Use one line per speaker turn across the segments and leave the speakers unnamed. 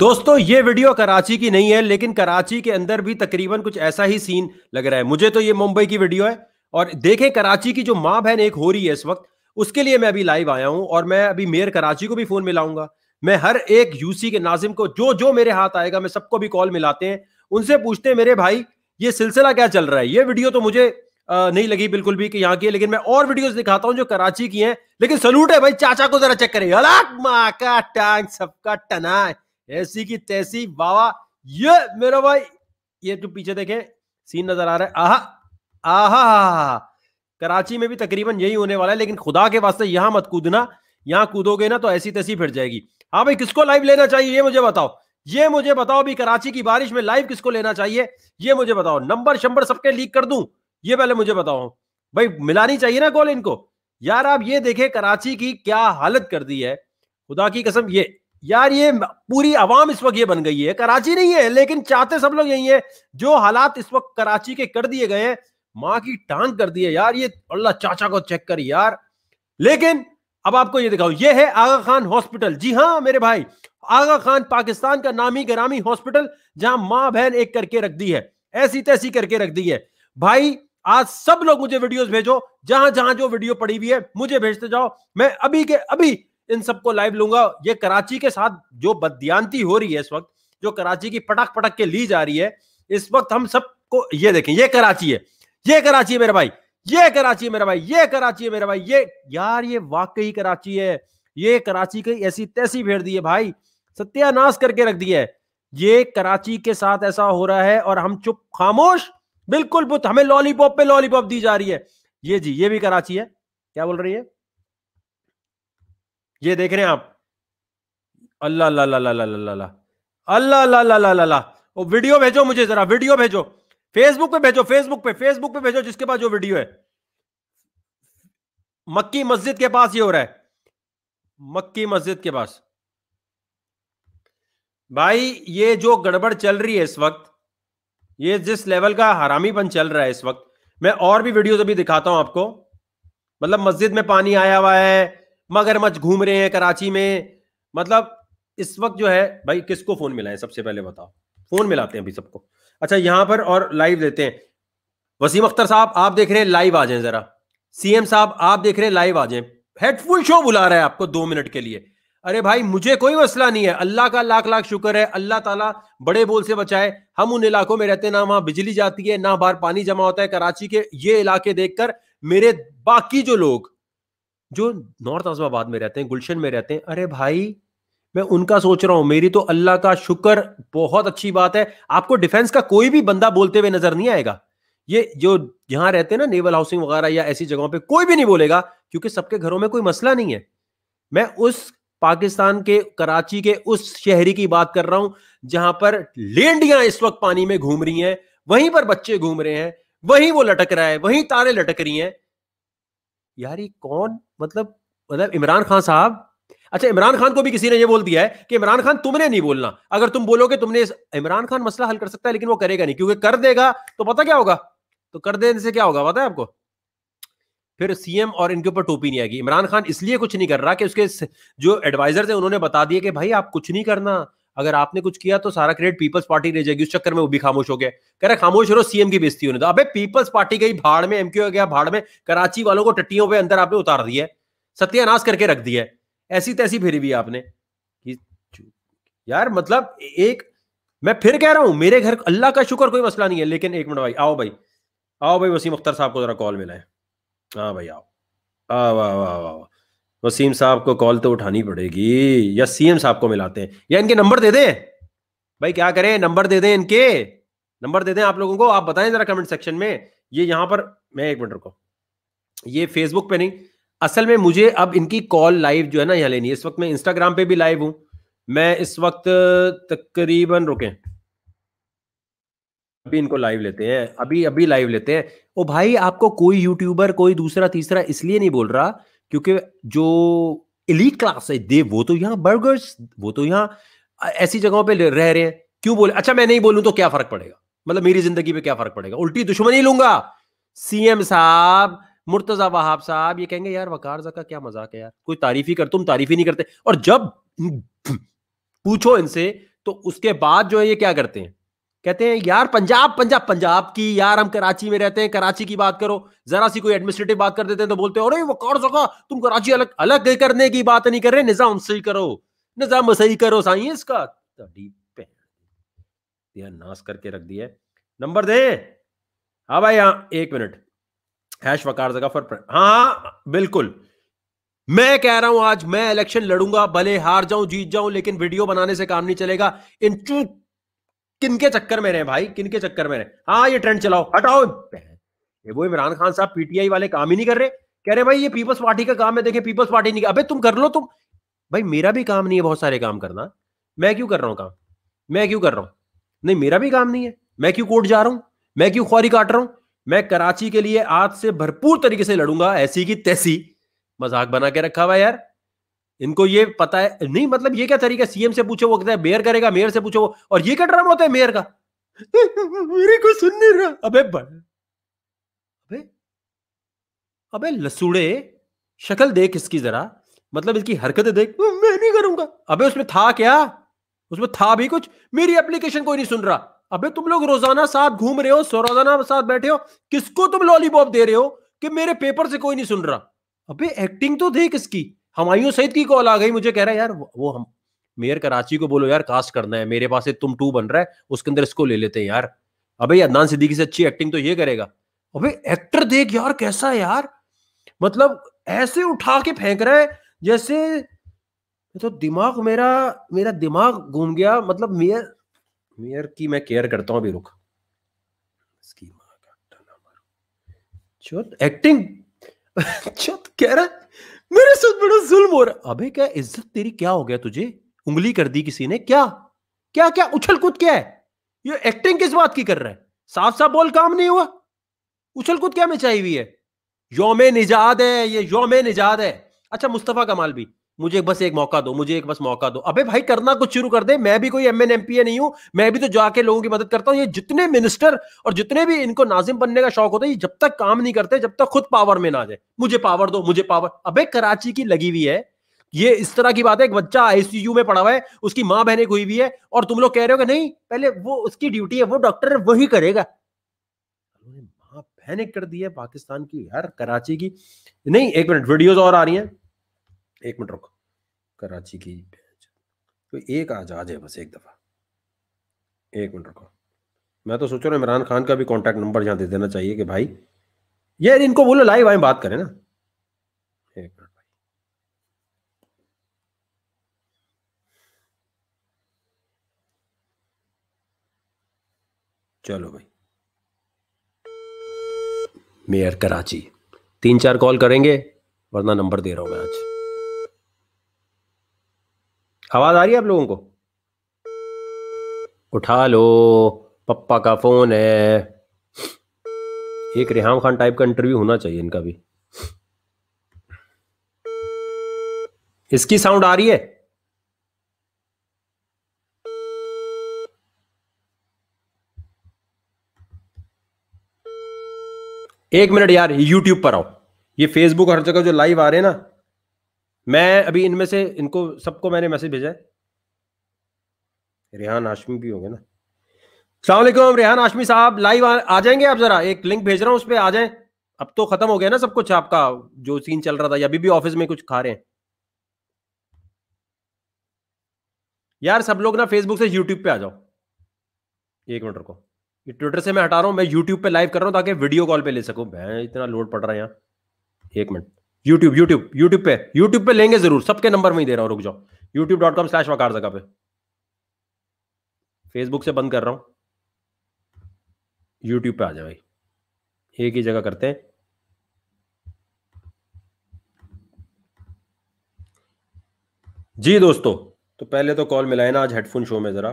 दोस्तों ये वीडियो कराची की नहीं है लेकिन कराची के अंदर भी तकरीबन कुछ ऐसा ही सीन लग रहा है मुझे तो ये मुंबई की वीडियो है और देखें कराची की जो माँ बहन एक हो रही है इस वक्त उसके लिए मैं अभी लाइव आया हूँ और मैं अभी मेयर कराची को भी फोन मिलाऊंगा मैं हर एक यूसी के नाजिम को जो जो मेरे हाथ आएगा मैं सबको भी कॉल मिलाते हैं उनसे पूछते हैं मेरे भाई ये सिलसिला क्या चल रहा है ये वीडियो तो मुझे नहीं लगी बिल्कुल भी कि यहाँ की लेकिन मैं और वीडियोस दिखाता हूँ जो कराची की हैं लेकिन सलूट है भाई चाचा को जरा चेक करें टांग सबका टना है ऐसी की तैसी बाबा ये मेरा भाई ये जो पीछे देखे सीन नजर आ रहा है आहा आहा कराची में भी तकरीबन यही होने वाला है लेकिन खुदा के वास्ते यहां मत कूदना यहां कूदोगे ना तो ऐसी तैसी फिर जाएगी हाँ भाई किसको लाइव लेना चाहिए ये मुझे बताओ ये मुझे बताओ अभी कराची की बारिश में लाइव किसको लेना चाहिए ये मुझे बताओ नंबर शंबर सबके लीक कर दू ये पहले मुझे बताओ भाई मिलानी चाहिए ना कॉल इनको यार आप ये देखें कराची की क्या हालत कर दी है खुदा की कसम ये यार ये पूरी आवाम इस वक्त ये बन गई है कराची नहीं है लेकिन चाहते सब लोग यही है जो हालात इस वक्त कराची के कर दिए गए हैं माँ की टांग कर दी है यार ये अल्लाह चाचा को चेक कर यार लेकिन अब आपको ये दिखाऊं ये है आगा खान हॉस्पिटल जी हाँ मेरे भाई आगा खान पाकिस्तान का नामी ग्रामी हॉस्पिटल जहां माँ बहन एक करके रख दी है ऐसी तैसी करके रख दी है भाई आज सब लोग मुझे वीडियोस भेजो जहां जहां जो वीडियो पड़ी हुई है मुझे भेजते जाओ मैं अभी के अभी इन सबको लाइव लूंगा ये कराची के साथ जो बदयांती हो रही है इस वक्त जो कराची की पटक पटक के ली जा रही है इस वक्त हम सबको ये देखें ये कराची है ये कराची है मेरे भाई ये कराची है मेरे भाई ये कराची है मेरे भाई ये यार ये वाकई कराची है ये कराची की ऐसी तैसी भेड़ दी है भाई सत्यानाश करके रख दिया है ये कराची के साथ ऐसा हो रहा है और हम चुप खामोश बिल्कुल बुत हमें लॉलीपॉप पे लॉलीपॉप दी जा रही है ये जी ये भी कराची है क्या बोल रही है ये देख रहे हैं आप अल्लाह अल्लाह अल्लाह अल्लाह अल्लाह अल्लाह अल्लाह अल्लाह वीडियो भेजो मुझे जरा वीडियो भेजो फेसबुक पे भेजो फेसबुक पे फेसबुक पे भेजो जिसके पास जो वीडियो है मक्की मस्जिद के पास ये हो रहा है मक्की मस्जिद के पास भाई ये जो गड़बड़ चल रही है इस वक्त ये जिस लेवल का हरामीपन चल रहा है इस वक्त मैं और भी वीडियोस अभी दिखाता हूं आपको मतलब मस्जिद में पानी आया हुआ है मगरमच्छ घूम रहे हैं कराची में मतलब इस वक्त जो है भाई किसको फोन है सबसे पहले बताओ फोन मिलाते हैं अभी सबको अच्छा यहां पर और लाइव देते हैं वसीम अख्तर साहब आप देख रहे हैं लाइव आ जाए जरा सीएम साहब आप देख रहे हैं लाइव आ जाए हेडफुल शो बुला रहा है आपको दो मिनट के लिए अरे भाई मुझे कोई मसला नहीं है अल्लाह का लाख लाख शुक्र है अल्लाह ताला बड़े बोल से बचाए हम उन इलाकों में रहते हैं ना वहां बिजली जाती है ना बाहर पानी जमा होता है कराची के ये इलाके देखकर मेरे बाकी जो लोग जो नॉर्थ आजमाबाद में रहते हैं गुलशन में रहते हैं अरे भाई मैं उनका सोच रहा हूं मेरी तो अल्लाह का शुक्र बहुत अच्छी बात है आपको डिफेंस का कोई भी बंदा बोलते हुए नजर नहीं आएगा ये जो यहां रहते हैं ना नेवल हाउसिंग वगैरह या ऐसी जगहों पे कोई भी नहीं बोलेगा क्योंकि सबके घरों में कोई मसला नहीं है मैं उस पाकिस्तान के कराची के उस शहरी की बात कर रहा हूं जहां पर लेंडियां इस वक्त पानी में घूम रही हैं वहीं पर बच्चे घूम रहे हैं वहीं वो लटक रहा है वहीं तारे लटक रही हैं यार ये कौन मतलब मतलब इमरान खान साहब अच्छा इमरान खान को भी किसी ने ये बोल दिया है कि इमरान खान तुमने नहीं बोलना अगर तुम बोलोगे तुमने इमरान खान मसला हल कर सकता है लेकिन वो करेगा नहीं क्योंकि कर देगा तो पता क्या होगा तो कर देने से क्या होगा पता है आपको फिर सीएम और इनके ऊपर टोपी नहीं आएगी इमरान खान इसलिए कुछ नहीं कर रहा कि उसके जो एडवाइजर थे उन्होंने बता दिया कि भाई आप कुछ नहीं करना अगर आपने कुछ किया तो सारा क्रेडिट पीपल्स पार्टी रह जाएगी उस चक्कर में वो भी खामोश हो गया कह रहा खामोश रहो सीएम की बेजती होने तो अबे पीपल्स पार्टी गई भाड़ में एमक्यू गया भाड़ में कराची वालों को टट्टियों पे अंदर आपने उतार दिया है सत्यानाश करके रख दिया है ऐसी तैसी फिर भी आपने यार मतलब एक मैं फिर कह रहा हूं मेरे घर अल्लाह का शुक्र कोई मसला नहीं है लेकिन एक मिनट भाई आओ भाई आओ भाई वसीम अख्तर साहब को जरा कॉल मिला है हाँ भाई आओ आओ आओ आओ, आओ, आओ। वसीम साहब को कॉल तो उठानी पड़ेगी या सीएम साहब को मिलाते हैं या इनके नंबर दे दें भाई क्या करें नंबर दे दें इनके नंबर दे दें आप लोगों को आप बताएं जरा कमेंट सेक्शन में ये यहां पर मैं एक मिनट रुको ये फेसबुक पे नहीं असल में मुझे अब इनकी कॉल लाइव जो है ना यहाँ लेनी है इस वक्त मैं इंस्टाग्राम पे भी लाइव हूं मैं इस वक्त तकरीबन रुके अभी इनको लाइव लेते हैं अभी अभी लाइव लेते हैं ओ भाई आपको कोई यूट्यूबर कोई दूसरा तीसरा इसलिए नहीं बोल रहा क्योंकि जो इलीट क्लास है देव वो तो यहाँ बर्गर्स वो तो यहाँ ऐसी जगहों पे रह रहे हैं क्यों बोले अच्छा मैं नहीं बोलूं तो क्या फर्क पड़ेगा मतलब मेरी जिंदगी पे क्या फर्क पड़ेगा उल्टी दुश्मनी लूंगा सीएम साहब मुर्तजा वहाब साहब ये कहेंगे यार वकारजा का क्या मजाक है यार कोई तारीफ ही कर तुम तारीफ ही नहीं करते और जब पूछो इनसे तो उसके बाद जो है ये क्या करते हैं कहते हैं यार पंजाब पंजाब पंजाब की यार हम कराची में रहते हैं कराची की बात करो जरा सी कोई एडमिनिस्ट्रेटिव बात कर देते हैं तो बोलते हैं अरे वो कौन सका तुम कराची अलग अलग करने की बात नहीं कर रहे निजाम सही करो निजाम सही करो साई इसका नाश करके रख दिया नंबर दे हाँ भाई हाँ एक मिनट हैश वकार जगफर हाँ, हाँ बिल्कुल मैं कह रहा हूं आज मैं इलेक्शन लड़ूंगा भले हार जाऊं जीत जाऊं लेकिन वीडियो बनाने से काम नहीं चलेगा इन चूक किन के चक्कर में रहे भाई किन के चक्कर में रहे हाँ ये ट्रेंड चलाओ हटाओ ये वो इमरान खान साहब पीटीआई वाले काम ही नहीं कर रहे कह रहे भाई ये पीपल्स पार्टी का काम है देखे पीपल्स पार्टी नहीं अबे तुम कर लो तुम भाई मेरा भी काम नहीं है बहुत सारे काम करना मैं क्यों कर रहा हूं काम मैं क्यों कर रहा हूं नहीं मेरा भी काम नहीं है मैं क्यों कोर्ट जा रहा हूं मैं क्यों खुआरी काट रहा हूं मैं कराची के लिए आज से भरपूर तरीके से लड़ूंगा ऐसी की तैसी मजाक बना के रखा हुआ यार इनको ये पता है नहीं मतलब ये क्या तरीका सीएम से पूछो वो कहता है मेयर करेगा मेयर से पूछो और ये क्या ड्रामा होता है मेयर का मेरे को सुन नहीं रहा अबे अबे अबे लसूड़े शक्ल देख इसकी जरा मतलब इसकी हरकतें देख मैं नहीं करूंगा अबे उसमें था क्या उसमें था भी कुछ मेरी एप्लीकेशन कोई नहीं सुन रहा अबे तुम लोग रोजाना साथ घूम रहे हो रोजाना साथ बैठे हो किसको तुम लॉलीपॉप दे रहे हो कि मेरे पेपर से कोई नहीं सुन रहा अबे एक्टिंग तो देख इसकी हमायूं सईद की कॉल आ गई मुझे कह रहा है यार वो हम मेयर कराची को बोलो यार कास्ट करना है मेरे पास तुम टू बन रहा है उसके अंदर इसको ले लेते हैं यार अबे अदनान सिद्दीकी से अच्छी एक्टिंग तो ये करेगा अबे एक्टर देख यार कैसा है यार मतलब ऐसे उठा के फेंक रहा है जैसे तो दिमाग मेरा मेरा दिमाग घूम गया मतलब मेयर मेयर की मैं केयर करता हूं अभी रुक एक्टिंग एक्टिंग कह रहा मेरे साथ बड़ा जुल्म हो रहा अबे क्या इज्जत तेरी क्या हो गया तुझे उंगली कर दी किसी ने क्या क्या क्या उछल कूद क्या है ये एक्टिंग किस बात की कर रहा है साफ साफ बोल काम नहीं हुआ उछल कूद क्या में चाहिए हुई है योम निजाद है ये योम निजाद है अच्छा मुस्तफा कमाल भी मुझे बस एक मौका दो मुझे एक बस मौका दो अबे भाई करना कुछ शुरू कर दे मैं भी कोई एम एन नहीं हूं मैं भी तो जाके लोगों की मदद करता हूं ये जितने मिनिस्टर और जितने भी इनको नाजिम बनने का शौक होता है ये जब तक काम नहीं करते जब तक खुद पावर में ना जाए मुझे पावर दो मुझे पावर अबे कराची की लगी हुई है ये इस तरह की बात है एक बच्चा आईसीयू में पड़ा हुआ है उसकी मां बहने हुई भी है और तुम लोग कह रहे हो कि नहीं पहले वो उसकी ड्यूटी है वो डॉक्टर है वही करेगा मां बहने कर दी है पाकिस्तान की हर कराची की नहीं एक मिनट वीडियोज और आ रही है एक मिनट रुक कराची की तो एक आज आ जाए बस एक दफ़ा एक मिनट रुको मैं तो सोच रहा हूँ इमरान खान का भी कॉन्टैक्ट नंबर यहाँ दे देना चाहिए कि भाई ये इनको बोलो लाइव आए बात करें ना
एक मिनट भाई
चलो भाई मेयर कराची तीन चार कॉल करेंगे वरना नंबर दे रहा हूँ मैं आज आवाज आ रही है आप लोगों को उठा लो पप्पा का फोन है एक रिहाम खान टाइप का इंटरव्यू होना चाहिए इनका भी इसकी साउंड आ रही है एक मिनट यार यूट्यूब पर आओ ये फेसबुक हर जगह जो लाइव आ रहे हैं ना मैं अभी इनमें से इनको सबको मैंने मैसेज भेजा है रेहान हाशमी भी होंगे ना सलामकुम रेहान हाशमी साहब लाइव आ, आ जाएंगे आप जरा एक लिंक भेज रहा हूँ उस पर आ जाए अब तो खत्म हो गया ना सब कुछ आपका जो सीन चल रहा था अभी भी ऑफिस में कुछ खा रहे हैं यार सब लोग ना फेसबुक से यूट्यूब पे आ जाओ एक मिनट रुको ये ट्विटर से मैं हटा रहा हूँ मैं यूट्यूब पे लाइव कर रहा हूँ ताकि वीडियो कॉल पे ले सकूं मैं इतना लोड पड़ रहा है यहाँ एक मिनट यूट्यूब यूट्यूब यूट्यूब पे यूट्यूब पे लेंगे जरूर सबके नंबर में ही दे रहा हूं रुक जाओ YouTube dot com slash Waqar जगह पे फेसबुक से बंद कर रहा हूं यूट्यूब पे आ जाए भाई एक ही जगह करते हैं जी दोस्तों तो पहले तो कॉल मिलाए ना आज हेडफोन शो में जरा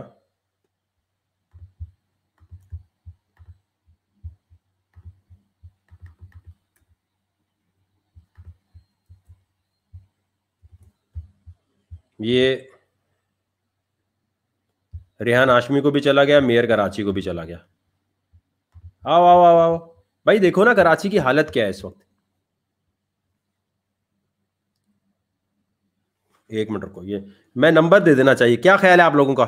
ये रेहान आशमी को भी चला गया मेयर कराची को भी चला गया आओ आओ आओ आओ भाई देखो ना कराची की हालत क्या है इस वक्त एक मिनट को ये मैं नंबर दे देना चाहिए क्या ख्याल है आप लोगों का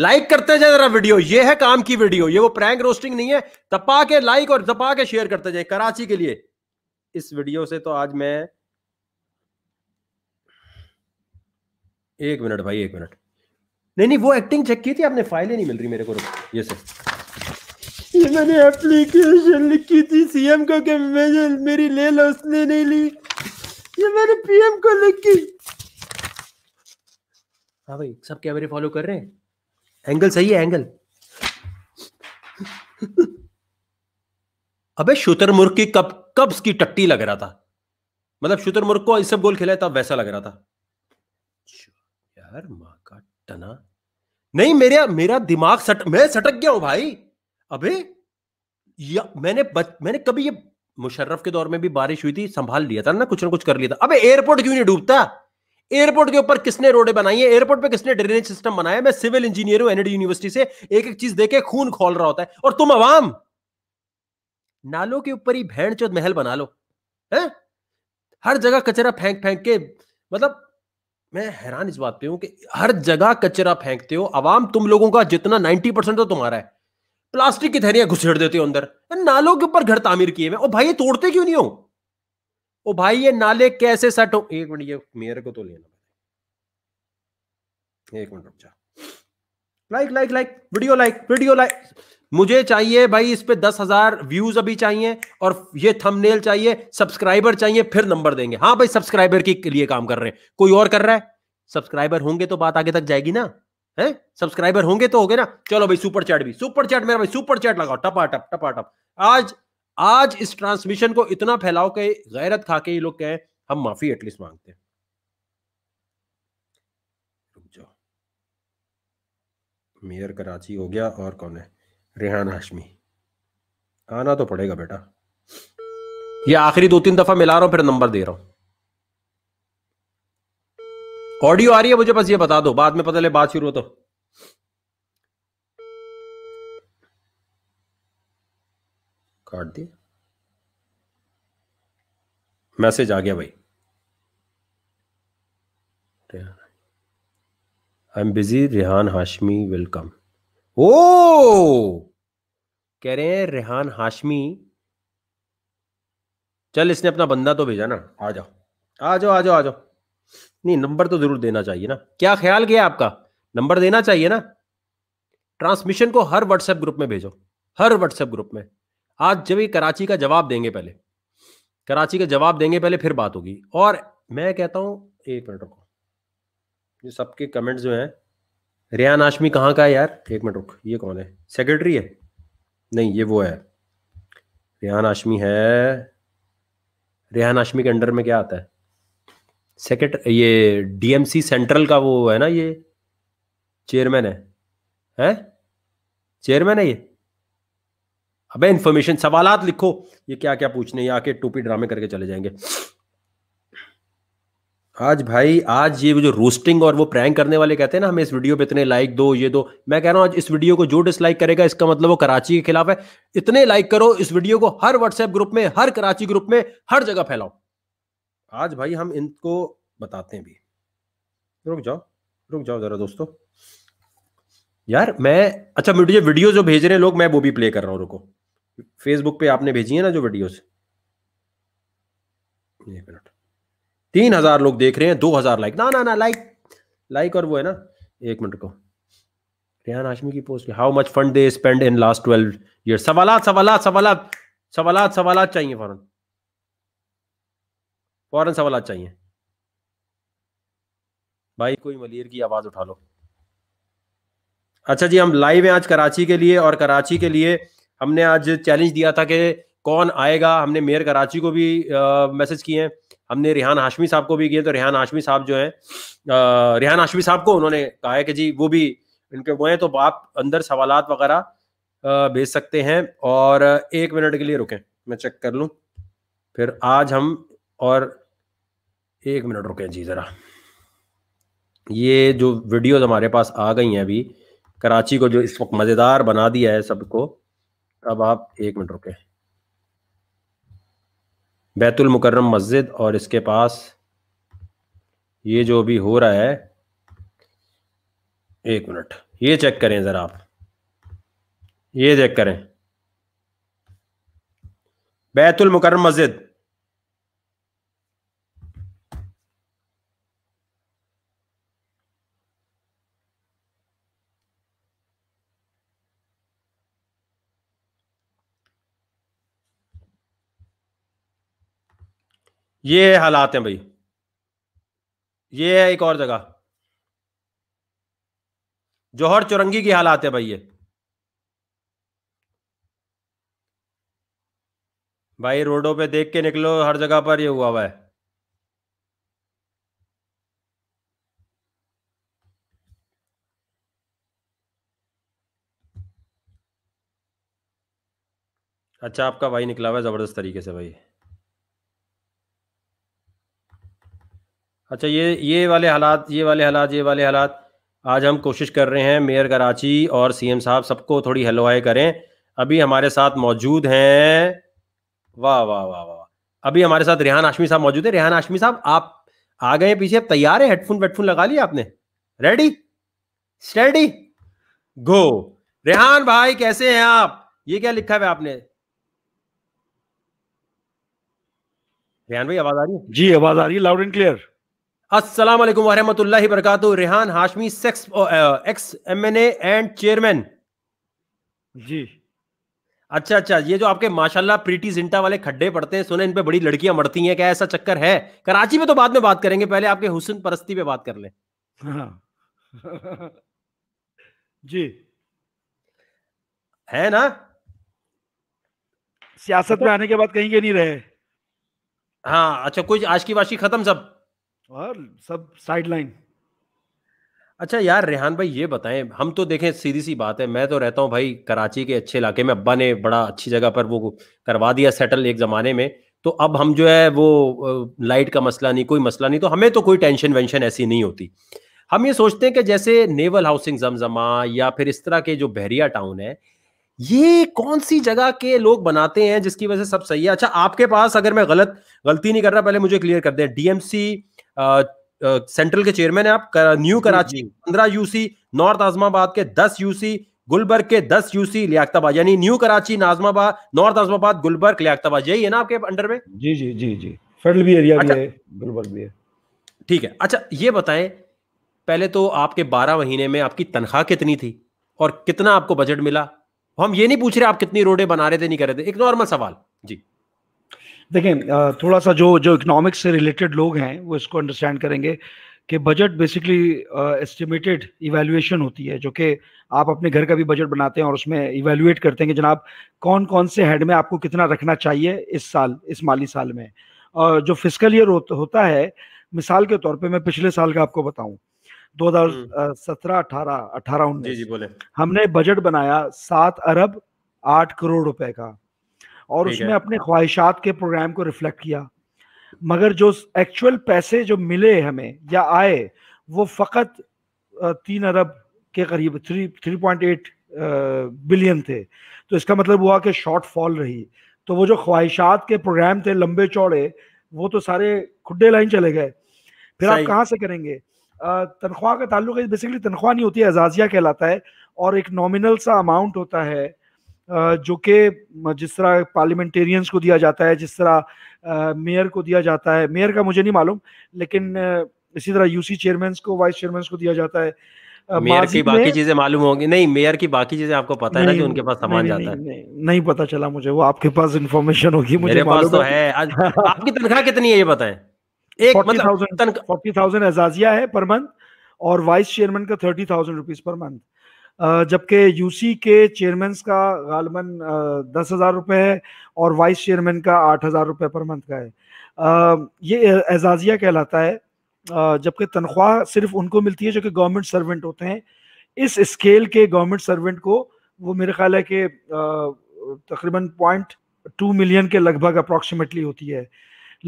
लाइक करते जाए जरा वीडियो ये है काम की वीडियो ये वो प्रैंक रोस्टिंग नहीं है तपा के लाइक और तपा के शेयर करते जाए कराची के लिए इस वीडियो से तो आज मैं एक मिनट भाई एक मिनट नहीं नहीं वो एक्टिंग चेक की थी आपने फाइल ही नहीं मिल रही मेरे को ये सर ये मैंने
एप्लीकेशन लिखी थी सीएम को कि मैं मेरी ले लो उसने नहीं ली ये मैंने पीएम को लिखी
हाँ भाई सब कैमरे फॉलो कर रहे हैं एंगल सही है एंगल अबे शुतरमुर्ग की कब कब्स की टट्टी लग रहा था मतलब शुतरमुर्ग को इस सब गोल खेला था वैसा लग रहा था यार माँ का टना नहीं मेरा मेरा दिमाग सट मैं सटक गया हूं भाई अबे या मैंने बच, मैंने कभी ये मुशर्रफ के दौर में भी बारिश हुई थी संभाल लिया था ना कुछ ना कुछ कर लिया था अबे एयरपोर्ट क्यों नहीं डूबता एयरपोर्ट के ऊपर किसने रोडे बनाई है एयरपोर्ट पे किसने ड्रेनेज सिस्टम बनाया मैं सिविल इंजीनियर हूं एनडी यूनिवर्सिटी से एक एक चीज देखे खून खोल रहा होता है और तुम अवाम नालों के ऊपर ही भैंड महल बना लो है हर जगह कचरा फेंक फेंक के मतलब मैं हैरान इस बात पे हूं कि हर जगह कचरा फेंकते हो आवाम तुम लोगों का जितना नाइनटी परसेंट तो तुम्हारा है प्लास्टिक की थैलियां घुसेड़ देते हो अंदर नालों के ऊपर घर तामीर किए हुए भाई ये तोड़ते क्यों नहीं हो ओ भाई ये नाले कैसे सेट हो एक मिनट ये मेरे को तो लेना एक मिनट रुक जा like like like video like video like मुझे चाहिए भाई इस पे दस हजार व्यूज अभी चाहिए और ये थंबनेल चाहिए सब्सक्राइबर चाहिए फिर नंबर देंगे हाँ भाई सब्सक्राइबर के लिए काम कर रहे हैं कोई और कर रहा है सब्सक्राइबर होंगे तो बात आगे तक जाएगी ना है सब्सक्राइबर होंगे तो हो गए ना चलो भाई सुपर चैट भी सुपर चैट मेरा भाई सुपर चैट लगाओ टपा टप टपा टप आज आज इस ट्रांसमिशन को इतना फैलाओ के गैरत खा के ये लोग कहें हम माफी एटलीस्ट मांगते हैं मेयर कराची हो गया और कौन है रेहान हाशमी आना तो पड़ेगा बेटा ये आखिरी दो तीन दफा मिला रहा हूं फिर नंबर दे रहा हूं ऑडियो आ रही है मुझे बस ये बता दो बाद में पता ले बात शुरू हो तो काट दी मैसेज आ गया भाई I am busy Rehan Hashmi welcome ओ कह रहे हैं रेहान हाशमी चल इसने अपना बंदा तो भेजा ना आ जाओ आ जाओ आ जाओ आ जाओ नहीं नंबर तो जरूर देना चाहिए ना क्या ख्याल किया आपका नंबर देना चाहिए ना ट्रांसमिशन को हर व्हाट्सएप ग्रुप में भेजो हर व्हाट्सएप ग्रुप में आज जब ही कराची का जवाब देंगे पहले कराची का जवाब देंगे पहले फिर बात होगी और मैं कहता हूं एक मिनट रुको ये सबके कमेंट्स जो हैं रेहान आशमी कहाँ का है यार एक मिनट रुक ये कौन है सेक्रेटरी है नहीं ये वो है रेहान आशमी है रेहान आशमी के अंडर में क्या आता है सेक्रेट ये डीएमसी सेंट्रल का वो है ना ये चेयरमैन है हैं चेयरमैन है ये अबे इंफॉर्मेशन सवालात लिखो ये क्या क्या पूछने ये आके टोपी ड्रामे करके चले जाएंगे आज भाई आज ये जो रोस्टिंग और वो प्रैंक करने वाले कहते हैं ना हमें इस वीडियो पे इतने लाइक दो ये दो मैं कह रहा हूँ आज इस वीडियो को जो डिसलाइक करेगा इसका मतलब वो कराची के खिलाफ है इतने लाइक करो इस वीडियो को हर व्हाट्सएप ग्रुप में हर कराची ग्रुप में हर जगह फैलाओ आज भाई हम इनको बताते हैं भी रुक जाओ रुक जाओ जरा दोस्तों यार मैं अच्छा मुझे वीडियो जो भेज रहे हैं लोग मैं वो भी प्ले कर रहा हूँ रुको फेसबुक पे आपने भेजी है ना जो वीडियोज एक मिनट तीन हजार लोग देख रहे हैं दो हजार लाइक ना ना ना लाइक लाइक और वो है ना एक मिनट को रेहान हाशमी की post how much fund they spend in last twelve year सवाल सवाल सवाल सवाल सवाल चाहिए फौरन फौरन सवाल चाहिए भाई कोई मलिर की आवाज उठा लो अच्छा जी हम लाइव हैं आज कराची के लिए और कराची के लिए हमने आज चैलेंज दिया था कि कौन आएगा हमने मेयर कराची को भी मैसेज किए हैं हमने रिहान हाशमी साहब को भी किए तो रिहान हाशमी साहब जो है रिहान हाशमी साहब को उन्होंने कहा है कि जी वो भी इनके वो हैं तो आप अंदर सवाल वगैरह भेज सकते हैं और एक मिनट के लिए रुकें मैं चेक कर लूँ फिर आज हम और एक मिनट रुकें जी ज़रा ये जो वीडियोज़ हमारे पास आ गई हैं अभी कराची को जो इस वक्त मज़ेदार बना दिया है सबको अब आप एक मिनट रुकें बैतुल मुकर्रम मस्जिद और इसके पास ये जो भी हो रहा है एक मिनट ये चेक करें ज़रा आप ये चेक करें बैतुल मुकर्रम मस्जिद ये है हालात हैं भाई ये है एक और जगह जौहर चुरंगी की हालात है भाई ये भाई रोडों पे देख के निकलो हर जगह पर ये हुआ हुआ है अच्छा आपका भाई निकला हुआ है जबरदस्त तरीके से भाई अच्छा ये ये वाले हालात ये वाले हालात ये वाले हालात आज हम कोशिश कर रहे हैं मेयर कराची और सीएम साहब सबको थोड़ी हलवाई करें अभी हमारे साथ मौजूद हैं वाह वाह वाह वाह अभी हमारे साथ रेहान आशमी साहब मौजूद है रेहान आशमी साहब आप आ गए पीछे आप तैयार है हेडफोन वेडफोन लगा लिया आपने रेडी स्टडी गो रेहान भाई कैसे हैं आप ये क्या लिखा है आपने रेहान भाई आवाज आ रही है जी आवाज आ रही है लाउड एंड क्लियर अस्सलाम वालेकुम वरहमतुल्लाहि वबरकातु रिहान हाशमी सेक्स एक्स एमएनए एंड चेयरमैन जी अच्छा अच्छा ये जो आपके माशाल्लाह प्रीटी जिंटा वाले खड्डे पड़ते हैं सुने इन पे बड़ी लड़कियां मरती हैं क्या ऐसा चक्कर है कराची में तो बाद में बात करेंगे पहले आपके हुसन परस्ती पे बात कर लें
हाँ।
जी है ना
सियासत मतलब में आने के बाद कहीं के नहीं रहे
हाँ अच्छा कुछ आज की
वाशी खत्म सब और सब साइडलाइन अच्छा यार रेहान भाई
ये बताएं हम तो देखें सीधी सी बात है मैं तो रहता हूं भाई कराची के अच्छे इलाके में अब्बा ने बड़ा अच्छी जगह पर वो करवा दिया सेटल एक ज़माने में तो अब हम जो है वो लाइट का मसला नहीं कोई मसला नहीं तो हमें तो कोई टेंशन वेंशन ऐसी नहीं होती हम ये सोचते हैं कि जैसे नेवल हाउसिंग जमजमा या फिर इस तरह के जो बहरिया टाउन है ये कौन सी जगह के लोग बनाते हैं जिसकी वजह से सब सही है अच्छा आपके पास अगर मैं गलत गलती नहीं कर रहा पहले मुझे क्लियर कर दें डीएमसी सेंट्रल के चेयरमैन है आप कर, न्यू कराची पंद्रह यूसी नॉर्थ आजमाबाद के दस यूसी गुलबर्ग के दस यूसी लियाताबाद यानी न्यू कराची नाजमाबाद नॉर्थ आजमाबाद गुलबर्ग लियाताबाद यही है ना आपके अंडर में जी जी जी जी
फेडरल भी एरिया अच्छा, भी है गुलबर्ग भी है
ठीक है अच्छा ये बताएं पहले तो आपके बारह महीने में आपकी तनख्वाह कितनी थी और कितना आपको बजट मिला हम ये नहीं पूछ रहे आप कितनी रोडे बना रहे थे नहीं कर रहे थे एक नॉर्मल सवाल जी
देखें थोड़ा सा जो जो इकोनॉमिक्स से रिलेटेड लोग हैं वो इसको अंडरस्टैंड करेंगे कि बजट बेसिकली एस्टिमेटेड इवेल्युएशन होती है जो कि आप अपने घर का भी बजट बनाते हैं और उसमें इवेल्युएट करते हैं कि जनाब कौन कौन से हेड में आपको कितना रखना चाहिए इस साल इस माली साल में और जो फिजिकल ईयर हो, होता है मिसाल के तौर पे मैं पिछले साल का आपको बताऊं 2017 18 18 उन्नीस हमने बजट बनाया सात अरब आठ करोड़ रुपए का और उसमें अपने ख्वाहिशात के प्रोग्राम को रिफ्लेक्ट किया मगर जो एक्चुअल पैसे जो मिले हमें या आए वो फकत तीन अरब के करीब three three point eight billion थे तो इसका मतलब हुआ कि शॉर्ट फॉल रही तो वो जो ख्वाहिशात के प्रोग्राम थे लंबे चौड़े वो तो सारे खुडे लाइन चले गए फिर आप कहाँ से करेंगे तनख्वाह का ताल्लुक है बेसिकली तनख्वाह नहीं होती है एजाजिया कहलाता है और एक नॉमिनल सा अमाउंट होता है जो कि जिस तरह पार्लियामेंटेरियंस को दिया जाता है जिस तरह मेयर को दिया जाता है मेयर का मुझे नहीं मालूम लेकिन इसी तरह यूसी चेयरमैन को वाइस चेयरमैन को दिया जाता है मेयर की बाकी चीजें
मालूम होंगी नहीं मेयर की बाकी चीजें आपको पता है ना कि उनके पास सामान जाता नहीं, है
नहीं, नहीं पता चला मुझे वो आपके पास इन्फॉर्मेशन होगी मुझे मेरे पास तो है आपकी तनख्वाह कितनी है ये बताएं एक मतलब फोर्टी थाउजेंड एजाजिया है पर मंथ और वाइस चेयरमैन का thirty thousand rupees per month जबकि यूसी के चेयरमैन का गालबन दस हज़ार रुपये है और वाइस चेयरमैन का आठ हज़ार रुपये पर मंथ का है ये एजाजिया कहलाता है जबकि तनख्वाह सिर्फ उनको मिलती है जो कि गवर्नमेंट सर्वेंट होते हैं इस स्केल के गवर्नमेंट सर्वेंट को वो मेरे ख्याल है कि तकरीबन पॉइंट टू मिलियन के लगभग अप्रोक्सीमेटली होती है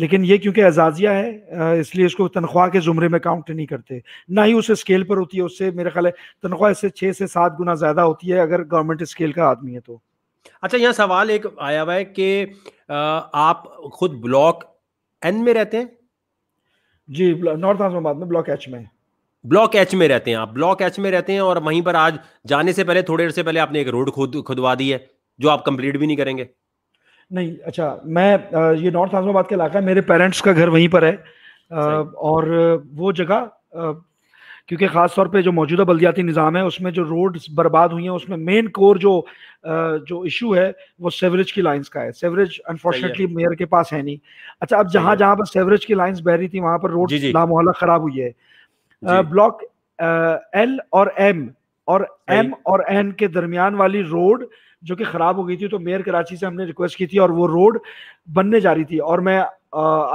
लेकिन ये क्योंकि एजाजिया है इसलिए इसको तनख्वाह के ज़ुमरे में काउंट नहीं करते ना ही उस स्केल पर होती है उससे मेरा ख्याल है तनख्वाह इससे छः से सात गुना ज़्यादा होती है अगर गवर्नमेंट स्केल का आदमी है तो
अच्छा यहाँ सवाल एक आया हुआ है कि आप खुद ब्लॉक एन में रहते हैं
जी नॉर्थ आजमाबाद में ब्लॉक एच में
ब्लॉक एच में रहते हैं आप ब्लॉक एच में रहते हैं और वहीं पर आज जाने से पहले थोड़े देर से पहले आपने एक रोड खुद खुदवा दी है जो आप कंप्लीट भी नहीं करेंगे
नहीं अच्छा मैं ये नॉर्थ आजमाबाद का इलाका है मेरे पेरेंट्स का घर वहीं पर है और वो जगह क्योंकि ख़ास तौर पे जो मौजूदा बल्दियाती निज़ाम है उसमें जो रोड बर्बाद हुई हैं उसमें मेन कोर जो जो इशू है वो सेवरेज की लाइंस का है सेवरेज अनफॉर्चुनेटली मेयर के पास है नहीं अच्छा अब जहाँ जहाँ पर सेवरेज की लाइंस बह रही थी वहाँ पर रोड लामोहला ख़राब हुई है ब्लॉक एल और एम और एम और एन के दरमियान वाली रोड जो कि ख़राब हो गई थी तो मेयर कराची से हमने रिक्वेस्ट की थी और वो रोड बनने जा रही थी और मैं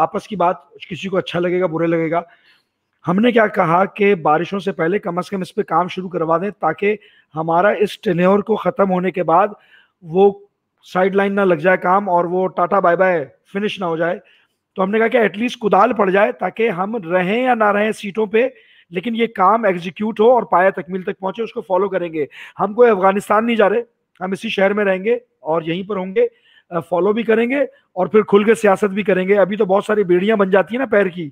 आपस की बात किसी को अच्छा लगेगा बुरे लगेगा हमने क्या कहा कि बारिशों से पहले कम अज़ कम इस पर काम शुरू करवा दें ताकि हमारा इस टेन्योर को ख़त्म होने के बाद वो साइड लाइन ना लग जाए काम और वो टाटा बाय बाय फिनिश ना हो जाए तो हमने कहा कि एटलीस्ट कुदाल पड़ जाए ताकि हम रहें या ना रहें सीटों पे लेकिन ये काम एग्जीक्यूट हो और पाया तकमील तक पहुंचे उसको फॉलो करेंगे हम कोई अफगानिस्तान नहीं जा रहे हम इसी शहर में रहेंगे और यहीं पर होंगे फॉलो भी करेंगे और फिर खुल के सियासत भी करेंगे अभी तो बहुत सारी बेड़ियां बन जाती है ना पैर की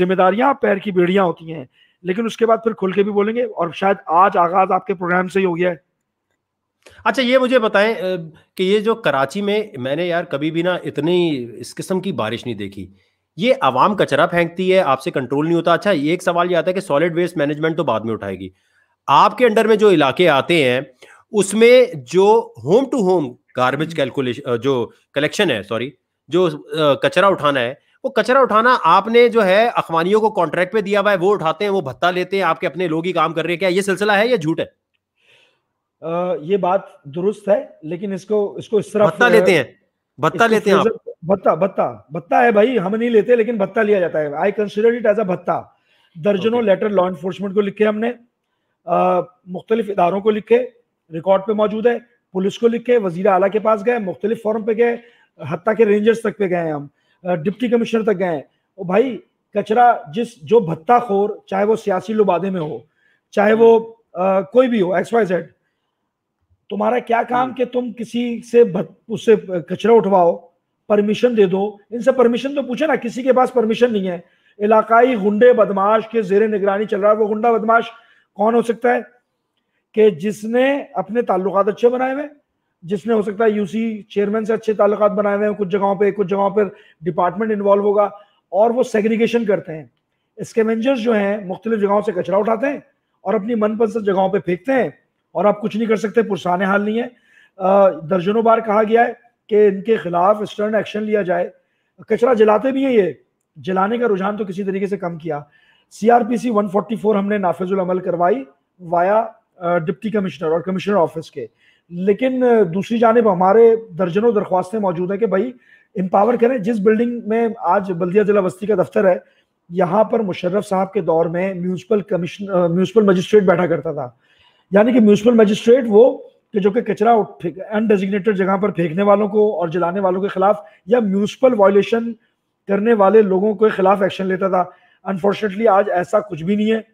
जिम्मेदारियां पैर की बेड़ियां होती हैं लेकिन उसके बाद फिर खुल के भी बोलेंगे और शायद आज आगाज आपके प्रोग्राम से ही हो गया है
अच्छा ये मुझे बताएं कि ये जो कराची में मैंने यार कभी भी ना इतनी इस किस्म की बारिश नहीं देखी ये आवाम कचरा फेंकती है आपसे कंट्रोल नहीं होता अच्छा ये एक सवाल ये आता है कि सॉलिड वेस्ट मैनेजमेंट तो बाद में उठाएगी आपके अंडर में जो इलाके आते हैं उसमें जो home to home garbage calculation जो कलेक्शन है सॉरी जो कचरा उठाना है वो कचरा उठाना आपने जो है अखबारियों को कॉन्ट्रैक्ट पे दिया हुआ है वो उठाते हैं वो भत्ता लेते हैं आपके अपने लोग ही काम कर रहे हैं क्या ये सिलसिला है या झूठ है
आ, ये बात दुरुस्त है लेकिन इसको इसको इस तरह भत्ता लेते हैं भत्ता लेते हैं भत्ता भत्ता भत्ता है भाई हम नहीं लेते लेकिन भत्ता लिया जाता है I consider it as a भत्ता दर्जनों लेटर लॉ एनफोर्समेंट को लिखे हमने मुख्तलिफ इदारों को लिखे रिकॉर्ड पे मौजूद है पुलिस को लिख के वजीर आला के पास गए मुख्तलिफ फॉरम पे गए हत्या के रेंजर्स तक पे गए हम डिप्टी कमिश्नर तक गए और भाई कचरा जिस जो भत्ता खोर चाहे वो सियासी लुबादे में हो चाहे वो आ, कोई भी हो एक्स वाई जेड तुम्हारा क्या काम हम्म। कि तुम किसी से उससे कचरा उठवाओ परमिशन दे दो इनसे परमिशन तो पूछे ना किसी के पास परमिशन नहीं है इलाकाई गुंडे बदमाश के जेर निगरानी चल रहा है वो गुंडा बदमाश कौन हो सकता है कि जिसने अपने ताल्लुक अच्छे बनाए हुए जिसने हो सकता है यूसी चेयरमैन से अच्छे ताल्लुक बनाए हुए हैं कुछ जगहों पे कुछ जगहों पर डिपार्टमेंट इन्वॉल्व होगा और वो सेग्रीगेशन करते हैं स्केमेंजर्स जो हैं मुख्तलिफ जगहों से कचरा उठाते हैं और अपनी मनपसंद जगहों पर फेंकते हैं और आप कुछ नहीं कर सकते पुरसान हाल नहीं है दर्जनों बार कहा गया है कि इनके खिलाफ स्टर्न एक्शन लिया जाए कचरा जलाते भी हैं ये जलाने का रुझान तो किसी तरीके से कम किया फोर्टी फोर हमने नाफिजुल अमल करवाई वाया डिप्टी कमिश्नर और कमिश्नर ऑफिस के लेकिन दूसरी जानब हमारे दर्जनों दरख्वास्तें मौजूद हैं कि भाई एम्पावर करें जिस बिल्डिंग में आज बल्दिया जिला बस्ती का दफ्तर है यहाँ पर मुशर्रफ साहब के दौर में म्यूनसिपल कमिश्नर म्यूनसिपल मजिस्ट्रेट बैठा करता था यानी कि म्यूनसिपल मजिस्ट्रेट वो कि जो कि कचरा अनडेजिग्नेटेड जगह पर फेंकने वालों को और जलाने वालों के खिलाफ या म्यूनसिपल वायोलेशन करने वाले लोगों के खिलाफ एक्शन लेता था अनफॉर्चुनेटली आज ऐसा कुछ भी नहीं है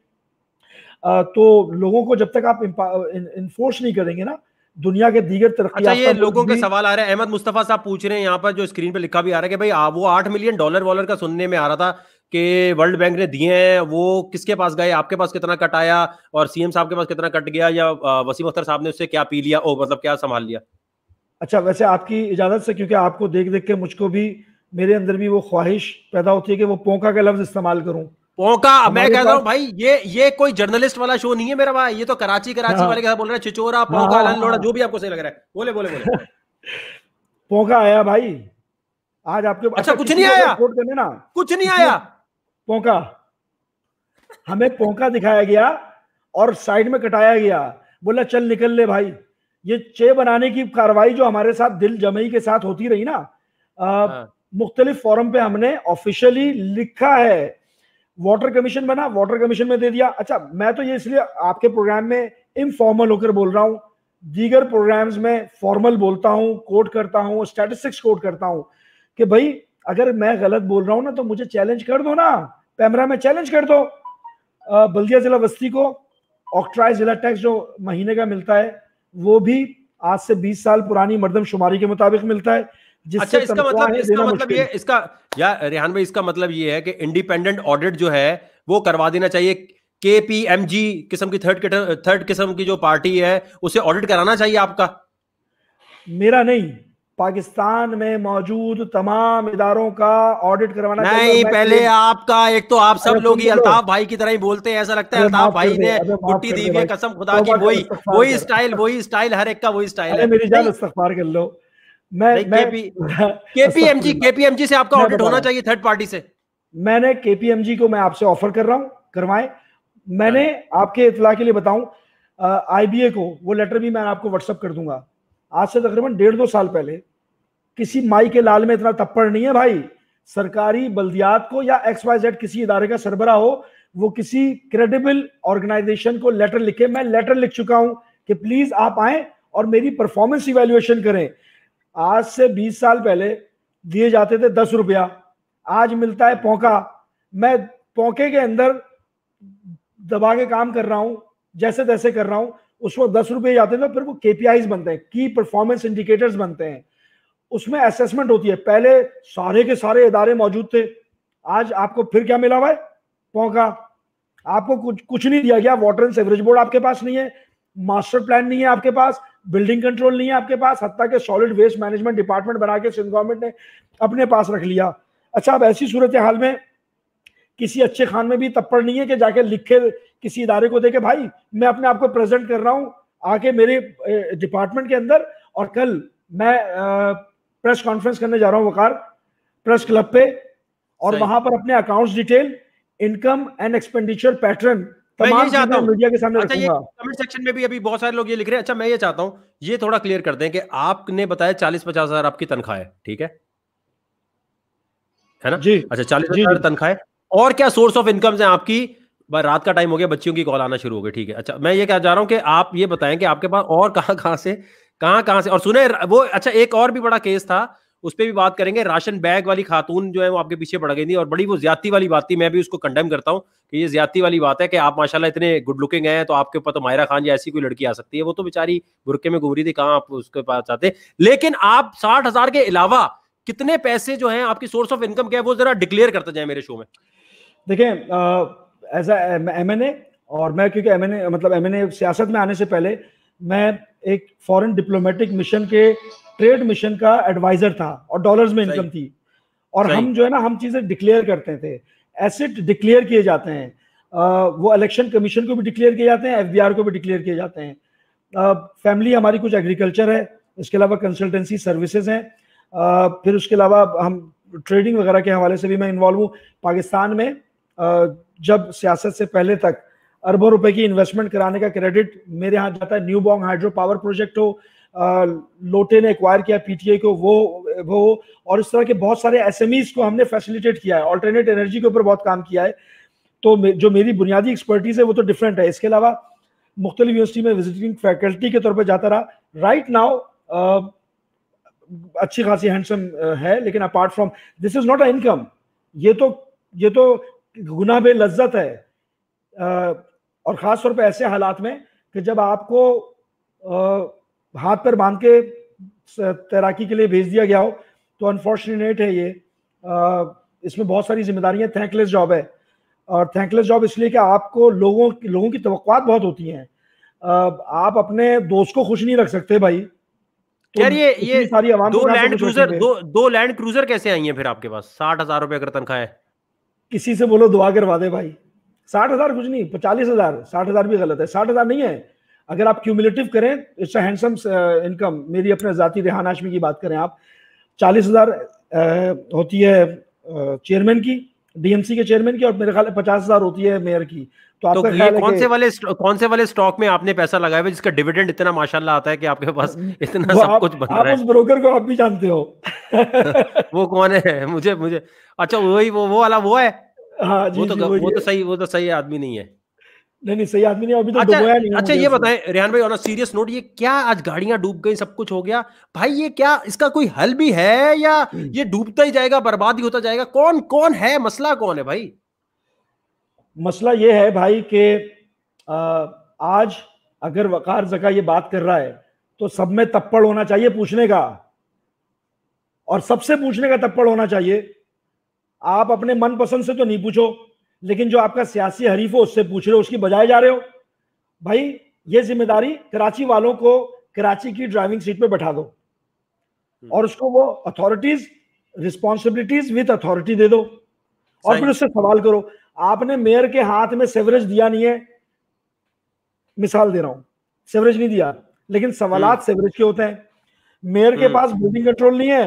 तो लोगों को जब तक आप इन्फोर्स नहीं करेंगे ना दुनिया के दीगर तरक्की अच्छा ये लोगों के सवाल आ
रहे हैं अहमद मुस्तफा साहब पूछ रहे हैं यहाँ पर जो स्क्रीन पे लिखा भी आ रहा है कि भाई वो आठ मिलियन डॉलर वॉलर का सुनने में आ रहा था कि वर्ल्ड बैंक ने दिए हैं वो किसके पास गए आपके पास कितना कट आया और सीएम साहब के पास कितना कट गया या वसीम अख्तर साहब ने उससे क्या पी लिया ओ मतलब क्या संभाल लिया
अच्छा वैसे आपकी इजाजत से क्योंकि आपको देख देख के मुझको भी मेरे अंदर भी वो ख्वाहिश पैदा होती है कि वो पोंका का लफ्ज इस्तेमाल करूँ
पोंका मैं हूँ भाई ये ये कोई जर्नलिस्ट वाला शो नहीं है मेरा भाई ये तो कराची कराची हाँ। वाले बोल रहे छिचोरा पोंका हाँ। जो भी आपको सही लग रहा है बोले बोले बोले
पोंका आया भाई आज आपके अच्छा कुछ नहीं आया रिपोर्ट करने ना कुछ नहीं आया पोंका हमें पोंका दिखाया गया और साइड में कटाया गया बोला चल निकल ले भाई ये चे बनाने की कार्रवाई जो हमारे साथ दिल जमई के साथ होती रही ना हाँ। मुख्तलिफ फोरम पे हमने ऑफिशियली लिखा है वाटर कमीशन बना वाटर कमीशन में दे दिया अच्छा मैं तो ये इसलिए आपके प्रोग्राम में इनफॉर्मल होकर बोल रहा हूँ दीगर प्रोग्राम्स में फॉर्मल बोलता हूँ कोट करता हूँ स्टैटिस्टिक्स कोट करता हूँ कि भाई अगर मैं गलत बोल रहा हूँ ना तो मुझे चैलेंज कर दो ना पैमरा में चैलेंज कर दो बल्दिया जिला बस्ती को ऑक्ट्राइज जिला टैक्स जो महीने का मिलता है वो भी आज से 20 साल पुरानी शुमारी के मुताबिक मिलता है अच्छा इसका मतलब इसका मतलब ये इसका
या रेहान भाई इसका मतलब ये है कि इंडिपेंडेंट ऑडिट जो है वो करवा देना चाहिए के पी एम जी किस्म की थर्ड थर्ड किस्म की जो पार्टी है उसे ऑडिट कराना चाहिए आपका
मेरा नहीं पाकिस्तान में मौजूद तमाम इदारों का ऑडिट करवाना नहीं पहले आपका
एक तो आप सब लोग ही अल्ताफ भाई की तरह ही बोलते हैं ऐसा लगता है अल्ताफ भाई ने गुट्टी दी हुई कसम खुदा तो की वही वही स्टाइल वही स्टाइल हर एक का वही स्टाइल है मेरी जान
कर लो मैं
केपीएमजी केपीएमजी से आपका ऑडिट होना चाहिए थर्ड पार्टी से
मैंने केपीएमजी को मैं आपसे ऑफर कर रहा हूं करवाए मैंने हाँ। आपके इतला के लिए बताऊं आईबीए को वो लेटर भी मैं आपको व्हाट्सअप कर दूंगा आज से तकरीबन डेढ़ दो साल पहले किसी माई के लाल में इतना तप्पड़ नहीं है भाई सरकारी बल्दियात को या एक्स वाई जेड किसी इदारे का सरबरा हो वो किसी क्रेडिबल ऑर्गेनाइजेशन को लेटर लिखे मैं लेटर लिख चुका हूं कि प्लीज आप आए और मेरी परफॉर्मेंस इवेल्युएशन करें आज से 20 साल पहले दिए जाते थे दस रुपया आज मिलता है पौका मैं पौके के अंदर दबा के काम कर रहा हूं जैसे तैसे कर रहा हूं उसमें दस रुपये जाते थे फिर वो के बनते हैं की परफॉर्मेंस इंडिकेटर्स बनते हैं उसमें असेसमेंट होती है पहले सारे के सारे इदारे मौजूद थे आज आपको फिर क्या मिला हुआ है पौका आपको कुछ कुछ नहीं दिया गया वाटर एंड सेवरेज बोर्ड आपके पास नहीं है मास्टर प्लान नहीं है आपके पास बिल्डिंग कंट्रोल नहीं है आपके पास हत्या के सॉलिड वेस्ट मैनेजमेंट डिपार्टमेंट बना के सिंध गवर्नमेंट ने अपने पास रख लिया अच्छा अब ऐसी सूरत हाल में किसी अच्छे खान में भी तप्पड़ नहीं है कि जाके लिखे किसी इदारे को देखे भाई मैं अपने आप को प्रेजेंट कर रहा हूँ आके मेरे डिपार्टमेंट के अंदर और कल मैं प्रेस कॉन्फ्रेंस करने जा रहा हूँ वकार प्रेस क्लब पे और वहां पर अपने accounts detail income and expenditure pattern अच्छा, अच्छा,
मैं ये चाहता हूँ ये थोड़ा क्लियर कर दें कि आपने बताया चालीस पचास हजार आपकी तनख्वाह है ठीक है है ना जी अच्छा चालीस हजार तनख्वाह है और क्या सोर्स ऑफ इनकम है आपकी रात का टाइम हो गया बच्चियों की कॉल आना शुरू हो गई ठीक है अच्छा मैं ये कह जा रहा हूँ कि आप ये बताएं कि आपके पास और कहाँ कहाँ से कहाँ कहाँ से और सुने वो अच्छा एक और भी बड़ा केस था उस पर भी बात करेंगे राशन बैग वाली खातून जो है वो आपके पीछे पड़ गई थी और बड़ी वो ज्यादा वाली बात थी मैं भी उसको कंडेम करता हूँ कि ये ज्यादा वाली बात है कि आप माशाल्लाह इतने गुड लुकिंग हैं तो आपके ऊपर तो मायरा खान या ऐसी कोई लड़की आ सकती है वो तो बेचारी बुरके में घूमरी थी कहाँ आप उसके पास जाते लेकिन आप साठ के अलावा कितने पैसे जो है आपकी सोर्स ऑफ इनकम क्या है वो जरा डिक्लेयर करते जाए मेरे शो में
देखिये एज एम एन ए और मैं क्योंकि एम एन ए मतलब एम एन ए सियासत में आने से पहले मैं एक फॉरेन डिप्लोमेटिक मिशन के ट्रेड मिशन का एडवाइजर था और डॉलर्स में इनकम थी और हम जो है ना हम चीजें डिक्लेयर करते थे एसेट डिक्लेयर किए जाते हैं वो इलेक्शन कमीशन को भी डिक्लेयर किए जाते हैं एफबीआर को भी डिक्लेयर किए जाते हैं फैमिली हमारी कुछ एग्रीकल्चर है इसके अलावा कंसल्टेंसी सर्विसेज हैं फिर उसके अलावा हम ट्रेडिंग वगैरह के हवाले से भी मैं इन्वॉल्व हूँ पाकिस्तान में जब सियासत से पहले तक अरबों रुपए की इन्वेस्टमेंट कराने का क्रेडिट मेरे यहाँ जाता है New Bong hydro power project हो लोटे ने एक्वायर किया पीटीए को वो वो और इस तरह के बहुत सारे एसएमईज को हमने फैसिलिटेट किया है ऑल्टरनेट एनर्जी के ऊपर बहुत काम किया है तो मे, जो मेरी बुनियादी एक्सपर्टीज है वो तो डिफरेंट है इसके अलावा मुख्तलिफ यूनिवर्सिटी में विजिटिंग फैकल्टी के तौर पर जाता रहा राइट right नाउ अच्छी खासी हैंडसम है लेकिन apart from this is not a income ये तो ये तो गुना बे लज्जत है आ, और ख़ास तौर पर ऐसे हालात में कि जब आपको आ, हाथ पर बांध के तैराकी के लिए भेज दिया गया हो तो अनफॉर्चुनेट है ये आ, इसमें बहुत सारी जिम्मेदारियां थैंकलेस जॉब है और थैंकलेस जॉब इसलिए कि आपको लोगों लोगों की तवक्कात बहुत होती हैं आप अपने दोस्त को खुश नहीं रख सकते भाई तो यार ये ये सारी आवाम दो लैंड क्रूजर दो
दो लैंड क्रूजर कैसे आई है फिर आपके पास साठ हजार रुपए अगर तनख्वाह है
किसी से बोलो दुआ करवा दे भाई साठ हजार कुछ नहीं पचालीस हजार साठ हजार भी गलत है साठ हजार नहीं है अगर आप क्यूमुलेटिव करें इट्स अ हैंडसम इनकम मेरी अपने जाती रेहान हाशमी की बात करें आप चालीस हज़ार uh, होती है चेयरमैन uh, की डीएमसी के चेयरमैन की और मेरे ख्याल पचास हज़ार होती है मेयर की तो, तो ये कौन से
वाले कौन से वाले स्टॉक में आपने पैसा लगाया हुआ जिसका डिविडेंड इतना माशाल्लाह आता है कि आपके पास इतना सब आप, कुछ बन रहा है उस
ब्रोकर को आप भी जानते हो
वो कौन है मुझे मुझे अच्छा वही वो वो वाला वो है हाँ जी, वो तो वो तो सही वो तो सही आदमी नहीं है
नहीं नहीं सही आदमी नहीं अभी तो अच्छा, नहीं अच्छा ये बताएं
रेहान भाई ऑन सीरियस नोट ये क्या आज गाड़ियां डूब गई सब कुछ हो गया भाई ये क्या इसका कोई हल भी है या हम्म। ये डूबता ही जाएगा बर्बाद ही होता जाएगा कौन कौन है मसला कौन है भाई
मसला ये है भाई के आज अगर वकार जका ये बात कर रहा है तो सब में तप्पड़ होना चाहिए पूछने का और सबसे पूछने का तप्पड़ होना चाहिए आप अपने मनपसंद से तो नहीं पूछो लेकिन जो आपका सियासी हरीफ हो उससे पूछ रहे हो उसकी बजाय जा रहे हो भाई ये जिम्मेदारी कराची वालों को कराची की ड्राइविंग सीट पे बैठा दो हम्म। और उसको वो अथॉरिटीज रिस्पॉन्सिबिलिटीज विथ अथॉरिटी दे दो और फिर उससे सवाल करो आपने मेयर के हाथ में सेवरेज दिया नहीं है मिसाल दे रहा हूं सेवरेज नहीं दिया लेकिन सवाल सेवरेज हम्म। के होते हैं मेयर के हम्म। पास बिल्डिंग कंट्रोल नहीं है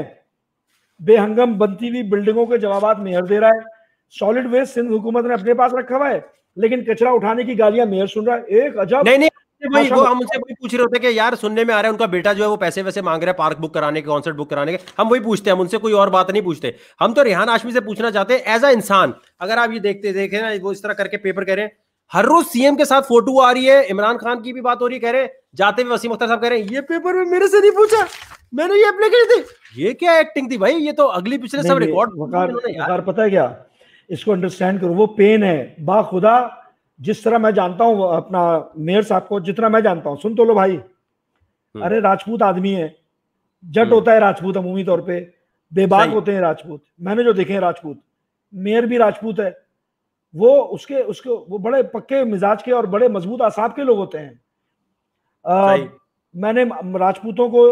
बेहंगम बनती हुई बिल्डिंगों के जवाब मेयर दे रहा है सॉलिड वेस्ट सिंध हुकूमत ने अपने पास रखा हुआ है लेकिन कचरा उठाने की गालियां मेयर सुन रहा है एक अजब नहीं नहीं भाई वो हम उनसे
वही पूछ रहे होते कि यार सुनने में आ रहा है उनका बेटा जो है वो पैसे वैसे मांग रहा है पार्क बुक कराने के कॉन्सर्ट बुक कराने के हम वही पूछते हैं हम उनसे कोई और बात नहीं पूछते हम तो रिहान आशमी से पूछना चाहते हैं एज अ इंसान अगर आप ये देखते देखे ना वो इस तरह करके पेपर कह रहे हैं हर रोज सीएम के साथ फोटो आ रही है इमरान खान की भी बात हो रही है कह रहे हैं जाते हुए वसीम अख्तर साहब कह रहे हैं ये पेपर में मेरे से नहीं पूछा मैंने ये अप्लाई करी थी
ये क्या एक्टिंग थी भाई ये तो अगली पिछले सब रिकॉर्ड पता है क्या इसको अंडरस्टैंड करो वो पेन है बा खुदा जिस तरह मैं जानता हूँ अपना मेयर साहब को जितना मैं जानता हूँ सुन तो लो भाई हम्म। अरे राजपूत आदमी है जट हम्म। होता है राजपूत अमूमी तौर पे बेबाक होते हैं राजपूत मैंने जो देखे हैं राजपूत मेयर भी राजपूत है वो उसके उसके वो बड़े पक्के मिजाज के और बड़े मजबूत आसाब के लोग होते हैं आ, मैंने राजपूतों को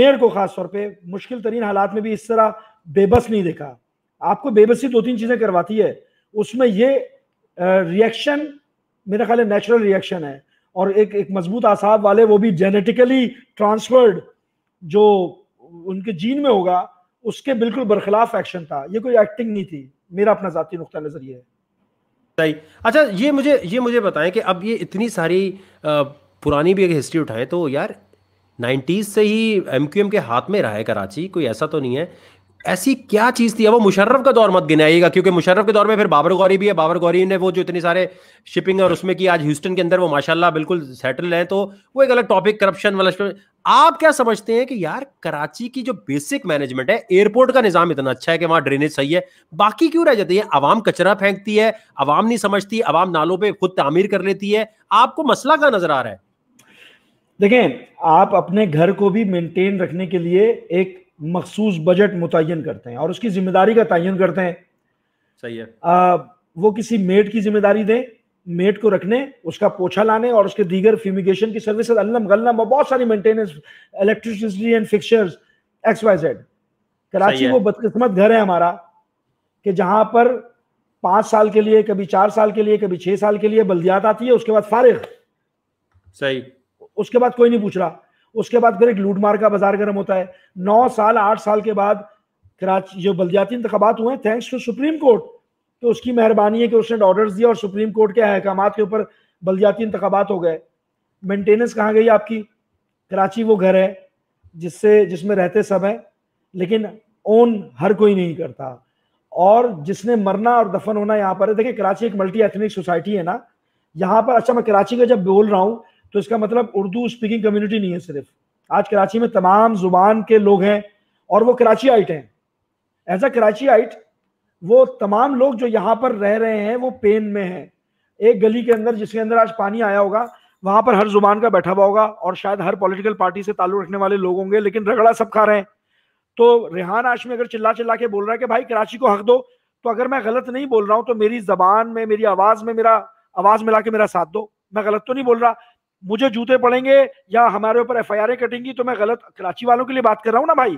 मेयर को खास तौर पे मुश्किल तरीन हालात में भी इस तरह बेबस नहीं देखा आपको बेबसी दो तीन चीजें करवाती है उसमें ये रिएक्शन मेरा ख्याल नेचुरल रिएक्शन है और एक एक मजबूत आसाब वाले वो भी जेनेटिकली ट्रांसफर्ड जो उनके जीन में होगा उसके बिल्कुल बरखिलाफ एक्शन था ये कोई एक्टिंग नहीं थी मेरा अपना जाती नुकता नजरिए है
सही अच्छा ये मुझे ये मुझे बताएं कि अब ये इतनी सारी पुरानी भी एक हिस्ट्री उठाएं तो यार 90s से ही एम के हाथ में रहा है कराची कोई ऐसा तो नहीं है ऐसी क्या चीज थी वो मुशर्रफ का दौर मत गिनाइएगा क्योंकि मुशर्रफ के दौर में फिर बाबर गौरी भी है बाबर गौरी ने वो जो इतने सारे शिपिंग और उसमें की आज ह्यूस्टन के अंदर वो माशाल्लाह बिल्कुल सेटल है तो वो एक अलग टॉपिक करप्शन वाला आप क्या समझते हैं कि यार कराची की जो बेसिक मैनेजमेंट है एयरपोर्ट का निजाम इतना अच्छा है कि वहां ड्रेनेज सही है बाकी क्यों रह जाती है आवाम कचरा फेंकती है आवाम नहीं समझती आवाम नालों पर खुद तमीर कर लेती है आपको मसला क्या नजर आ रहा
है देखें आप अपने घर को भी मेंटेन रखने के लिए एक मखसूस बजट मुतन करते हैं और उसकी जिम्मेदारी का तयन करते हैं सही है आ, वो किसी मेट की जिम्मेदारी दें मेट को रखने उसका पोछा लाने और उसके दीगर फ्यूमिगेशन की सर्विस अल्लम गलम और बहुत सारी maintenance electricity and fixers X Y Z Karachi वो बदकिस्मत घर है हमारा कि जहां पर पांच साल के लिए कभी चार साल के लिए कभी छह साल के लिए बल्दियात आती है उसके बाद फारिग सही उसके बाद कोई नहीं पूछ रहा उसके बाद फिर एक लूटमार का बाजार गर्म होता है नौ साल आठ साल के बाद कराची जो बलदियाती इंतबात हुए थैंक्स टू सुप्रीम कोर्ट तो उसकी मेहरबानी है कि उसने ऑर्डर दिया और सुप्रीम कोर्ट के अहकाम के ऊपर बलदियाती इंतबात हो गए मेंटेनेंस कहाँ गई आपकी कराची वो घर है जिससे जिसमें रहते सब हैं लेकिन ओन हर कोई नहीं करता और जिसने मरना और दफन होना यहाँ पर है देखिए कराची एक मल्टी एथनिक सोसाइटी है ना यहाँ पर अच्छा मैं कराची का जब बोल रहा हूँ तो इसका मतलब उर्दू स्पीकिंग कम्युनिटी नहीं है सिर्फ आज कराची में तमाम जुबान के लोग हैं और वो कराची आइट हैं एज अ कराची आइट वो तमाम लोग जो यहाँ पर रह रहे हैं वो पेन में हैं एक गली के अंदर जिसके अंदर आज पानी आया होगा वहां पर हर जुबान का बैठा हुआ होगा और शायद हर पॉलिटिकल पार्टी से ताल्लुक रखने वाले लोग होंगे लेकिन रगड़ा सब खा रहे हैं तो रेहान आशमी अगर चिल्ला चिल्ला के बोल रहा है कि भाई कराची को हक दो तो अगर मैं गलत नहीं बोल रहा हूँ तो मेरी जबान में मेरी आवाज में मेरा आवाज मिला के मेरा साथ दो मैं गलत तो नहीं बोल रहा मुझे जूते पड़ेंगे या हमारे ऊपर एफ आई कटेंगी तो मैं गलत कराची वालों के लिए बात कर रहा हूँ ना भाई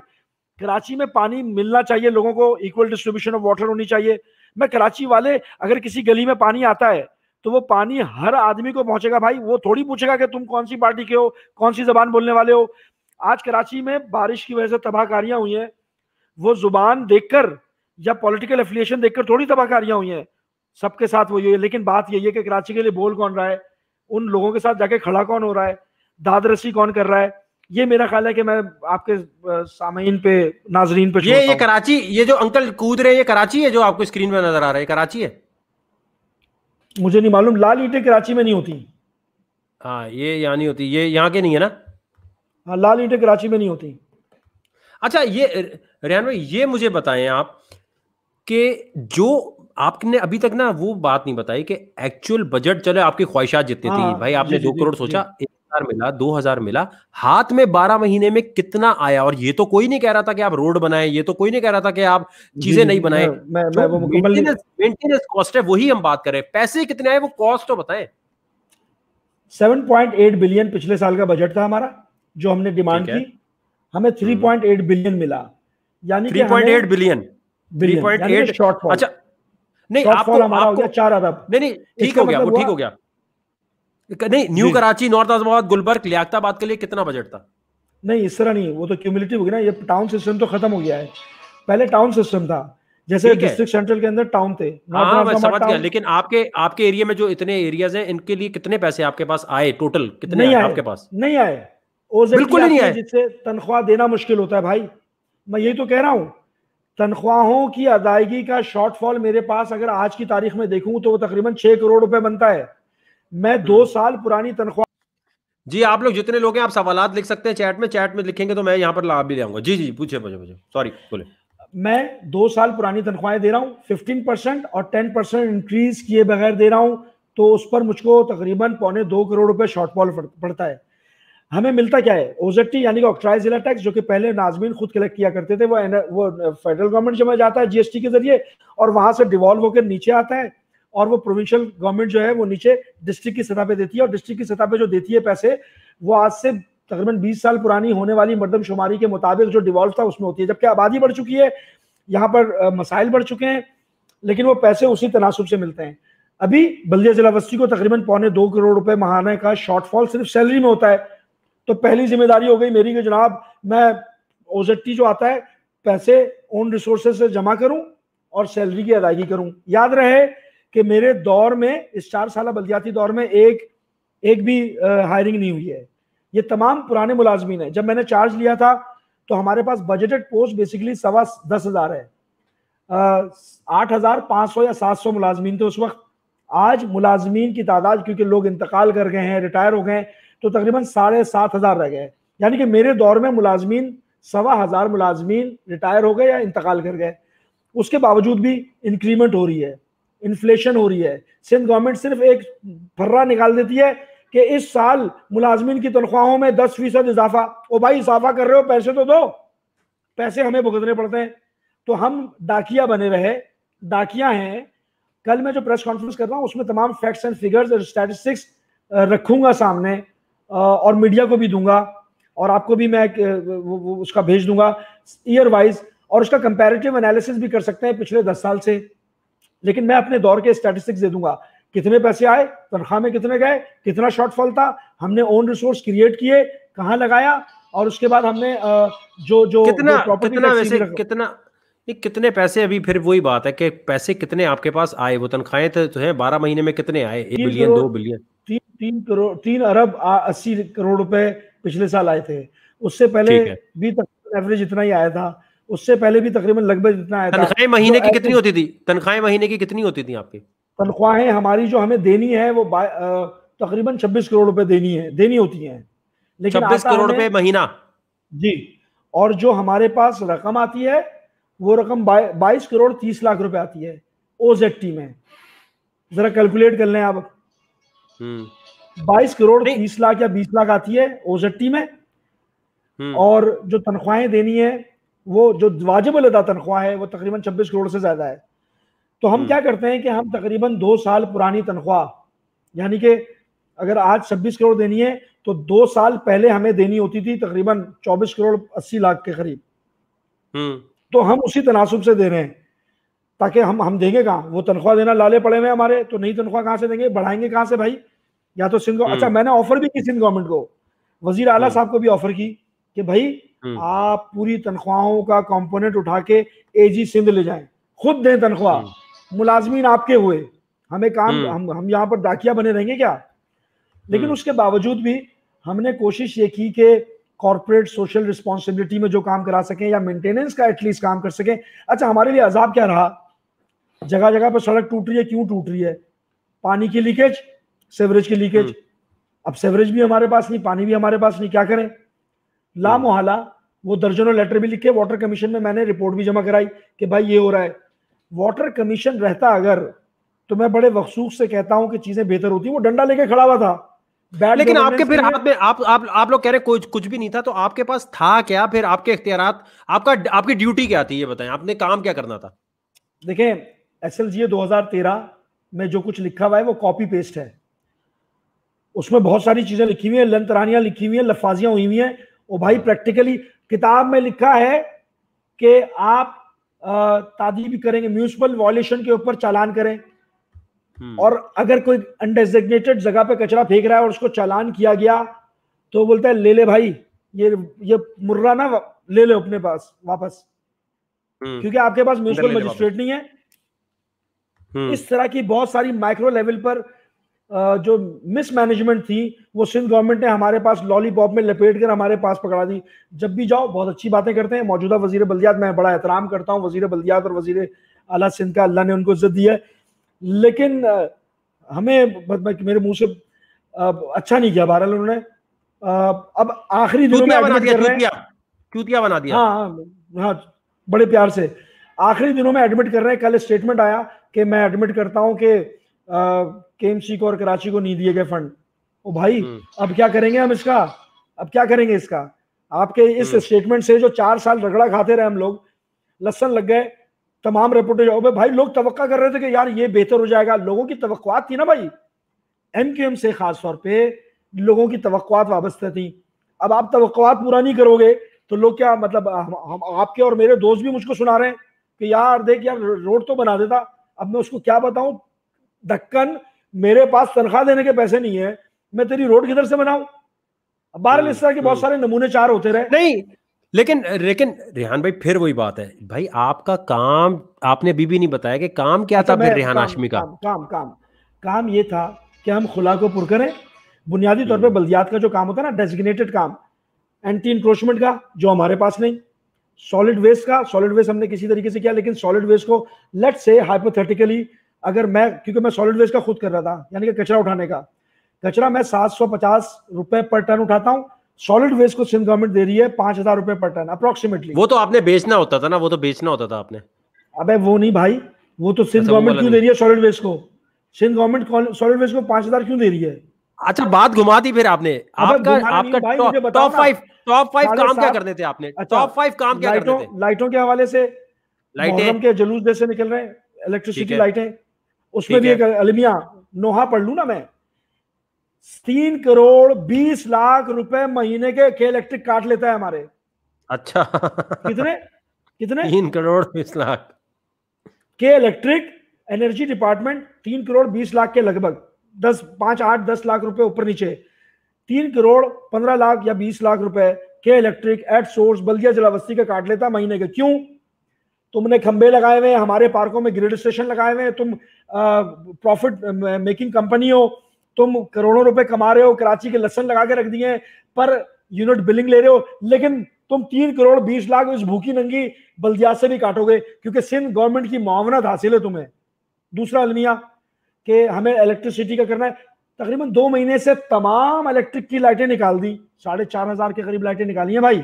कराची में पानी मिलना चाहिए लोगों को इक्वल डिस्ट्रीब्यूशन ऑफ वाटर होनी चाहिए मैं कराची वाले अगर किसी गली में पानी आता है तो वो पानी हर आदमी को पहुंचेगा भाई वो थोड़ी पूछेगा कि तुम कौन सी पार्टी के हो कौन सी जबान बोलने वाले हो आज कराची में बारिश की वजह से तबाहकारियां हुई हैं वो जुबान देखकर या पॉलिटिकल एफिलिएशन देखकर थोड़ी तबाहकारियां हुई हैं सबके साथ वो ये लेकिन बात यही है कि कराची के लिए बोल कौन रहा है उन लोगों के साथ जाके खड़ा कौन हो रहा है दादरसी कौन कर रहा है ये मेरा ख्याल है कि मैं आपके सामीन पे नाजरीन पे ये ये
कराची ये जो अंकल कूद रहे हैं ये कराची है जो आपको स्क्रीन पे नजर आ रहा है कराची है
मुझे नहीं मालूम लाल ईटे कराची में नहीं होती
हाँ ये यहाँ नहीं होती ये यहाँ के नहीं है ना
हाँ लाल ईटे कराची में नहीं होती अच्छा
ये रेहान भाई ये मुझे बताएं आप कि जो आपने अभी तक ना वो बात नहीं बताई कि एक्चुअल बजट चले आपकी ख्वाहिशात जितनी थी हाँ, भाई आपने दो करोड़ सोचा एक हजार मिला दो हजार मिला हाथ में बारह महीने में कितना आया और ये तो कोई नहीं कह रहा था कि आप रोड बनाए ये तो कोई नहीं कह रहा था कि आप चीजें नहीं बनाए
मेंटेनेंस
कॉस्ट है वही हम बात करें पैसे कितने आए वो कॉस्ट तो बताए
7.8 बिलियन पिछले साल का बजट था हमारा जो हमने डिमांड की हमें 3.8 हम्म। बिलियन मिला यानी 3.8 बिलियन
3.8 शॉर्टफॉल अच्छा
नहीं आपको आपको चार अरब नहीं नहीं ठीक हो गया मतलब वो ठीक हो गया नहीं न्यू कराची
नॉर्थ आजमाबाद गुलबर्ग लियाताबाद के लिए कितना बजट था
नहीं इस तरह नहीं वो तो क्यूमिलिटी हो गया ना ये टाउन सिस्टम तो खत्म हो गया है पहले टाउन सिस्टम था जैसे डिस्ट्रिक्ट सेंट्रल के अंदर टाउन थे हाँ मैं समझ गया
लेकिन आपके आपके एरिया में जो इतने एरियाज हैं इनके लिए कितने पैसे आपके पास आए टोटल कितने नहीं आए, आए, आपके पास
नहीं आए बिल्कुल नहीं आए जिससे तनख्वाह देना मुश्किल होता है भाई मैं यही तो कह रहा हूँ तनख्वाहों की अदायगी का शॉर्टफॉल मेरे पास अगर आज की तारीख में देखूं तो वो तकरीबन छह करोड़ रुपए बनता है मैं दो हम्म। साल पुरानी तनख्वाह
जी आप लोग जितने लोग हैं आप सवाल लिख सकते हैं चैट में चैट में लिखेंगे तो मैं यहाँ पर लाभ भी जाऊंगा जी जी पूछे मुझे मुझे सॉरी बोले
मैं दो साल पुरानी तनख्वाहें दे रहा हूँ फिफ्टीन परसेंट और टेन परसेंट इंक्रीज किए बगैर दे रहा हूँ तो उस पर मुझको तकरीबन पौने दो करोड़ रुपए शॉर्टफॉल पड़ता है हमें मिलता क्या है ओजेटी यानी कि ऑक्ट्राइज जिला टैक्स जो कि पहले नाजमीन खुद कलेक्ट किया करते थे वो वो फेडरल गवर्नमेंट जमा जाता है जीएसटी के जरिए और वहां से डिवॉल्व होकर नीचे आता है और वो प्रोविंशियल गवर्नमेंट जो है वो नीचे डिस्ट्रिक्ट की सतह पे देती है और डिस्ट्रिक्ट की सतह पे जो देती है पैसे वो आज से तकरीबन बीस साल पुरानी होने वाली मरदमशुमारी के मुताबिक जो डिवॉल्व था उसमें होती है जबकि आबादी बढ़ चुकी है यहाँ पर uh, मसाइल बढ़ चुके हैं लेकिन वो पैसे उसी तनासब से मिलते हैं अभी बल्दिया जिला बस्ती को तकरीबन पौने दो करोड़ रुपए महाना का शॉर्टफॉल सिर्फ सैलरी में होता है तो पहली जिम्मेदारी हो गई मेरी कि जनाब मैं ओजट्टी जो आता है पैसे ओन रिसोर्सेज से जमा करूं और सैलरी की अदायगी करूं याद रहे कि मेरे दौर में इस चार साल बल्दियाती दौर में एक एक भी हायरिंग नहीं हुई है ये तमाम पुराने मुलाजमीन है जब मैंने चार्ज लिया था तो हमारे पास बजटेड पोस्ट बेसिकली सवा दस हज़ार है आठ हज़ार पांच सौ या सात सौ मुलाजमीन थे उस वक्त आज मुलाजमीन की तादाद क्योंकि लोग इंतकाल कर गए हैं रिटायर हो गए हैं तो तकरीबन साढ़े सात हज़ार रह गए यानी कि मेरे दौर में मुलाजमीन सवा हज़ार मुलाजमीन रिटायर हो गए या इंतकाल कर गए उसके बावजूद भी इंक्रीमेंट हो रही है इन्फ्लेशन हो रही है सिंध गवर्नमेंट सिर्फ एक फर्रा निकाल देती है कि इस साल मुलाजमीन की तनख्वाहों में दस फीसद इजाफा ओ भाई इजाफा कर रहे हो पैसे तो दो पैसे हमें भुगतने पड़ते हैं तो हम डाकिया बने रहे डाकिया हैं कल मैं जो प्रेस कॉन्फ्रेंस कर रहा हूँ उसमें तमाम फैक्ट्स एंड फिगर्स और स्टैटिस्टिक्स रखूंगा सामने और मीडिया को भी दूंगा और आपको भी मैं उसका भेज दूंगा ईयर वाइज और उसका कंपेरेटिव एनालिसिस भी कर सकते हैं पिछले दस साल से लेकिन मैं अपने दौर के स्टैटिस्टिक्स दे दूंगा कितने पैसे आए तनख्वाह में कितने गए कितना शॉर्टफॉल था हमने ओन रिसोर्स क्रिएट किए कहाँ लगाया और उसके बाद हमने जो जो कितना जो कितना वैसे कितना
ये कितने पैसे अभी फिर वही बात है कि पैसे कितने आपके पास आए वो तनख्वाहें तो, तो हैं बारह महीने में कितने आए एक बिलियन दो बिलियन
तीन करोड़ तीन अरब अस्सी करोड़ रुपए पिछले साल आए थे उससे पहले भी एवरेज इतना ही आया था उससे पहले भी तकरीबन लगभग इतना आया था महीने की कितनी होती
थी तनख्वाहें महीने की कितनी होती थी आपकी
तनख्वाहें हमारी जो हमें देनी है वो तकरीबन छब्बीस करोड़ रुपए देनी है देनी होती है लेकिन छब्बीस करोड़ रुपए महीना जी और जो हमारे पास रकम आती है वो रकम बाईस करोड़ तीस लाख रुपए आती है ओजेड में जरा कैलकुलेट कर लें आप हम्म। बाईस करोड़ तीस लाख या बीस लाख आती है ओजट्टी में हम्म। और जो तनख्वाहें देनी है वो जो वाजिब अदा तनख्वाह है वो तकरीबन छब्बीस करोड़ से ज्यादा है तो हम हम्म। क्या करते हैं कि हम तकरीबन दो साल पुरानी तनख्वाह यानी कि अगर आज छब्बीस करोड़ देनी है तो दो साल पहले हमें देनी होती थी तकरीबन चौबीस करोड़ अस्सी लाख के करीब हम्म। तो हम उसी तनासब से दे रहे हैं ताकि हम हम देंगे कहाँ वो तनख्वाह देना लाले पड़े हुए हमारे तो नई तनख्वाह कहाँ से देंगे बढ़ाएंगे कहाँ से भाई या तो सिंध हम्म। अच्छा मैंने ऑफर भी की सिंध गवर्नमेंट को वजीर आला हम्म। साहब को भी ऑफर की कि भाई हम्म। आप पूरी तनख्वाहों का कंपोनेंट उठा के एजी सिंध ले जाएं खुद दें तनख्वाह मुलाजमीन आपके हुए हमें काम हम हम यहाँ पर डाकिया बने रहेंगे क्या लेकिन उसके बावजूद भी हमने कोशिश ये की कि कॉरपोरेट सोशल रिस्पॉन्सिबिलिटी में जो काम करा सकें या मेंटेनेंस का एटलीस्ट काम कर सकें अच्छा हमारे लिए अजाब क्या रहा जगह जगह पर सड़क टूट रही है क्यों टूट रही है पानी की लीकेज सेवरेज की लीकेज हम्म। अब सेवरेज भी हमारे पास नहीं पानी भी हमारे पास नहीं क्या करें ला मोहला वो दर्जनों लेटर भी लिखे वाटर कमीशन में मैंने रिपोर्ट भी जमा कराई कि भाई ये हो रहा है वाटर कमीशन रहता अगर तो मैं बड़े वकसूख से कहता हूँ कि चीजें बेहतर होती वो डंडा लेके खड़ा हुआ था लेकिन आपके फिर हाथ
में आप आप आप लोग कह रहे कुछ कुछ भी नहीं था तो आपके पास था क्या फिर आपके इख्तियार आपका आपकी ड्यूटी क्या थी ये बताएं आपने काम क्या करना था
देखें एस एल जी दो में जो कुछ लिखा हुआ है वो कॉपी पेस्ट है उसमें बहुत सारी चीजें लिखी हुई है लंतरानियां लिखी हुई है लफाजियां हुई हुई हैं वो भाई प्रैक्टिकली किताब में लिखा है कि आप तादीब करेंगे म्यूनसिपल वॉयलेशन के ऊपर चालान करें हम्म। और अगर कोई अनडेजिग्नेटेड जगह पे कचरा फेंक रहा है और उसको चालान किया गया तो बोलता है ले ले भाई ये ये मुर्रा ना ले ले अपने पास वापस हम्म। क्योंकि आपके पास म्यूनसिपल मजिस्ट्रेट नहीं है हम्म। इस तरह की बहुत सारी माइक्रो लेवल पर जो मिसमैनेजमेंट थी वो सिंध गवर्नमेंट ने हमारे पास लॉलीपॉप में लपेट कर हमारे पास पकड़ा दी जब भी जाओ बहुत अच्छी बातें करते हैं मौजूदा वजीर बल्दियात मैं बड़ा एहतराम करता हूँ वजीर बल्दियात और वजीर अला सिंध का अल्लाह ने उनको इज्जत दी है लेकिन हमें मेरे मुंह से अच्छा नहीं किया बहरहाल उन्होंने अब आखिरी दिनों में एडमिट कर रहे
हैं बना दिया हाँ,
हाँ हाँ बड़े प्यार से आखिरी दिनों में एडमिट कर रहे हैं कल स्टेटमेंट आया कि मैं एडमिट करता हूँ कि केएमसी को और कराची को नहीं दिए गए फंड ओ भाई हम्म। अब क्या करेंगे हम इसका अब क्या करेंगे इसका आपके इस स्टेटमेंट हम्म। से जो चार साल रगड़ा खाते रहे हम लोग लसन लग गए तमाम रिपोर्टेज हो भाई लोग तवक्का कर रहे थे कि यार ये बेहतर हो जाएगा लोगों की तवक्कात थी ना भाई एम क्यू एम से खास तौर पे लोगों की तवक्कात वाबस्ता थी अब आप तवक्कात पूरा नहीं करोगे तो लोग क्या मतलब हम, हम आपके और मेरे दोस्त भी मुझको सुना रहे हैं कि यार देख यार रोड तो बना देता अब मैं उसको क्या बताऊं दक्कन मेरे पास तनख्वाह देने के पैसे नहीं है मैं तेरी रोड किधर से बनाऊ बहरहाल हम्म, इस तरह के बहुत हम्म। सारे नमूने चार होते रहे नहीं लेकिन लेकिन
रेहान भाई फिर वही बात है भाई आपका काम आपने अभी भी नहीं बताया कि काम क्या अच्छा, था फिर रेहान आशमी का काम,
काम काम काम ये था कि हम खुला को पुर करें बुनियादी तौर पर हम्म। बल्दियात का जो काम होता है ना डेजिग्नेटेड काम एंटी इंक्रोचमेंट का जो हमारे पास नहीं सॉलिड वेस्ट का सॉलिड वेस्ट हमने किसी तरीके से किया लेकिन सॉलिड वेस्ट को लेट से हाइपोथेटिकली अगर मैं क्योंकि मैं सॉलिड वेस्ट का खुद कर रहा था यानी कि कचरा उठाने का कचरा मैं सात सौ पचास रुपए पर टन उठाता हूँ सॉलिड वेस्ट को सिंध गवर्नमेंट दे रही है पांच हजार रुपए पर टन अप्रोक्सीमेटली
वो तो आपने बेचना होता था ना वो तो बेचना होता था आपने
अबे वो नहीं भाई वो तो सिंध गवर्नमेंट अच्छा, क्यों दे रही है सॉलिड वेस्ट को सिंध गवर्नमेंट सॉलिड वेस्ट को पांच हजार क्यों दे रही है अच्छा बात घुमा दी फिर आपने आपका आपका टॉप फाइव टॉप काम क्या करने थे आपने टॉप अच्छा, फाइव काम क्या लाइटों के हवाले से लाइटें के जुलूस जैसे निकल रहे हैं इलेक्ट्रिसिटी लाइटें उसमें भी एक अलमिया नोहा पढ़ लू ना मैं तीन करोड़ बीस लाख रुपए महीने के के इलेक्ट्रिक काट लेता है हमारे अच्छा कितने कितने तीन करोड़ बीस लाख के इलेक्ट्रिक एनर्जी डिपार्टमेंट तीन करोड़ बीस लाख के लगभग दस पांच आठ दस लाख रुपए ऊपर नीचे तीन करोड़ पंद्रह लाख या बीस लाख रुपए के इलेक्ट्रिक एट सोर्स बल्दिया जलावस्ती का काट लेता महीने के क्यों तुमने खंबे लगाए हुए हमारे पार्कों में ग्रिड स्टेशन लगाए हुए तुम प्रॉफिट मेकिंग कंपनी हो तुम करोड़ों रुपए कमा रहे हो कराची के लसन लगा के रख दिए पर यूनिट बिलिंग ले रहे हो लेकिन तुम तीन करोड़ बीस लाख इस भूखी नंगी बल्दियात से भी काटोगे क्योंकि सिंध गवर्नमेंट की मुआवनत हासिल है तुम्हें दूसरा अलमिया कि हमें इलेक्ट्रिसिटी का करना है तकरीबन दो महीने से तमाम इलेक्ट्रिक की लाइटें निकाल दी साढ़े चार हजार के करीब लाइटें निकाली हैं भाई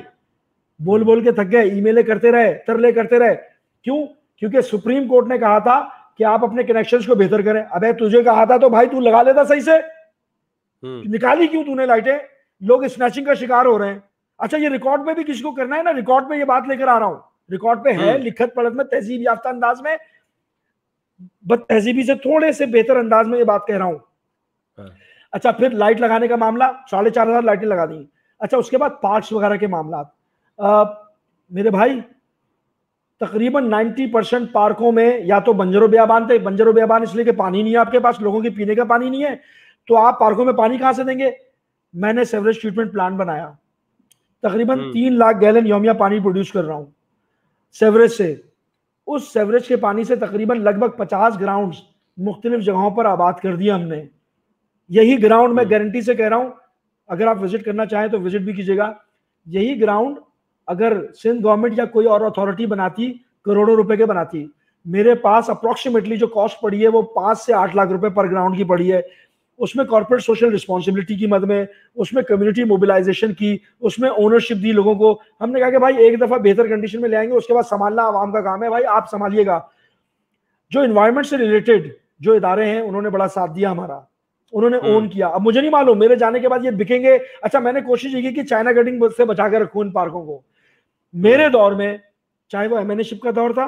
बोल बोल के थक गए ईमेलें करते रहे तरले करते रहे क्यों क्योंकि सुप्रीम कोर्ट ने कहा था कि आप अपने कनेक्शन को बेहतर करें अबे तुझे कहा था तो भाई तू लगा लेता सही से हम्म। निकाली क्यों तूने लाइटें लोग स्नैचिंग का शिकार हो रहे हैं अच्छा ये रिकॉर्ड में भी किसी को करना है ना रिकॉर्ड में ये बात लेकर आ रहा हूं रिकॉर्ड पे है हम्म। लिखत पढ़त में तहजीब याफ्ता अंदाज में तहजीबी से थोड़े से बेहतर अंदाज में ये बात कह रहा हूं हाँ। अच्छा फिर लाइट लगाने का मामला साढ़े चार हजार लाइटें लगा दी अच्छा उसके बाद पार्ट्स वगैरह के मामला मेरे भाई तकरीबन 90 परसेंट पार्कों में या तो बंजरों ब्याबान थे बंजरों ब्याबान इसलिए कि पानी नहीं है आपके पास लोगों के पीने का पानी नहीं है तो आप पार्कों में पानी कहाँ से देंगे मैंने सेवरेज ट्रीटमेंट प्लांट बनाया तकरीबन हम्म। तीन लाख गैलन योमिया पानी प्रोड्यूस कर रहा हूँ सेवरेज से उस सेवरेज के पानी से तकरीबन लगभग पचास ग्राउंड मुख्तलिफ जगहों पर आबाद कर दिया हमने यही ग्राउंड मैं गारंटी हम्म। से कह रहा हूँ अगर आप विजिट करना चाहें तो विजिट भी कीजिएगा यही ग्राउंड अगर सिंध गवर्नमेंट या कोई और अथॉरिटी बनाती करोड़ों रुपए के बनाती मेरे पास अप्रोक्सीमेटली जो कॉस्ट पड़ी है वो पांच से आठ लाख रुपए पर ग्राउंड की पड़ी है उसमें कॉर्पोरेट सोशल रिस्पॉन्सिबिलिटी की मद में उसमें कम्युनिटी मोबिलाइजेशन की उसमें ओनरशिप दी लोगों को हमने कहा कि भाई एक दफा बेहतर कंडीशन में ले आएंगे उसके बाद संभालना आवाम का काम है भाई आप संभालिएगा जो इन्वायरमेंट से रिलेटेड जो इदारे हैं उन्होंने बड़ा साथ दिया हमारा उन्होंने ओन हम्म। किया अब मुझे नहीं मालूम मेरे जाने के बाद ये बिकेंगे अच्छा मैंने कोशिश की कि चाइना कटिंग से बचा के रखू इन पार्कों को मेरे दौर में चाहे वो एमएनएशिप का दौर था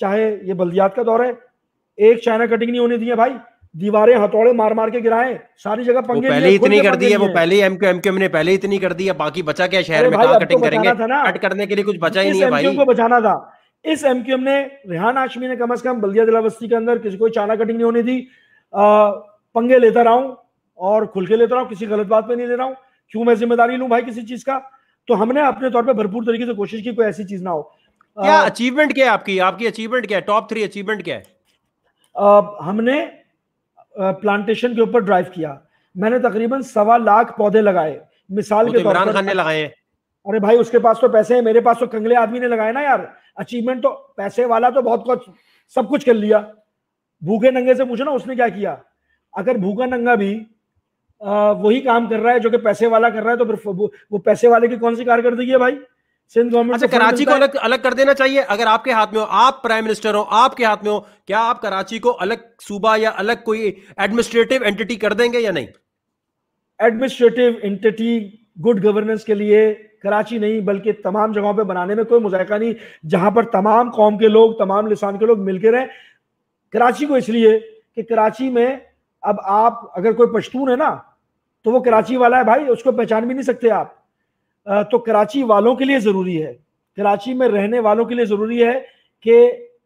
चाहे ये बल्दियात का दौर है एक चाइना कटिंग नहीं होने दी है भाई दीवारें हथौड़े मार मार के गिराए सारी जगह पंगे पहले इतनी कर दी है वो
पहले एमक्यूएम एमक्यू ने पहले इतनी कर दी है बाकी बचा क्या शहर में कहां कटिंग तो करेंगे कट करने के लिए कुछ बचा ही नहीं है भाई को
बचाना था इस एमक्यूएम ने रेहान आशमी ने कम से कम बल्दिया जिला बस्ती के अंदर किसी को चाइना कटिंग नहीं होने दी आ, पंगे लेता रहा हूं और खुल के लेता रहा हूं किसी गलत बात पे नहीं ले रहा हूं क्यों मैं जिम्मेदारी लू भाई किसी चीज का तो हमने अपने तौर पर भरपूर तरीके से कोशिश की कोई ऐसी चीज ना हो
क्या अचीवमेंट क्या है आपकी आपकी अचीवमेंट क्या है टॉप थ्री अचीवमेंट क्या
है हमने प्लांटेशन के ऊपर ड्राइव किया मैंने तकरीबन सवा लाख पौधे लगाए मिसाल के तो तौर पर लगाए अरे भाई उसके पास तो पैसे हैं मेरे पास तो कंगले आदमी ने लगाए ना यार अचीवमेंट तो पैसे वाला तो बहुत कुछ सब कुछ कर लिया भूखे नंगे से पूछो ना उसने क्या किया अगर भूखा नंगा भी वही काम कर रहा है जो कि पैसे वाला कर रहा है तो फिर वो पैसे वाले की कौन सी कारकर्दगी है भाई सिंध गवर्नमेंट अच्छा कराची को अलग
अलग कर देना चाहिए अगर आपके हाथ में हो आप प्राइम मिनिस्टर हो आपके हाथ में हो क्या आप कराची को अलग सूबा या अलग कोई एडमिनिस्ट्रेटिव एंटिटी कर देंगे या नहीं
एडमिनिस्ट्रेटिव एंटिटी गुड गवर्नेंस के लिए कराची नहीं बल्कि तमाम जगहों पे बनाने में कोई मुजायका नहीं जहां पर तमाम कौम के लोग तमाम लिसान के लोग मिलकर रहे कराची को इसलिए कि कराची में अब आप अगर कोई पश्तून है ना तो वो कराची वाला है भाई उसको पहचान भी नहीं सकते आप तो कराची वालों के लिए ज़रूरी है कराची में रहने वालों के लिए ज़रूरी है कि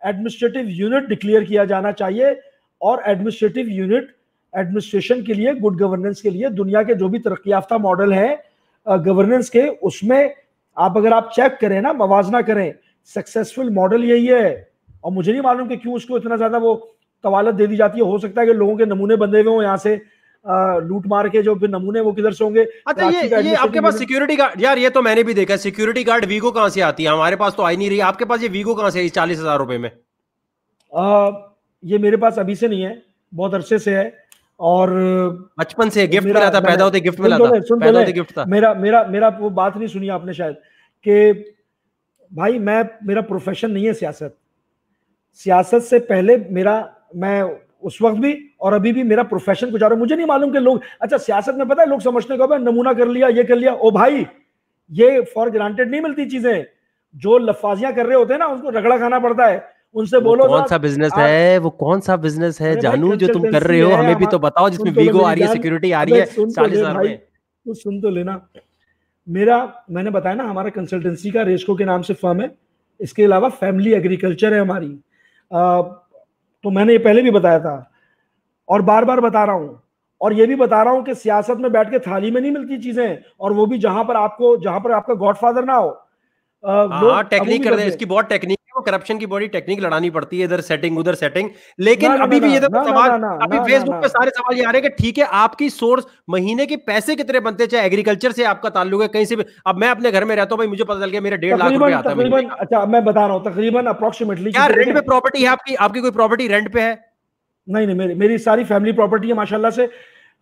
एडमिनिस्ट्रेटिव यूनिट डिक्लेयर किया जाना चाहिए और एडमिनिस्ट्रेटिव यूनिट एडमिनिस्ट्रेशन के लिए गुड गवर्नेंस के लिए दुनिया के जो भी तरक्की याफ्ता मॉडल हैं गवर्नेंस के उसमें आप अगर आप चेक करें ना मवाजना करें सक्सेसफुल मॉडल यही है और मुझे नहीं मालूम कि क्यों उसको इतना ज़्यादा वो कवालत दे दी जाती है हो सकता है कि लोगों के नमूने बंधे हुए हों यहाँ से लूट मार के जो नमूने वो किधर से होंगे अच्छा ये ये आपके पास
सिक्योरिटी गार्ड यार ये तो मैंने भी देखा सिक्योरिटी गार्ड वीगो कहाँ से आती है हमारे पास तो आई नहीं रही आपके पास ये वीगो कहाँ से आई चालीस हजार रुपए में
आ, ये मेरे पास अभी से नहीं है बहुत अरसे से है और बचपन से गिफ्ट मिला था पैदा होते गिफ्ट मिला तो था तो पैदा होते गिफ्ट था मेरा मेरा मेरा वो बात नहीं सुनी आपने शायद कि भाई मैं मेरा प्रोफेशन नहीं है सियासत सियासत से पहले मेरा मैं उस वक्त भी और अभी भी मेरा प्रोफेशन कुछ और मुझे नहीं मालूम कि लोग अच्छा सियासत में पता है लोग समझने को नमूना कर लिया ये कर लिया ओ भाई ये फॉर ग्रांटेड नहीं मिलती चीजें जो लफाजियां कर रहे होते हैं ना उनको रगड़ा खाना पड़ता है उनसे बोलो कौन सा बिजनेस है
वो कौन सा बिजनेस है जानू जो तुम कर रहे हो हमें भी तो बताओ जिसमें तो वीगो आ रही है सिक्योरिटी आ रही है तो चालीस हजार
में सुन तो लेना मेरा मैंने बताया ना हमारा कंसल्टेंसी का रेस्को के नाम से फर्म है इसके अलावा फैमिली एग्रीकल्चर है हमारी तो मैंने ये पहले भी बताया था और बार बार बता रहा हूं और ये भी बता रहा हूं कि सियासत में बैठ के थाली में नहीं मिलती चीजें और वो भी जहां पर आपको जहां पर आपका गॉडफादर ना हो हाँ, टेक्निक कर दे इसकी
बहुत टेक्निक करप्शन की बड़ी टेक्निक लड़ानी पड़ती है इधर सेटिंग उधर सेटिंग लेकिन अभी भी ये सवाल अभी फेसबुक पे सारे सवाल ये आ रहे हैं कि ठीक है आपकी सोर्स महीने के पैसे कितने बनते चाहे एग्रीकल्चर से आपका ताल्लुक है कहीं से भी अब मैं अपने घर में रहता हूँ भाई मुझे पता चल गया मेरा डेढ़ लाख रुपया आता है
अच्छा मैं बता रहा हूँ तकरीबन अप्रोक्सीमेटली क्या रेंट पे प्रॉपर्टी है आपकी आपकी कोई प्रॉपर्टी रेंट पे है नहीं नहीं मेरी मेरी सारी फैमिली प्रॉपर्टी है माशाल्लाह से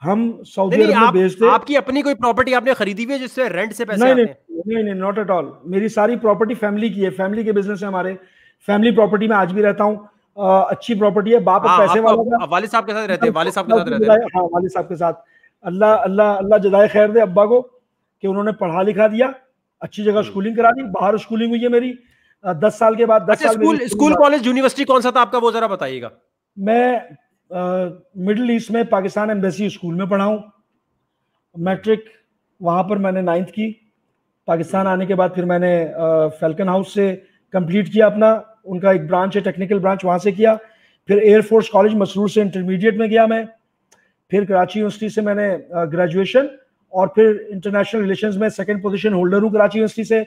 हम सऊदी अरब में बेचते हैं आपकी
अपनी कोई प्रॉपर्टी आपने खरीदी हुई है जिससे रेंट से पैसे नहीं, नहीं,
नहीं नहीं नॉट एट ऑल मेरी सारी प्रॉपर्टी फैमिली की है फैमिली के बिजनेस है हमारे फैमिली प्रॉपर्टी में आज भी रहता हूँ अच्छी प्रॉपर्टी है बाप हाँ, पैसे वाले साहब के साथ रहते हैं वालिद साहब के साथ रहते हैं हाँ साहब के साथ अल्लाह अल्लाह अल्लाह जदाय खैर दे अब्बा को कि उन्होंने पढ़ा लिखा दिया अच्छी जगह स्कूलिंग हम्म। करा दी बाहर स्कूलिंग हुई है मेरी दस साल के बाद दस अच्छा, साल स्कूल स्कूल
कॉलेज यूनिवर्सिटी कौन सा था आपका वो जरा बताइएगा
मैं मिडिल ईस्ट में पाकिस्तान एम्बेसी स्कूल में पढ़ा हूँ मैट्रिक वहां पर मैंने नाइन्थ की पाकिस्तान आने के बाद फिर मैंने फैल्कन हाउस से कंप्लीट किया अपना उनका एक ब्रांच है टेक्निकल ब्रांच वहाँ से किया फिर एयरफोर्स कॉलेज मसरूर से इंटरमीडिएट में गया मैं फिर कराची यूनिवर्सिटी से मैंने ग्रेजुएशन और फिर इंटरनेशनल रिलेशंस में सेकंड पोजीशन होल्डर हूँ कराची यूनिवर्सिटी से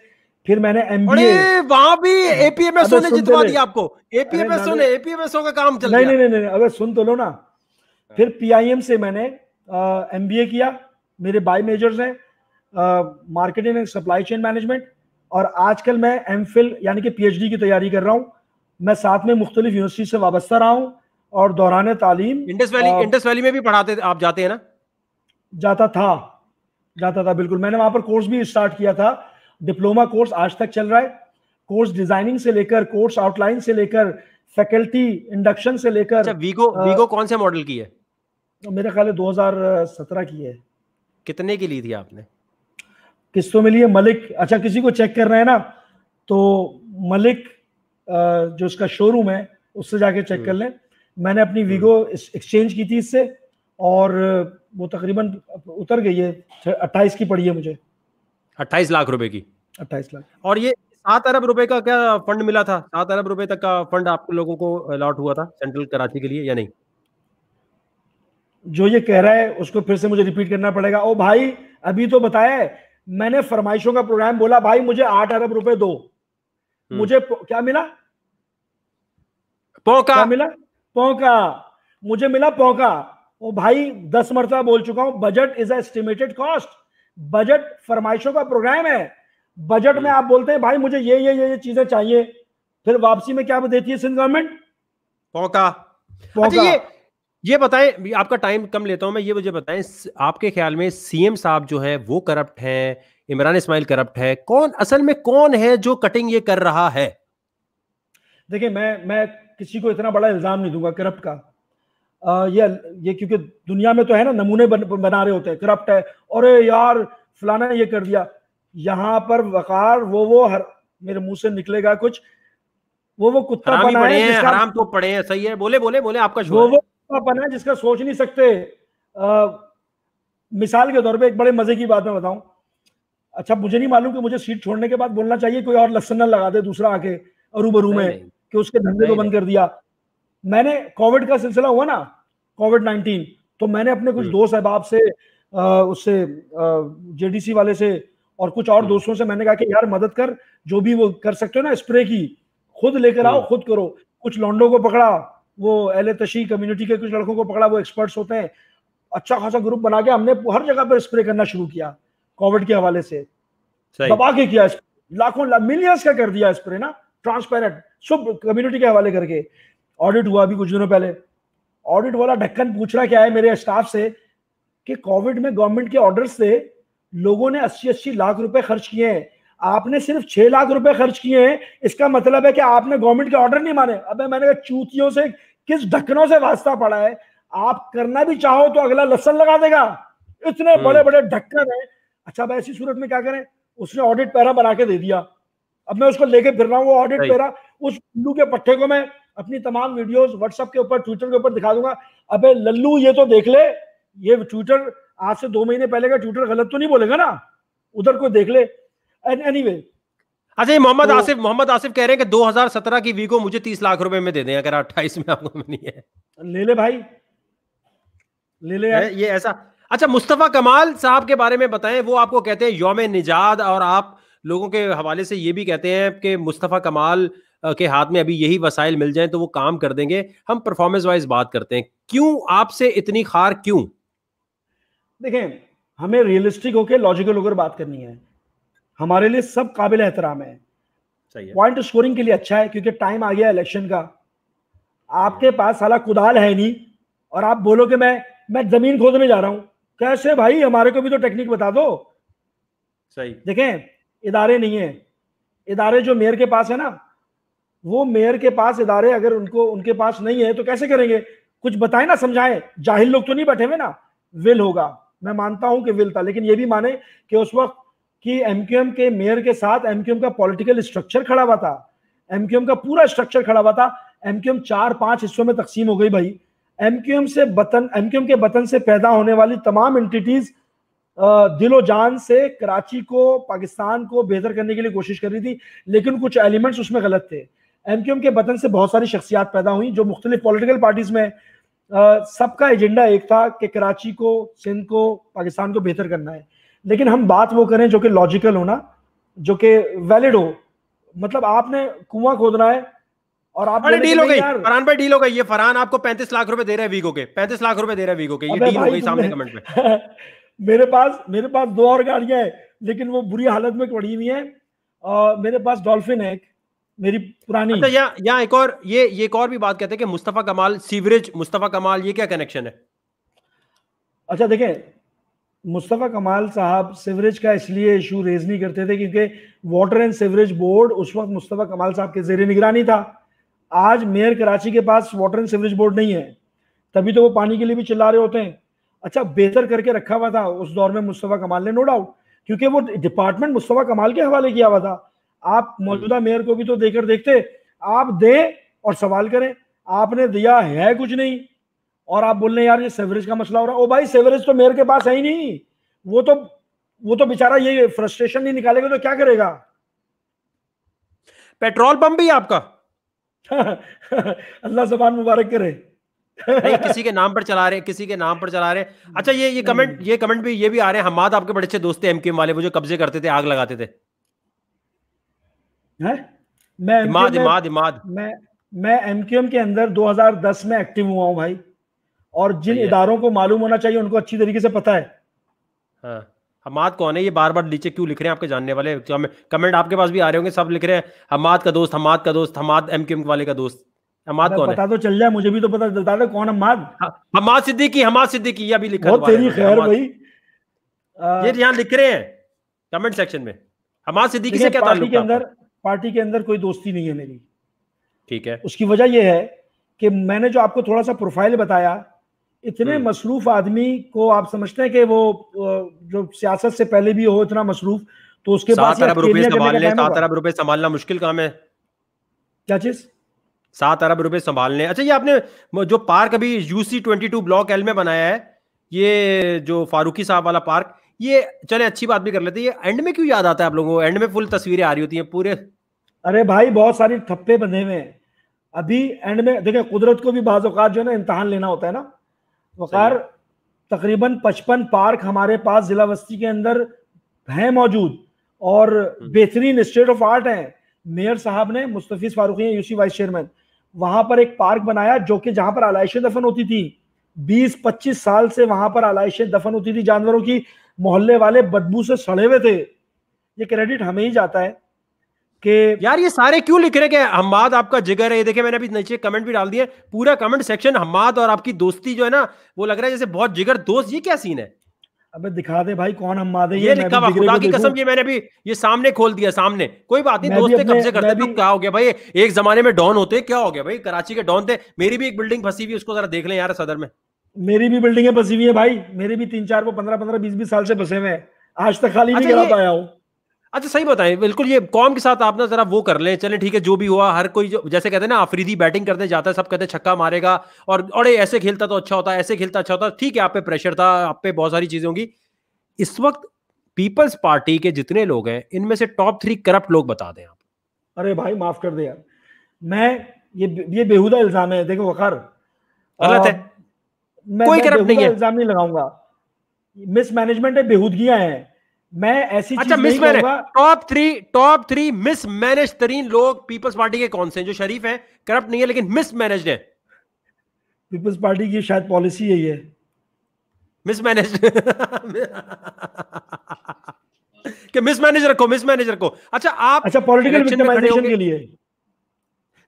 फिर मैंने एमबीए
वहां भी एपीएमएसओ ने तो जितवा दिया आपको
एपीएमएसओ ने एपीएमएसओ का काम चल नहीं, नहीं नहीं नहीं अगर सुन तो लो ना हाँ। फिर पीआईएम से मैंने एमबीए किया मेरे बाय मेजर्स हैं marketing and supply chain management और आजकल मैं एम फिल यानी कि पीएचडी की तैयारी कर रहा हूँ मैं साथ में मुख्तलिफ यूनिवर्सिटी से वाबस्ता रहा हूँ और दौरान तालीम इंडस वैली
इंडस वैली में भी पढ़ाते आप जाते हैं ना
जाता था जाता था बिल्कुल मैंने वहाँ पर कोर्स भी स्टार्ट किया था डिप्लोमा कोर्स आज तक चल रहा है कोर्स डिजाइनिंग से लेकर कोर्स आउटलाइन से लेकर फैकल्टी इंडक्शन से लेकर अच्छा वीगो आ, वीगो
कौन से मॉडल की है
मेरे ख्याल है 2017 की है
कितने की ली थी आपने
किस्तों में लिए मलिक अच्छा किसी को चेक करना है ना तो मलिक जो उसका शोरूम है उससे जाके चेक कर हम्म। लें मैंने अपनी वीगो हम्म। एक्सचेंज की थी इससे और वो तकरीबन उतर गई है अट्ठाईस की पड़ी है मुझे
अट्ठाईस लाख रुपए की
अट्ठाईस लाख और ये सात अरब रुपए का
क्या फंड मिला था सात अरब रुपए तक का फंड आप लोगों को अलॉट हुआ था सेंट्रल कराची के लिए या नहीं
जो ये कह रहा है उसको फिर से मुझे रिपीट करना पड़ेगा ओ भाई अभी तो बताया है मैंने फरमाइशों का प्रोग्राम बोला भाई मुझे आठ अरब रुपए दो हम्म। मुझे क्या मिला पौका क्या मिला पौका मुझे मिला पौका वो भाई दस मरतबा बोल चुका हूं budget is estimated cost budget फरमाइशों का प्रोग्राम है बजट में हम्म। आप बोलते हैं भाई मुझे ये ये ये, ये चीजें चाहिए फिर वापसी में क्या देती है सिंध गवर्नमेंट पौका पौका अच्छा ये ये
बताएं आपका टाइम कम लेता हूं मैं ये मुझे बताएं आपके ख्याल में सीएम साहब जो है वो करप्ट है इमरान इस्माइल करप्ट है कौन असल में कौन है जो कटिंग ये कर रहा है
देखिए मैं मैं किसी को इतना बड़ा इल्जाम नहीं दूंगा करप्ट का आ, ये ये क्योंकि दुनिया में तो है ना नमूने बन, बना रहे होते हैं करप्ट है अरे यार फलाना ये कर दिया यहाँ पर वकार वो वो हर मेरे मुंह से निकलेगा कुछ वो वो कुत्ता बना है, है हराम तो पड़े हैं सही है बोले बोले बोले आपका वो वो बना है जिसका सोच नहीं सकते आ, मिसाल के तौर पे एक बड़े मजे की बात मैं बताऊं अच्छा मुझे नहीं मालूम कि मुझे सीट छोड़ने के बाद बोलना चाहिए कोई और लसन न लगा दे दूसरा आके अरू बरू में कि उसके धंधे को बंद कर दिया मैंने कोविड का सिलसिला हुआ ना कोविड नाइन्टीन तो मैंने अपने कुछ हम्म। दोस्त अहबाब से उससे जेडीसी वाले से और कुछ और हम्म। दोस्तों से मैंने कहा कि यार मदद कर जो भी वो कर सकते हो ना स्प्रे की खुद लेकर आओ हम्म। खुद करो कुछ लॉन्डो को पकड़ा वो ए तशी कम्युनिटी के कुछ लड़कों को पकड़ा वो एक्सपर्ट्स होते हैं अच्छा खासा ग्रुप बना के हमने हर जगह पर स्प्रे करना शुरू किया कोविड के हवाले से दबा के किया लाखों ला, मिलियंस का कर दिया स्प्रे ना ट्रांसपेरेंट सब कम्युनिटी के हवाले करके ऑडिट हुआ अभी कुछ दिनों पहले ऑडिट वाला ढक्कन पूछना क्या है मेरे स्टाफ से कि कोविड में गवर्नमेंट के ऑर्डर से लोगों ने अस्सी अस्सी लाख रुपए खर्च किए हैं आपने सिर्फ छह लाख रुपए खर्च किए हैं इसका मतलब है कि आपने गवर्नमेंट के ऑर्डर नहीं माने अबे मैंने चूतियों से किस ढक्कनों से वास्ता पड़ा है आप करना भी चाहो तो अगला लसन लगा देगा इतने हम्म। बड़े बड़े ढक्कन है अच्छा भाई ऐसी सूरत में क्या करें उसने ऑडिट पैरा बना के दे दिया अब मैं उसको लेके फिर रहा हूँ वो ऑडिट पैरा उस लल्लू के पट्टे को मैं अपनी तमाम वीडियोस व्हाट्सएप के ऊपर ट्विटर के ऊपर दिखा दूंगा अबे लल्लू ये तो देख ले ये ट्विटर आज से दो महीने पहले का ट्विटर गलत तो नहीं बोलेगा ना उधर कोई देख ले एनीवे अच्छा ये मोहम्मद तो- आसिफ
मोहम्मद आसिफ कह रहे हैं कि 2017 की वीगो मुझे 30 लाख रुपए में दे दें अगर 28 में आपको मिली है ले ले भाई ले ले यार। ये ऐसा अच्छा मुस्तफ़ा कमाल साहब के बारे में बताएं वो आपको कहते हैं योम निजाद और आप लोगों के हवाले से ये भी कहते हैं कि मुस्तफ़ा कमाल के हाथ में अभी यही वसाइल मिल जाए तो वो काम कर देंगे हम परफॉर्मेंस वाइज बात करते हैं क्यों आपसे इतनी खार क्यों
देखें हमें रियलिस्टिक होकर लॉजिकल होकर बात करनी है हमारे लिए सब काबिल एहतराम है पॉइंट स्कोरिंग के लिए अच्छा है क्योंकि टाइम आ गया इलेक्शन का आपके हाँ। पास साला कुदाल है नहीं और आप बोलो कि मैं मैं जमीन खोदने जा रहा हूं कैसे भाई हमारे को भी तो टेक्निक बता दो सही देखें इदारे नहीं है इदारे जो मेयर के पास है ना वो मेयर के पास इदारे अगर उनको उनके पास नहीं है तो कैसे करेंगे कुछ बताए ना समझाए जाहिल लोग तो नहीं बैठे हुए ना विल होगा मैं मानता हूं कि विल था लेकिन ये भी माने कि उस वक्त कि एमक्यूएम के मेयर के साथ एमक्यूएम का पॉलिटिकल स्ट्रक्चर खड़ा हुआ था एमक्यूएम का पूरा स्ट्रक्चर खड़ा हुआ था एमक्यूएम चार पांच हिस्सों में तकसीम हो गई भाई एमक्यूएम से बतन एमक्यूएम के बतन से पैदा होने वाली तमाम एंटिटीज दिलो जान से कराची को पाकिस्तान को बेहतर करने के लिए कोशिश कर रही थी लेकिन कुछ एलिमेंट्स उसमें गलत थे एमक्यूएम के बतन से बहुत सारी शख्सियात पैदा हुई जो मुख्तलिफ पॉलिटिकल पार्टीज में सबका एजेंडा एक था कि कराची को सिंध को पाकिस्तान को बेहतर करना है लेकिन हम बात वो करें जो कि लॉजिकल होना जो कि वैलिड हो मतलब आपने कुआं खोदना है और आप डील हो गई फरहान
पर डील हो गई ये फरहान आपको पैंतीस लाख रुपए दे रहे हैं वीगो के पैंतीस लाख रुपए दे रहे हैं वीगो के ये डील हो गई सामने कमेंट
में मेरे पास मेरे पास दो और गाड़ियां हैं लेकिन वो बुरी हालत में पड़ी हुई है और मेरे पास डॉल्फिन है मेरी पुरानी अच्छा या,
या एक और ये ये एक और भी बात कहते हैं कि मुस्तफा कमाल सीवरेज मुस्तफा कमाल ये क्या कनेक्शन
है अच्छा देखें मुस्तफ़ा कमाल साहब सीवरेज का इसलिए इशू रेज नहीं करते थे क्योंकि वाटर एंड सीवरेज बोर्ड उस वक्त मुस्तफ़ा कमाल साहब के जेर निगरानी था आज मेयर कराची के पास वाटर एंड सीवरेज बोर्ड नहीं है तभी तो वो पानी के लिए भी चिल्ला रहे होते हैं अच्छा बेहतर करके रखा हुआ था उस दौर में मुस्तफ़ा कमाल ने नो डाउट क्योंकि वो डिपार्टमेंट मुस्तफ़ा कमाल के हवाले किया हुआ था आप मौजूदा मेयर को भी तो देकर देखते आप दें और सवाल करें आपने दिया है कुछ नहीं और आप बोल रहे यार ये सेवरेज का मसला हो रहा है ओ भाई सेवरेज तो मेयर के पास है ही नहीं वो तो वो तो बेचारा ये फ्रस्ट्रेशन नहीं निकालेगा तो क्या करेगा पेट्रोल पंप भी आपका अल्लाह जबान मुबारक करे
नहीं किसी के नाम पर चला रहे किसी के नाम पर चला रहे अच्छा ये ये कमेंट ये कमेंट भी ये भी आ रहे हैं हमाद आपके बड़े अच्छे दोस्त थे एमकेएम वाले वो जो कब्जे करते थे आग लगाते थे
है? मैं इमाद इमाद इमाद मैं मैं एमकेएम के अंदर 2010 में एक्टिव हुआ हूं भाई और जिन इदारों को मालूम होना चाहिए उनको अच्छी तरीके से पता है
हाँ। हमाद कौन है ये बार बार नीचे क्यों लिख रहे हैं आपके जानने वाले कमेंट आपके पास भी आ रहे होंगे सब लिख रहे हैं हमाद का दोस्त हमाद का दोस्त हमाद एम क्यू वाले का दोस्त हमाद कौन पता
है? तो चल जाए मुझे भी तो पता चलता था कौन हमाद हाँ, हमाद
सिद्दीकी हमाद सिद्दीकी ये भी लिखा तेरी खैर भाई ये यहाँ लिख रहे हैं कमेंट सेक्शन में हमाद सिद्दीकी से क्या पार्टी के अंदर
पार्टी के अंदर कोई दोस्ती नहीं है मेरी ठीक है उसकी वजह यह है कि मैंने जो आपको थोड़ा सा प्रोफाइल बताया इतने हम्म। मसरूफ आदमी को आप समझते हैं कि वो जो सियासत से पहले भी हो इतना मसरूफ तो उसके सात अरब रुपए संभालने सात
अरब रुपए संभालना मुश्किल काम है क्या चीज सात अरब रुपए संभालने अच्छा ये आपने जो पार्क अभी UC twenty two block L में बनाया है ये जो फारूकी साहब वाला पार्क ये चले अच्छी बात भी कर लेते हैं ये एंड में क्यों याद आता है आप लोगों को एंड में फुल तस्वीरें आ रही होती हैं पूरे
अरे भाई बहुत सारी ठप्पे बंधे हुए हैं अभी एंड में देखिए कुदरत को भी बाज जो है ना इम्तहान लेना होता है ना वकार तकरीबन पचपन पार्क हमारे पास जिला बस्ती के अंदर है मौजूद और हम्म। बेहतरीन स्टेट ऑफ आर्ट है मेयर साहब ने Mustafi Farooqui UC vice chairman वहां पर एक पार्क बनाया जो कि जहां पर आलाइशें दफन होती थी 20-25 साल से वहां पर आलाइशें दफन होती थी जानवरों की मोहल्ले वाले बदबू से सड़े हुए थे ये क्रेडिट हमें ही जाता है
कि यार ये सारे क्यों लिख रहे कि हमाद आपका जिगर है ये देखे मैंने अभी नीचे कमेंट भी डाल दिए पूरा कमेंट सेक्शन हमाद और आपकी दोस्ती जो है ना वो लग रहा है जैसे बहुत जिगर दोस्त ये क्या सीन है
अबे दिखा दे भाई कौन हम है ये, ये लिखा हुआ खुदा की कसम ये
मैंने भी ये सामने खोल दिया सामने कोई बात नहीं दोस्त कब से करते तो क्या हो गया भाई एक जमाने में डॉन होते क्या हो गया भाई कराची के डॉन थे मेरी भी एक बिल्डिंग फंसी हुई उसको जरा देख ले यार सदर में
मेरी भी बिल्डिंग फंसी हुई है भाई मेरे भी तीन चार वो पंद्रह पंद्रह बीस बीस साल से फंसे हुए हैं आज तक खाली नहीं अच्छा करा पाया
हूँ अच्छा सही बताएं बिल्कुल ये कॉम के साथ आप ना जरा वो कर लें चले ठीक है जो भी हुआ हर कोई जो जैसे कहते हैं ना आफरीदी बैटिंग करने जाता है सब कहते हैं छक्का मारेगा और अरे ऐसे खेलता तो अच्छा होता ऐसे खेलता अच्छा होता ठीक है आप पे प्रेशर था आप पे बहुत सारी चीजें होंगी इस वक्त पीपल्स पार्टी के जितने लोग हैं इनमें से टॉप थ्री करप्ट लोग बता दें आप
अरे भाई माफ कर दे यार मैं ये ये बेहुदा इल्जाम है देखो वकार गलत है कोई करप्ट नहीं है इल्जाम नहीं लगाऊंगा मिसमैनेजमेंट है बेहूदगियां हैं मैं ऐसी अच्छा मिस
top three top three mismanage तरीन लोग पीपल्स पार्टी के कौन से हैं जो शरीफ हैं करप्ट नहीं है लेकिन मिस मैनेज है
पीपल्स पार्टी की शायद पॉलिसी यही है
मिस मैनेज कि मिस मैनेज रखो मिस मैनेज रखो अच्छा आप
अच्छा पॉलिटिकल के लिए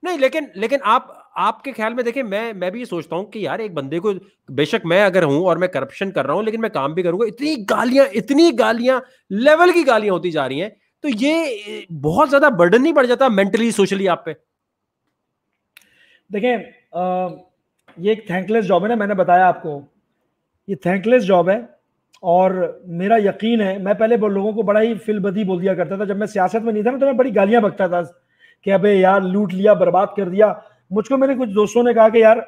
नहीं लेकिन लेकिन आप आपके ख्याल में देखिए मैं मैं भी ये सोचता हूँ कि यार एक बंदे को बेशक मैं अगर हूं और मैं करप्शन कर रहा हूं लेकिन मैं काम भी करूंगा इतनी गालियां इतनी गालियां लेवल की गालियां होती जा रही हैं
तो ये
बहुत ज्यादा बर्डन नहीं पड़ जाता मेंटली सोशली आप पे
देखिए ये एक थैंकलेस जॉब है ना मैंने बताया आपको ये थैंकलेस जॉब है और मेरा यकीन है मैं पहले लोगों को बड़ा ही फिलबदी बोल दिया करता था जब मैं सियासत में नहीं था ना तो मैं बड़ी गालियां बकता था कि अबे यार लूट लिया बर्बाद कर दिया मुझको मेरे कुछ दोस्तों ने कहा कि यार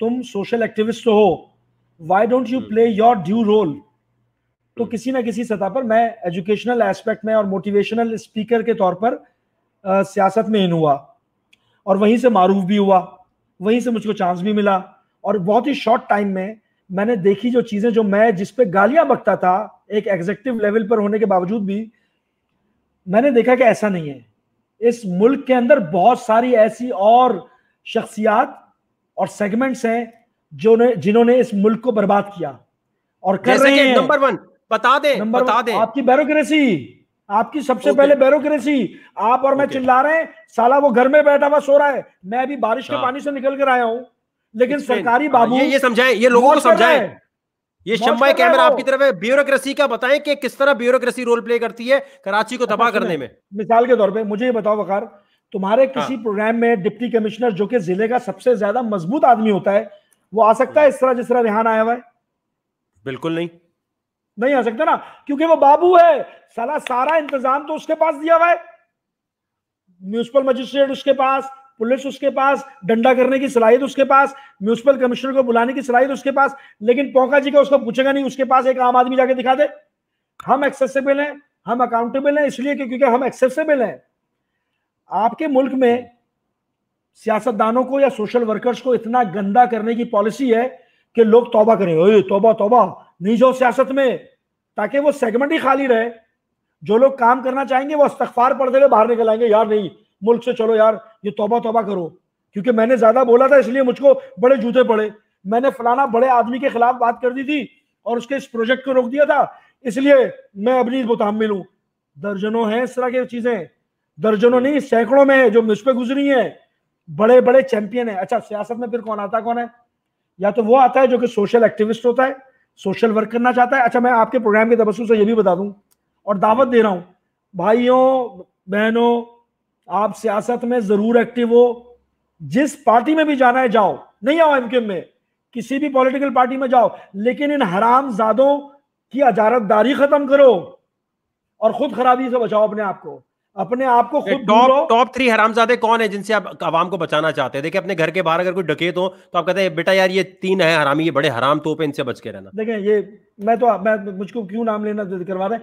तुम सोशल एक्टिविस्ट हो why don't you play your due role तो हम्म। किसी ना किसी सतह पर मैं एजुकेशनल एस्पेक्ट में और मोटिवेशनल स्पीकर के तौर पर आ, सियासत में इन हुआ और वहीं से मारूफ भी हुआ वहीं से मुझको चांस भी मिला और बहुत ही शॉर्ट टाइम में मैंने देखी जो चीजें जो मैं जिस पे गालियां बकता था एक एग्जेक्टिव लेवल पर होने के बावजूद भी मैंने देखा कि ऐसा नहीं है इस मुल्क के अंदर बहुत सारी ऐसी और शख्सियात और सेगमेंट्स हैं जो ने जिन्होंने इस मुल्क को बर्बाद किया और कर रहे हैं नंबर वन बता दे नंबर बता दे आपकी बैरोक्रेसी आपकी सबसे पहले बैरोक्रेसी आप और मैं चिल्ला रहे हैं साला वो घर में बैठा हुआ सो रहा है मैं अभी बारिश के हाँ। पानी से निकल कर आया हूँ लेकिन सरकारी हाँ, बाबू ये, ये समझाए ये लोगों को समझाए
ये शम्बा कैमरा आपकी तरफ है ब्यूरोक्रेसी का बताएं कि किस तरह ब्यूरोक्रेसी रोल प्ले करती है कराची को अच्छा, तबाह करने में
मिसाल के तौर पे मुझे ये बताओ वकार तुम्हारे हाँ। किसी हाँ। प्रोग्राम में डिप्टी कमिश्नर जो कि जिले का सबसे ज्यादा मजबूत आदमी होता है वो आ सकता है इस तरह जिस तरह रिहान आया हुआ है बिल्कुल नहीं नहीं आ सकता ना क्योंकि वो बाबू है साला सारा इंतजाम तो उसके पास दिया हुआ है म्यूनसिपल मजिस्ट्रेट उसके पास पुलिस उसके पास डंडा करने की सलाहियत उसके पास म्यूनिसिपल कमिश्नर को बुलाने की सलाहियत उसके पास लेकिन पौका जी का उसको पूछेगा नहीं उसके पास एक आम आदमी जाके दिखा दे हम एक्सेसिबल हैं हम अकाउंटेबल हैं इसलिए क्योंकि हम एक्सेसिबल हैं आपके मुल्क में सियासतदानों को या सोशल वर्कर्स को इतना गंदा करने की पॉलिसी है कि लोग तोबा करें तोबा तोबा नहीं जाओ सियासत में ताकि वो सेगमेंट ही खाली रहे जो लोग काम करना चाहेंगे वो अस्तफार पढ़ते हुए बाहर निकल आएंगे यार नहीं मुल्क से चलो यार ये तोबा तोबा करो क्योंकि मैंने ज्यादा बोला था इसलिए मुझको बड़े जूते पड़े मैंने फलाना बड़े आदमी के खिलाफ बात कर दी थी और उसके इस प्रोजेक्ट को रोक दिया था इसलिए मैं अपनी मुतामिल हूं दर्जनों हैं इस तरह की चीजें दर्जनों नहीं सैकड़ों में है जो मुझ पर गुजरी है बड़े बड़े चैंपियन है अच्छा सियासत में फिर कौन आता कौन है या तो वो आता है जो कि सोशल एक्टिविस्ट होता है सोशल वर्क करना चाहता है अच्छा मैं आपके प्रोग्राम के तबसु से ये भी बता दूं और दावत दे रहा हूं भाइयों बहनों आप सियासत में जरूर एक्टिव हो जिस पार्टी में भी जाना है जाओ नहीं आओ एमकेएम में किसी भी पॉलिटिकल पार्टी में जाओ लेकिन इन हराम जादों की अजारतदारी खत्म करो और खुद खराबी से बचाओ अपने आप को अपने आप को खुद टॉप
टॉप थ्री हरामजादे कौन है जिनसे आप आवाम को बचाना चाहते हैं देखिए अपने घर के बाहर अगर कोई डकेत हो तो आप कहते हैं बेटा यार ये तीन है हरामी ये बड़े हराम तो इनसे बच के रहना
देखें ये मैं तो मैं मुझको क्यों नाम लेना करवा रहे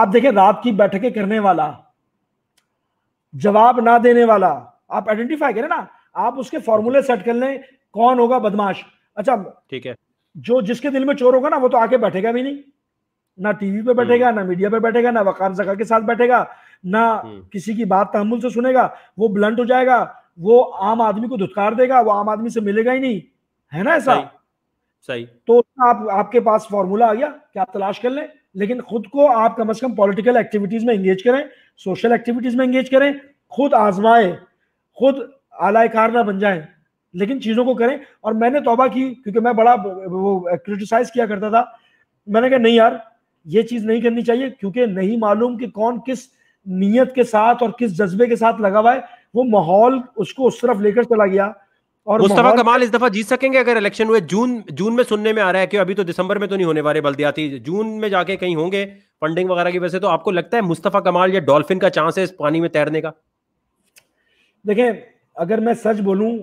आप देखें रात की बैठकें करने वाला जवाब ना देने वाला आप आइडेंटिफाई करें ना आप उसके फॉर्मूले सेट कर लें कौन होगा बदमाश अच्छा ठीक है जो जिसके दिल में चोर होगा ना वो तो आके बैठेगा भी नहीं ना टीवी हम्म। पे बैठेगा ना मीडिया पे बैठेगा ना वकार जगह के साथ बैठेगा ना हम्म। किसी की बात तहमुल से सुनेगा वो ब्लंट हो जाएगा वो आम आदमी को धुतकार देगा वो आम आदमी से मिलेगा ही नहीं है ना ऐसा सही, सही। तो आप आपके पास फॉर्मूला आ गया कि आप तलाश कर लें लेकिन खुद को आप कम से कम पॉलिटिकल एक्टिविटीज में एंगेज करें सोशल एक्टिविटीज में एंगेज करें खुद आजमाए खुद आलायकार ना बन जाए लेकिन चीज़ों को करें और मैंने तोबा की क्योंकि मैं बड़ा वो क्रिटिसाइज किया करता था मैंने कहा नहीं यार ये चीज़ नहीं करनी चाहिए क्योंकि नहीं मालूम कि कौन किस नीयत के साथ और किस जज्बे के साथ लगा हुआ है वो माहौल उसको उस तरफ लेकर चला गया और मुस्तफा कमाल
इस दफा जीत सकेंगे अगर इलेक्शन हुए जून जून में सुनने में आ रहा है कि अभी तो दिसंबर में तो नहीं होने वाले बल्दियाती जून में जाके कहीं होंगे फंडिंग वगैरह की वजह से तो आपको लगता है मुस्तफा कमाल या डॉल्फिन का चांस है इस पानी में तैरने का
देखें अगर मैं सच बोलूं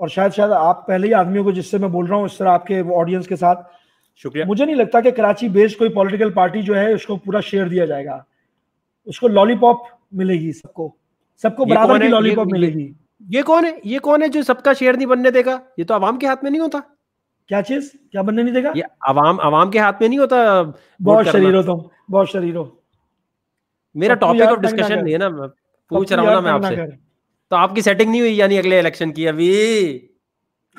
और शायद शायद आप पहले ही आदमियों को जिससे मैं बोल रहा हूँ इस तरह आपके ऑडियंस के साथ शुक्रिया मुझे नहीं लगता कि कराची बेस्ड कोई पॉलिटिकल पार्टी जो है उसको पूरा शेयर दिया जाएगा उसको लॉलीपॉप मिलेगी सबको सबको बराबर की लॉलीपॉप मिलेगी ये कौन है ये कौन है जो सबका शेयर नहीं बनने देगा ये तो आवाम के हाथ में नहीं होता क्या चीज क्या बनने
नहीं देगा ये आवाम आवाम के हाथ में नहीं होता बहुत शरीर हो तो,
तुम बहुत शरीर हो
मेरा टॉपिक ऑफ डिस्कशन नहीं है ना पूछ रहा हूँ ना मैं आपसे तो आपकी सेटिंग नहीं हुई
यानी अगले इलेक्शन की अभी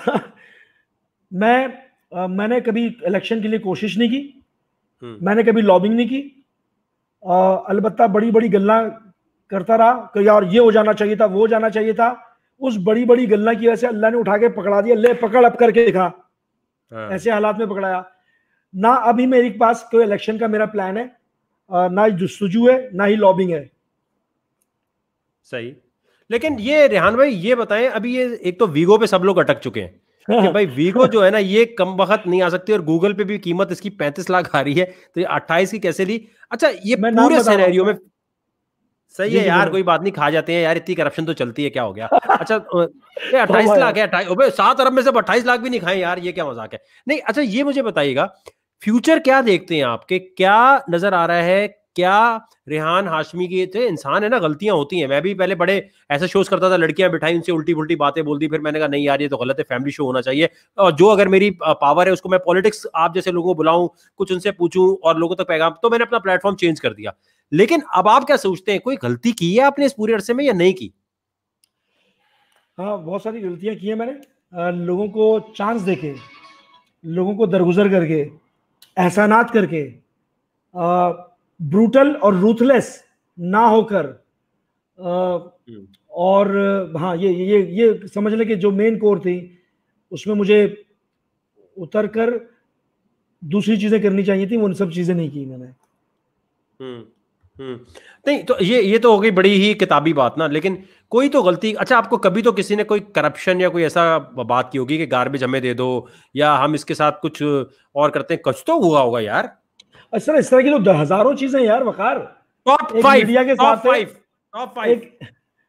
मैं मैंने कभी इलेक्शन के लिए कोशिश नहीं की हम्म। मैंने कभी लॉबिंग नहीं की अलबत् बड़ी बड़ी गल्ला करता रहा कि यार ये हो जाना चाहिए था वो हो जाना चाहिए था उस बड़ी बड़ी गल्ला की वजह से अल्लाह ने उठा के पकड़ा दिया ले पकड़ अब करके दिखा हाँ। ऐसे हालात में पकड़ाया ना अभी मेरे पास कोई इलेक्शन का मेरा प्लान है ना ही जुस्सुजू है ना ही लॉबिंग है सही लेकिन ये रेहान भाई ये
बताएं अभी ये एक तो वीगो पे सब लोग अटक चुके हैं कि हाँ। भाई वीगो जो है ना ये कम वक्त नहीं आ सकती और गूगल पे भी कीमत इसकी पैंतीस लाख आ रही है तो ये अट्ठाईस की कैसे ली अच्छा ये पूरे सिनेरियो में सही है यार कोई बात नहीं खा जाते हैं यार इतनी करप्शन तो चलती है क्या हो गया अच्छा अट्ठाईस लाख है अट्ठाईस सात अरब में से अट्ठाईस लाख भी नहीं खाए यार ये क्या मजाक है नहीं अच्छा ये मुझे बताइएगा फ्यूचर क्या देखते हैं आपके क्या नजर आ रहा है क्या रेहान हाशमी के थे इंसान है ना गलतियां होती हैं मैं भी पहले बड़े ऐसे शोज करता था लड़कियां बिठाई उनसे उल्टी पुल्टी बातें बोल दी फिर मैंने कहा नहीं यार ये तो गलत है फैमिली शो होना चाहिए और जो अगर मेरी पावर है उसको मैं पॉलिटिक्स आप जैसे लोगों को बुलाऊं कुछ उनसे पूछूं और लोगों तक पैगाम तो मैंने अपना प्लेटफॉर्म चेंज कर दिया लेकिन अब आप क्या सोचते हैं कोई गलती की है आपने इस पूरे अरसे में या नहीं की
हाँ बहुत सारी गलतियां की है मैंने लोगों को चांस देके लोगों को दरगुजर करके एहसानात करके ब्रूटल और रूथलेस ना होकर हम्म। और हाँ ये ये ये समझ लें कि जो मेन कोर थी उसमें मुझे उतर कर दूसरी चीजें करनी चाहिए थी वो उन सब चीजें नहीं की मैंने
हम्म, हम्म नहीं तो ये ये तो हो गई बड़ी ही किताबी बात ना लेकिन कोई तो गलती अच्छा आपको कभी तो किसी ने कोई करप्शन या कोई ऐसा बात की होगी कि गार्बेज हमें दे दो या हम इसके साथ कुछ और करते हैं कुछ तो हुआ होगा यार
अच्छा इस तरह की तो हजारों चीजें यार वकार टॉप फाइव मीडिया के साथ टॉप फाइव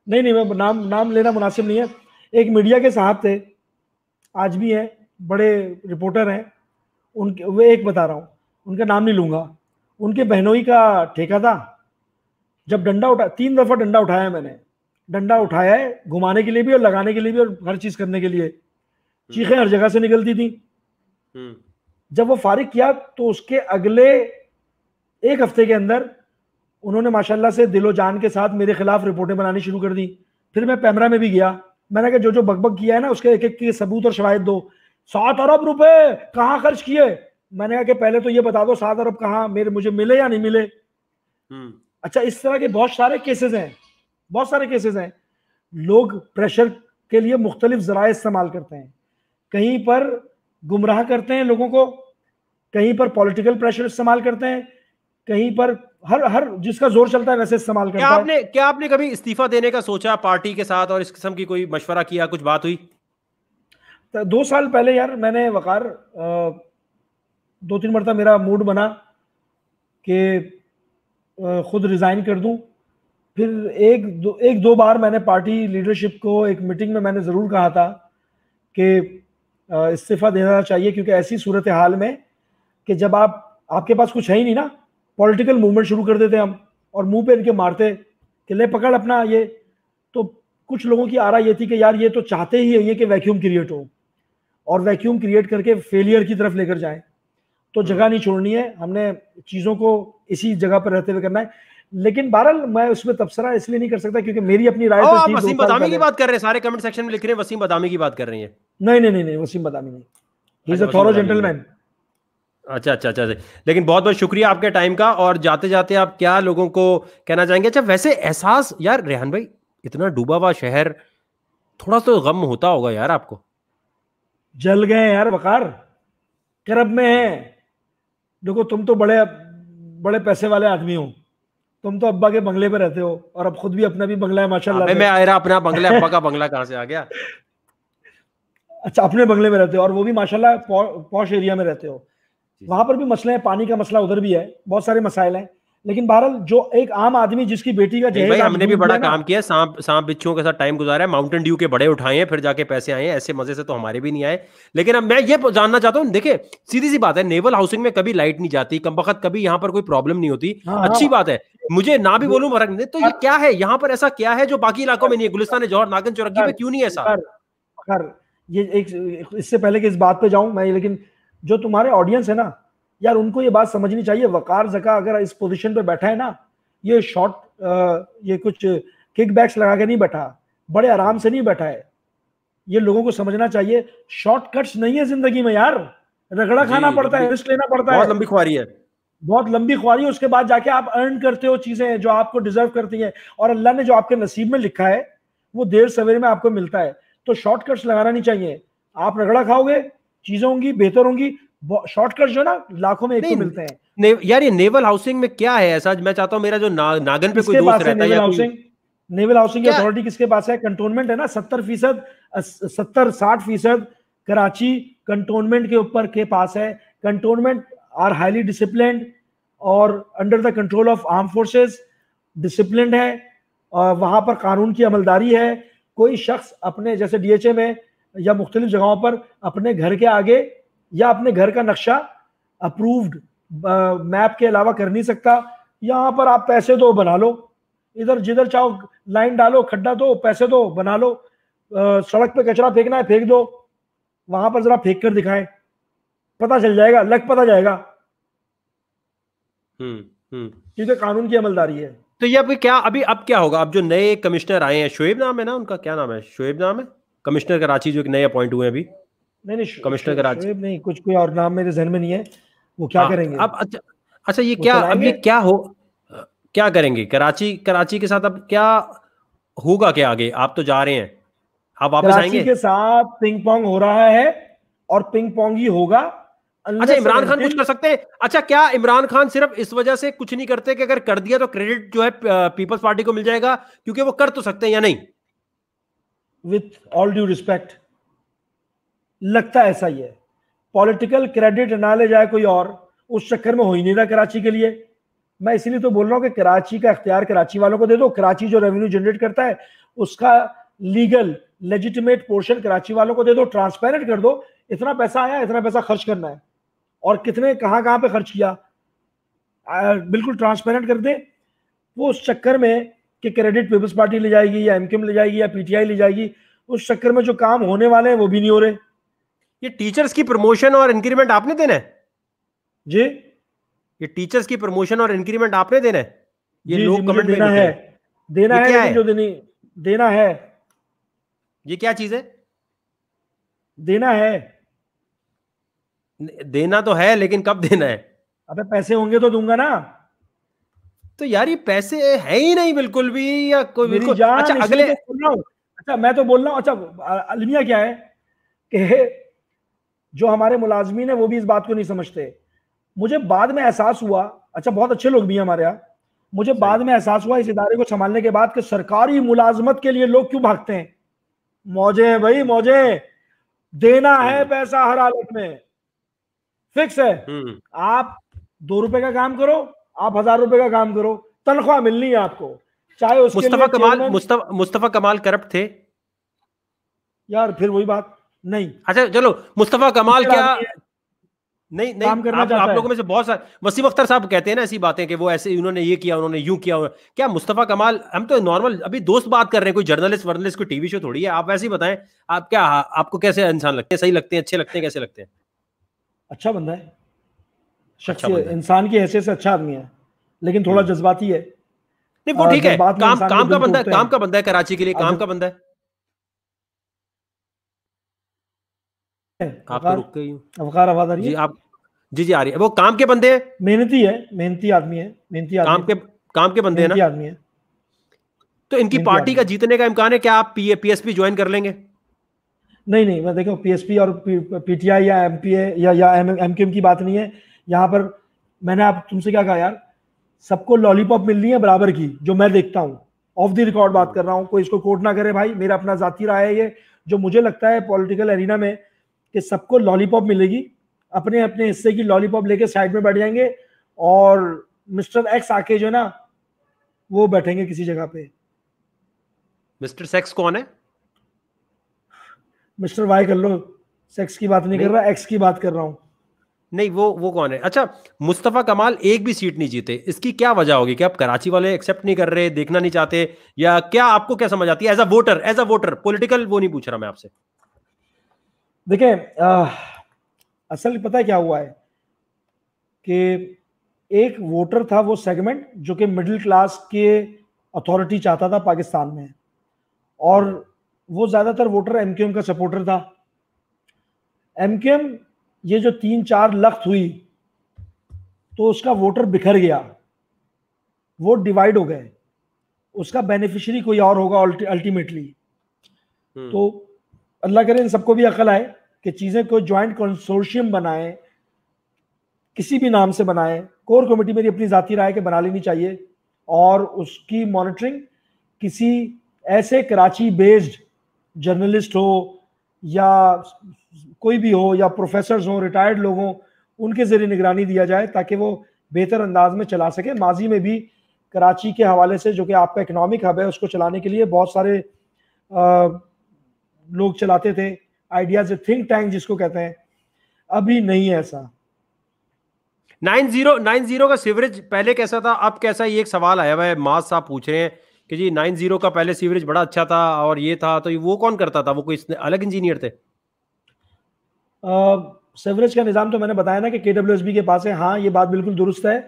नहीं नहीं मैं नाम नाम लेना मुनासिब नहीं है एक मीडिया के साहब थे आज भी हैं बड़े रिपोर्टर हैं उनके वे एक बता रहा हूँ उनका नाम नहीं लूंगा उनके बहनोई का ठेका था जब डंडा उठा तीन दफा डंडा उठाया मैंने डंडा उठाया है घुमाने के लिए भी और लगाने के लिए भी और हर चीज करने के लिए चीखें हर जगह से निकलती थी
हम्म।
जब वो फारिग किया तो उसके अगले एक हफ्ते के अंदर उन्होंने माशाल्लाह से दिलो जान के साथ मेरे खिलाफ रिपोर्टें बनानी शुरू कर दी फिर मैं पैमरा में भी गया मैंने कहा जो जो बकबक किया है ना उसके एक एक के सबूत और शवायद दो सात अरब रुपए कहाँ खर्च किए मैंने कहा कि पहले तो ये बता दो सात अरब कहाँ मेरे मुझे मिले या नहीं मिले
हम्म।
अच्छा इस तरह के बहुत सारे केसेस हैं बहुत सारे केसेस हैं लोग प्रेशर के लिए मुख्तलिफ जराए इस्तेमाल करते हैं कहीं पर गुमराह करते हैं लोगों को कहीं पर पॉलिटिकल प्रेशर इस्तेमाल करते हैं कहीं पर हर हर जिसका जोर चलता है वैसे इस्तेमाल करता क्या आपने
है। क्या आपने कभी इस्तीफा देने का सोचा पार्टी के साथ और इस किस्म की कोई मशवरा किया कुछ बात हुई
दो साल पहले यार मैंने वकार दो तीन मरता मेरा मूड बना कि खुद रिज़ाइन कर दूं फिर एक दो एक दो बार मैंने पार्टी लीडरशिप को एक मीटिंग में मैंने ज़रूर कहा था कि इस्तीफा देना चाहिए क्योंकि ऐसी सूरत हाल में कि जब आप आपके पास कुछ है ही नहीं ना पॉलिटिकल मूवमेंट शुरू कर देते हम और मुंह पे इनके मारते कि ले पकड़ अपना ये तो कुछ लोगों की आरा ये थी कि यार ये तो चाहते ही है ये कि वैक्यूम क्रिएट हो और वैक्यूम क्रिएट करके फेलियर की तरफ लेकर जाए तो हम्म। जगह नहीं छोड़नी है हमने चीज़ों को इसी जगह पर रहते हुए करना है लेकिन बहरहाल मैं उसमें तबसरा इसलिए नहीं कर सकता क्योंकि मेरी अपनी राय तो थी वसीम बदामी की
बात कर रहे हैं सारे कमेंट सेक्शन में लिख रहे हैं वसीम बदामी की बात कर रही है
नहीं नहीं नहीं नहीं वसीम बदामी नहीं
he is a Thoreau gentleman अच्छा अच्छा अच्छा लेकिन बहुत बहुत शुक्रिया आपके टाइम का और जाते जाते आप क्या लोगों को कहना चाहेंगे अच्छा वैसे एहसास यार रेहान भाई इतना डूबा हुआ शहर थोड़ा तो गम होता होगा यार आपको
जल गए यार वकार करब में है देखो तुम तो बड़े बड़े पैसे वाले आदमी हो तुम तो अब्बा के बंगले पे रहते हो और अब खुद भी अपना भी बंगला है माशाल्लाह मैं
रहा अपना बंगला अब्बा का बंगला कहाँ से आ गया
अच्छा अपने बंगले में रहते हो और वो भी माशाल्लाह पौश एरिया में रहते हो वहां पर भी मसले हैं पानी का मसला उधर भी है बहुत सारे मसाइल हैं लेकिन बहरहाल जो एक आम आदमी जिसकी बेटी का जहेज हमने भी बड़ा काम
किया सांप सांप बिच्छुओं के साथ टाइम गुजारा है माउंटेन ड्यू के बड़े उठाए हैं फिर जाके पैसे आए हैं ऐसे मजे से तो हमारे भी नहीं आए लेकिन अब मैं ये जानना चाहता हूँ देखिए सीधी सी बात है नेवल हाउसिंग में कभी लाइट नहीं जाती कम वक्त कभी यहाँ पर कोई प्रॉब्लम नहीं होती हाँ, हाँ। अच्छी बात है मुझे ना भी बोलू मरक तो ये क्या है यहाँ पर ऐसा क्या है जो बाकी इलाकों में नहीं है गुलिस्तान जौहर नागन चौरकी में क्यों नहीं
ऐसा ये एक इससे पहले कि इस बात पे जाऊं मैं लेकिन जो तुम्हारे ऑडियंस है ना यार उनको ये बात समझनी चाहिए वकार जका अगर इस पोजीशन पे बैठा है ना ये शॉट ये कुछ किक बैक्स लगा के नहीं बैठा बड़े आराम से नहीं बैठा है ये लोगों को समझना चाहिए शॉर्टकट्स नहीं है जिंदगी में यार रगड़ा खाना पड़ता है रिस्क लेना पड़ता है बहुत लंबी खुआरी है बहुत लंबी खुआरी है उसके बाद जाके आप अर्न करते हो चीजें जो आपको डिजर्व करती हैं और अल्लाह ने जो आपके नसीब में लिखा है वो देर सवेरे में आपको मिलता है तो शॉर्टकट्स लगाना नहीं चाहिए आप रगड़ा खाओगे चीजें होंगी बेहतर होंगी शॉर्टकट जो ना लाखों में एक तो नहीं, मिलते हैं
ने, यार ये नेवल हाउसिंग में क्या है ऐसा मैं चाहता हूँ मेरा जो ना, नागन पे कोई दोस्त रहता है हाउसिंग
नेवल हाउसिंग अथॉरिटी किसके पास है कंटोनमेंट है ना सत्तर फीसद सत्तर साठ फीसद कराची कंटोनमेंट के ऊपर के पास है कंटोनमेंट आर हाईली डिसिप्लिन और under the control of arm forces discipline है वहां पर कानून की अमलदारी है कोई शख्स अपने जैसे डीएचए में या मुख्तलिफ जगहों पर अपने घर के आगे या अपने घर का नक्शा अप्रूव्ड मैप के अलावा कर नहीं सकता यहाँ पर आप पैसे दो तो बना लो इधर जिधर चाहो लाइन डालो खड्डा दो पैसे दो बना लो आ, सड़क पे कचरा फेंकना है फेंक दो वहां पर जरा फेंक कर दिखाए पता चल जाएगा लग पता जाएगा हम्म हम्म कानून की अमलदारी है
तो ये अभी क्या अभी अब क्या होगा अब जो नए कमिश्नर आए हैं शोएब नाम है ना उनका क्या नाम है शोएब नाम है कमिश्नर कराची जो एक नए अपॉइंट हुए अभी
नहीं नहीं कमिश्नर नहीं कुछ कोई और नाम मेरे जहन में नहीं है वो क्या हाँ, करेंगे अब अच्छा अच्छा ये क्या अब ये
क्या हो क्या करेंगे कराची कराची के साथ अब क्या होगा क्या आगे आप तो जा रहे हैं आप वापस आएंगे के
साथ पिंग पोंग हो रहा है और पिंग पोंग ही होगा अच्छा इमरान खान कुछ
कर सकते हैं अच्छा क्या इमरान खान सिर्फ इस वजह से कुछ नहीं करते कि अगर कर दिया तो क्रेडिट जो है पीपल्स पार्टी को मिल जाएगा क्योंकि वो कर तो सकते हैं या नहीं
विथ ऑल ड्यू रिस्पेक्ट लगता ऐसा ही है पॉलिटिकल क्रेडिट ना ले जाए कोई और उस चक्कर में हो ही नहीं रहा कराची के लिए मैं इसलिए तो बोल रहा हूँ कि कराची का अख्तियार कराची वालों को दे दो कराची जो रेवेन्यू जनरेट करता है उसका लीगल लेजिटिमेट पोर्शन कराची वालों को दे दो ट्रांसपेरेंट कर दो इतना पैसा आया इतना पैसा खर्च करना है और कितने कहाँ कहाँ पे खर्च किया आ, बिल्कुल ट्रांसपेरेंट कर दे वो उस चक्कर में कि क्रेडिट पीपल्स पार्टी ले जाएगी या एमकेम ले जाएगी या पीटीआई ले जाएगी उस चक्कर में जो काम होने वाले हैं वो भी नहीं हो रहे ये टीचर्स की प्रमोशन और इंक्रीमेंट आपने देना है
जी ये टीचर्स की प्रमोशन और इंक्रीमेंट आपने देना है ये लोग कमेंट देना है
देना है, जो
देनी देना है ये क्या चीज है देना है देना तो है लेकिन कब देना है
अबे पैसे होंगे तो दूंगा ना तो यार ये पैसे है ही नहीं बिल्कुल भी या कोई बिल्कुल अच्छा अगले तो अच्छा मैं तो बोल रहा हूँ अच्छा अलमिया क्या है कि जो हमारे मुलाजमीन है वो भी इस बात को नहीं समझते मुझे बाद में एहसास हुआ अच्छा बहुत अच्छे लोग भी हैं हमारे यहाँ मुझे बाद में एहसास हुआ इस इदारे को संभालने के बाद कि सरकारी मुलाजमत के लिए लोग क्यों भागते हैं मौजे हैं भाई मौजे देना है हम्म। पैसा हर हालत में फिक्स है हम्म। आप दो रुपए का काम करो आप हजार रुपए का काम करो तनख्वाह मिलनी है आपको चाहे उसके मुस्तफा कमाल मुस्तफा,
मुस्तफा कमाल करप्ट थे
यार फिर वही बात नहीं
अच्छा चलो मुस्तफा कमाल क्या नहीं नहीं करना आप, आप लोगों में से बहुत सारे वसीम अख्तर साहब कहते हैं ना ऐसी बातें कि वो ऐसे उन्होंने ये किया उन्होंने यूं किया क्या मुस्तफा कमाल हम तो नॉर्मल अभी दोस्त बात कर रहे हैं कोई जर्नलिस्ट वर्नलिस्ट कोई टीवी शो थोड़ी है आप वैसे ही बताएं आप क्या आपको कैसे इंसान लगते हैं सही लगते हैं अच्छे लगते हैं कैसे लगते हैं
अच्छा बंदा है अच्छा इंसान की हैसियत से अच्छा आदमी है लेकिन थोड़ा हम्म। जज्बाती है नहीं वो ठीक है काम काम का बंदा है काम
का बंदा है कराची के लिए काम का बंदा है
आप तो रुक गई वकार आवाज आ रही जी आप
जी जी आ रही है वो काम के बंदे मेहनती है
मेहनती आदमी है
मेहनती काम के काम के बंदे हैं ना आदमी है तो इनकी पार्टी का जीतने का इम्कान है क्या आप पी पीएसपी ज्वाइन कर लेंगे
नहीं नहीं मैं देखो पीएसपी और पीटीआई या एमपीए या या एमकेएम की बात नहीं है यहाँ पर मैंने आप तुमसे क्या कहा यार सबको लॉलीपॉप मिलनी है बराबर की जो मैं देखता हूँ ऑफ द रिकॉर्ड बात कर रहा हूँ कोई इसको कोर्ट ना करे भाई मेरा अपना जाती राय है ये जो मुझे लगता है पॉलिटिकल एरिना में कि सबको लॉलीपॉप मिलेगी अपने अपने हिस्से की लॉलीपॉप लेके साइड में बैठ जाएंगे और मिस्टर एक्स आके जो ना वो बैठेंगे किसी जगह पे
मिस्टर सेक्स कौन है
मिस्टर वाई कर लो सेक्स की बात नहीं, नहीं कर रहा एक्स की बात कर रहा हूँ
नहीं वो वो कौन है अच्छा मुस्तफा कमाल एक भी सीट नहीं जीते इसकी क्या वजह होगी क्या आप कराची वाले एक्सेप्ट नहीं कर रहे देखना नहीं चाहते या क्या आपको क्या समझ आती है as a voter as a voter political वो नहीं पूछ रहा मैं आपसे
देखिए असल पता है क्या हुआ है कि एक वोटर था वो सेगमेंट जो कि मिडिल क्लास के अथॉरिटी चाहता था पाकिस्तान में और वो ज़्यादातर वोटर एम का सपोर्टर था एम ये जो तीन चार लख हुई तो उसका वोटर बिखर गया वोट डिवाइड हो गए उसका बेनिफिशियरी कोई और होगा अल्टीमेटली हम्म। तो अल्लाह करे इन सबको भी अकल आए कि चीज़ें को ज्वाइंट कंसोर्शियम बनाएं किसी भी नाम से बनाएं कोर कमेटी मेरी अपनी ज़ाती राय के बना लेनी चाहिए और उसकी मॉनिटरिंग किसी ऐसे कराची बेस्ड जर्नलिस्ट हो या कोई भी हो या प्रोफेसर्स हो रिटायर्ड लोगों उनके ज़रिए निगरानी दिया जाए ताकि वो बेहतर अंदाज में चला सके माजी में भी कराची के हवाले से जो कि आपका इकनॉमिक हब है उसको चलाने के लिए बहुत सारे आ, लोग चलाते थे आइडियाज थिंक टैंक जिसको कहते हैं अभी नहीं है ऐसा
नाइन जीरो नाइन जीरो का सीवरेज पहले कैसा था अब कैसा ये एक सवाल आया हुआ है मास साहब पूछ रहे हैं कि जी नाइन जीरो का पहले सीवरेज बड़ा अच्छा था और ये था तो वो कौन करता था वो कोई अलग इंजीनियर थे
सीवरेज का निज़ाम तो मैंने बताया ना कि के डब्ल्यू एस बी के पास है हाँ ये बात बिल्कुल दुरुस्त है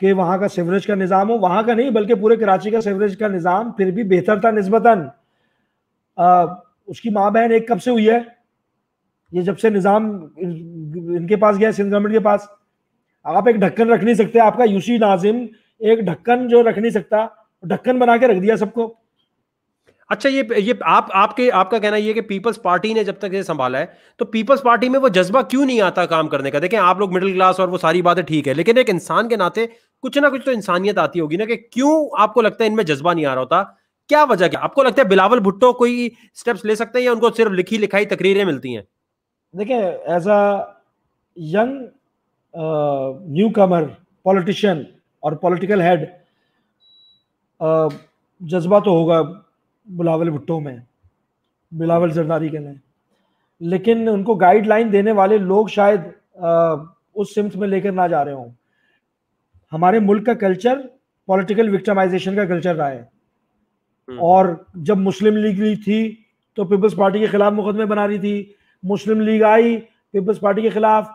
कि वहाँ का सीवरेज का निज़ाम हो वहाँ का नहीं बल्कि पूरे कराची का सीवरेज का निज़ाम फिर भी बेहतर था नस्बता उसकी माँ बहन एक कब से हुई है ये जब से निजाम इनके पास गया सिंध गवर्नमेंट के पास आप एक ढक्कन रख नहीं सकते आपका यूसी नाजिम एक ढक्कन जो रख नहीं सकता ढक्कन बना के रख दिया सबको
अच्छा ये ये आप आपके आपका कहना ये कि पीपल्स पार्टी ने जब तक ये संभाला है तो पीपल्स पार्टी में वो जज्बा क्यों नहीं आता काम करने का देखें आप लोग मिडिल क्लास और वो सारी बातें ठीक है लेकिन एक इंसान के नाते कुछ ना कुछ तो इंसानियत आती होगी ना कि क्यों आपको लगता है इनमें जज्बा नहीं आ रहा होता क्या वजह क्या आपको लगता है बिलावल भुट्टो कोई स्टेप्स ले सकते हैं या उनको सिर्फ लिखी लिखाई तकरीरें मिलती हैं
देखिए as a young newcomer politician और पॉलिटिकल हेड uh, जज्बा तो होगा बिलावल भुट्टो में बिलावल जरदारी के में लेकिन उनको गाइडलाइन देने वाले लोग शायद आ, uh, उस सिमत में लेकर ना जा रहे हों हमारे मुल्क का कल्चर पॉलिटिकल विक्टमाइजेशन का कल्चर रहा है हम्म। और जब मुस्लिम लीग ली थी तो पीपल्स पार्टी के खिलाफ मुकदमे बना रही थी मुस्लिम लीग आई पीपल्स पार्टी के खिलाफ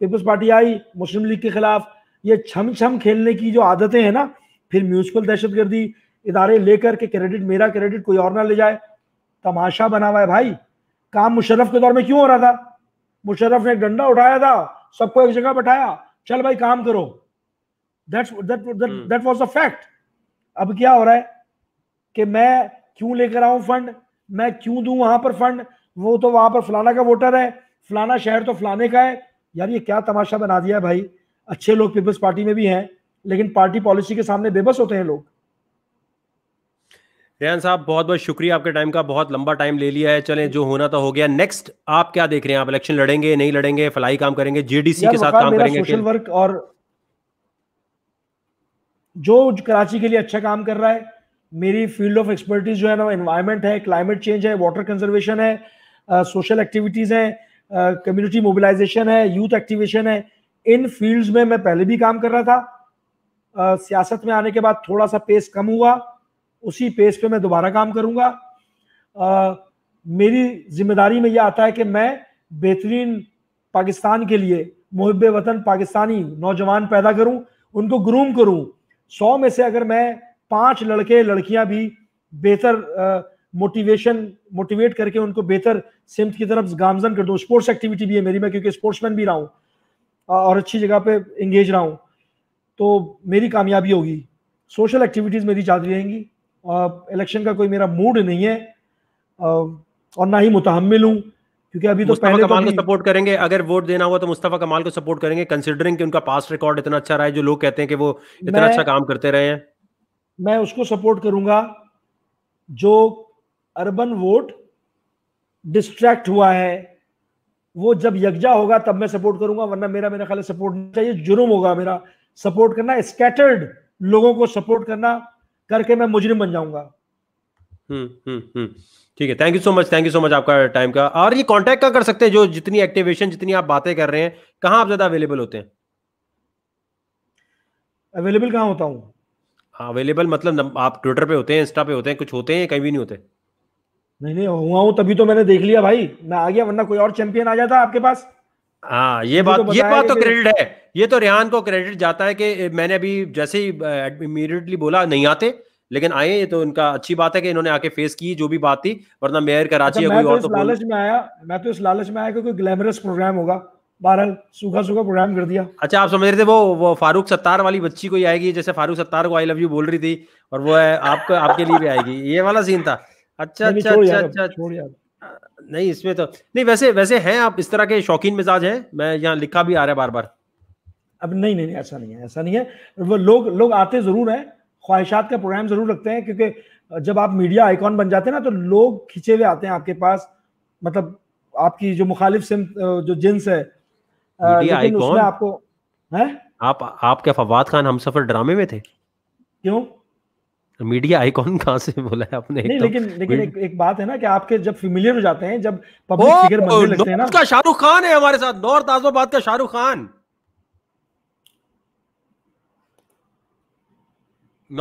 पीपल्स पार्टी आई मुस्लिम लीग के खिलाफ ये छम छम खेलने की जो आदतें हैं ना फिर म्यूनसिपल दहशतगर्दी इदारे लेकर के क्रेडिट मेरा क्रेडिट कोई और ना ले जाए तमाशा बना हुआ है भाई काम मुशर्रफ के दौर में क्यों हो रहा था मुशर्रफ ने एक डंडा उठाया था सबको एक जगह बैठाया चल भाई काम करो that's that that was a fact अब क्या हो रहा है कि मैं क्यों लेकर आऊं फंड मैं क्यों दूं वहां पर फंड वो तो वहां पर फलाना का वोटर है फलाना शहर तो फलाने का है यार ये क्या तमाशा बना दिया भाई अच्छे लोग पीपल्स पार्टी में भी हैं लेकिन पार्टी पॉलिसी के सामने बेबस होते हैं लोग
रेहान साहब बहुत बहुत शुक्रिया आपके टाइम का बहुत लंबा टाइम ले लिया है चलें जो होना तो हो गया नेक्स्ट आप क्या देख रहे हैं आप इलेक्शन लड़ेंगे नहीं लड़ेंगे फलाई काम करेंगे जेडीसी के साथ काम करेंगे सोशल
वर्क और जो कराची के लिए अच्छा काम कर रहा है मेरी फील्ड ऑफ एक्सपर्टीज जो है ना इन्वायरमेंट है क्लाइमेट चेंज है वाटर कंजर्वेशन है सोशल uh, एक्टिविटीज़ हैं कम्युनिटी uh, मोबिलाइजेशन है यूथ एक्टिवेशन है इन फील्ड्स में मैं पहले भी काम कर रहा था आ, uh, सियासत में आने के बाद थोड़ा सा पेस कम हुआ उसी पेस पे मैं दोबारा काम करूंगा आ, मेरी जिम्मेदारी में यह आता है कि मैं बेहतरीन पाकिस्तान के लिए मुहब वतन पाकिस्तानी नौजवान पैदा करूं उनको ग्रूम करूं सौ में से अगर मैं पांच लड़के लड़कियां भी बेहतर मोटिवेशन मोटिवेट करके उनको बेहतर सिमत की तरफ गामजन कर दूँ स्पोर्ट्स एक्टिविटी भी है मेरी मैं क्योंकि स्पोर्ट्समैन भी रहा हूँ और अच्छी जगह पे इंगेज रहा हूँ तो मेरी कामयाबी होगी सोशल एक्टिविटीज़ मेरी जारी रहेंगी इलेक्शन का कोई मेरा मूड नहीं है और ना ही मुतहमिल हूँ क्योंकि अभी तो पहले तो कमाल तो को
सपोर्ट करेंगे अगर वोट देना हुआ तो मुस्तफा कमाल को सपोर्ट करेंगे कंसिडरिंग कि उनका पास रिकॉर्ड इतना अच्छा रहा है जो लोग कहते हैं कि वो इतना अच्छा काम करते रहे हैं
मैं उसको सपोर्ट करूंगा जो अर्बन वोट डिस्ट्रैक्ट हुआ है वो जब यकजा होगा तब मैं सपोर्ट करूंगा वरना मेरा मेरा ख्याल सपोर्ट नहीं चाहिए जुर्म होगा मेरा सपोर्ट करना स्कैटर्ड लोगों को सपोर्ट करना करके मैं मुजरिम बन जाऊंगा
हम्म, हम्म, हम्म। ठीक है thank you so much thank you so much आपका टाइम का और ये कांटेक्ट का कर सकते हैं जो जितनी एक्टिवेशन जितनी आप बातें कर रहे हैं कहाँ आप ज्यादा अवेलेबल होते हैं
अवेलेबल कहाँ होता हूँ
अवेलेबल हाँ, मतलब आप ट्विटर पे होते हैं इंस्टा पे होते हैं कुछ होते हैं कहीं भी नहीं होते
नहीं नहीं हुआ हूँ तभी तो मैंने देख लिया भाई मैं आ गया वरना कोई और चैंपियन आ जाता आपके पास
हाँ ये तो बात तो ये बात तो क्रेडिट है ये तो रेहान को क्रेडिट जाता है कि मैंने अभी जैसे ही इमीडिएटली बोला नहीं आते लेकिन आए ये तो उनका अच्छी बात है कि इन्होंने आके फेस की जो भी बात थी वरना मेयर कराची अच्छा, या तो और तो लालच
में आया मैं तो इस लालच में आया कि कोई ग्लैमरस प्रोग्राम होगा बहरहाल सूखा सूखा प्रोग्राम कर दिया
अच्छा आप समझ रहे थे वो वो फारूक सत्तार वाली बच्ची को ही आएगी जैसे फारूक सत्तार को आई लव यू बोल रही थी और वो है आपको आपके लिए भी आएगी ये वाला सीन था अच्छा अच्छा अच्छा अच्छा नहीं इसमें तो नहीं वैसे वैसे हैं आप इस तरह के शौकीन मिजाज हैं मैं यहाँ लिखा भी आ रहा है बार बार
अब नहीं नहीं नहीं ऐसा नहीं है ऐसा नहीं है वो लोग लोग आते जरूर हैं ख्वाहिशात का प्रोग्राम जरूर रखते हैं क्योंकि जब आप मीडिया आइकॉन बन जाते हैं ना तो लोग खींचे हुए आते हैं आपके पास मतलब आपकी जो मुखालिफ सिम जो जिन्स है लेकिन उसमें आपको है
आप आप क्या फवाद खान हम सफर ड्रामे में थे
क्यों
मीडिया आइकॉन कहाँ से बोला है आपने नहीं, तो लेकिन लेकिन एक,
एक बात है ना कि आपके जब फेमिलियर हो जाते हैं जब पब्लिक फिगर बनने लगते हैं ना का शाहरुख खान है हमारे साथ नॉर्थ आजमाबाद का शाहरुख खान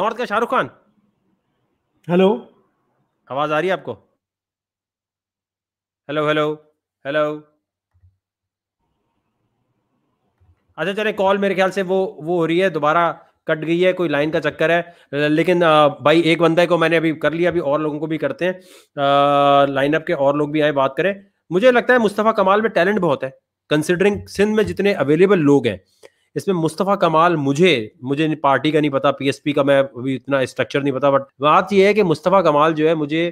नॉर्थ का शाहरुख खान हेलो आवाज आ रही है आपको हेलो हेलो हेलो अच्छा चले कॉल मेरे ख्याल से वो वो हो रही है दोबारा कट गई है कोई लाइन का चक्कर है लेकिन भाई एक बंदा को मैंने अभी कर लिया अभी और लोगों को भी करते हैं लाइनअप के और लोग भी आए बात करें मुझे लगता है मुस्तफ़ा कमाल में टैलेंट बहुत है कंसिडरिंग सिंध में जितने अवेलेबल लोग हैं इसमें मुस्तफ़ा कमाल मुझे मुझे पार्टी का नहीं पता पीएसपी का मैं अभी इतना स्ट्रक्चर नहीं पता बट बात यह है कि मुस्तफ़ा कमाल जो है मुझे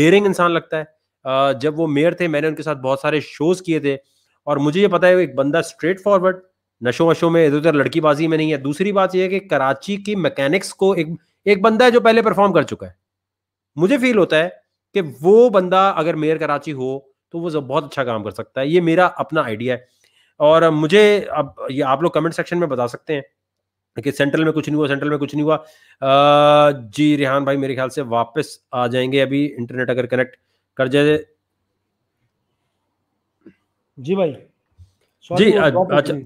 डेयरिंग इंसान लगता है जब वो मेयर थे मैंने उनके साथ बहुत सारे शोज़ किए थे और मुझे ये पता है एक बंदा स्ट्रेट फॉरवर्ड नशों वशो में इधर उधर लड़कीबाजी में नहीं है दूसरी बात यह है कि कराची की मैकेनिक्स को एक एक बंदा है जो पहले परफॉर्म कर चुका है मुझे फील होता है कि वो बंदा अगर मेयर कराची हो तो वो बहुत अच्छा काम कर सकता है ये मेरा अपना आइडिया है और मुझे अब ये आप लोग कमेंट सेक्शन में बता सकते हैं कि सेंट्रल में कुछ नहीं हुआ सेंट्रल में कुछ नहीं हुआ आ, जी रिहान भाई मेरे ख्याल से वापस आ जाएंगे अभी इंटरनेट अगर कनेक्ट कर जाए जी भाई जी अच्छा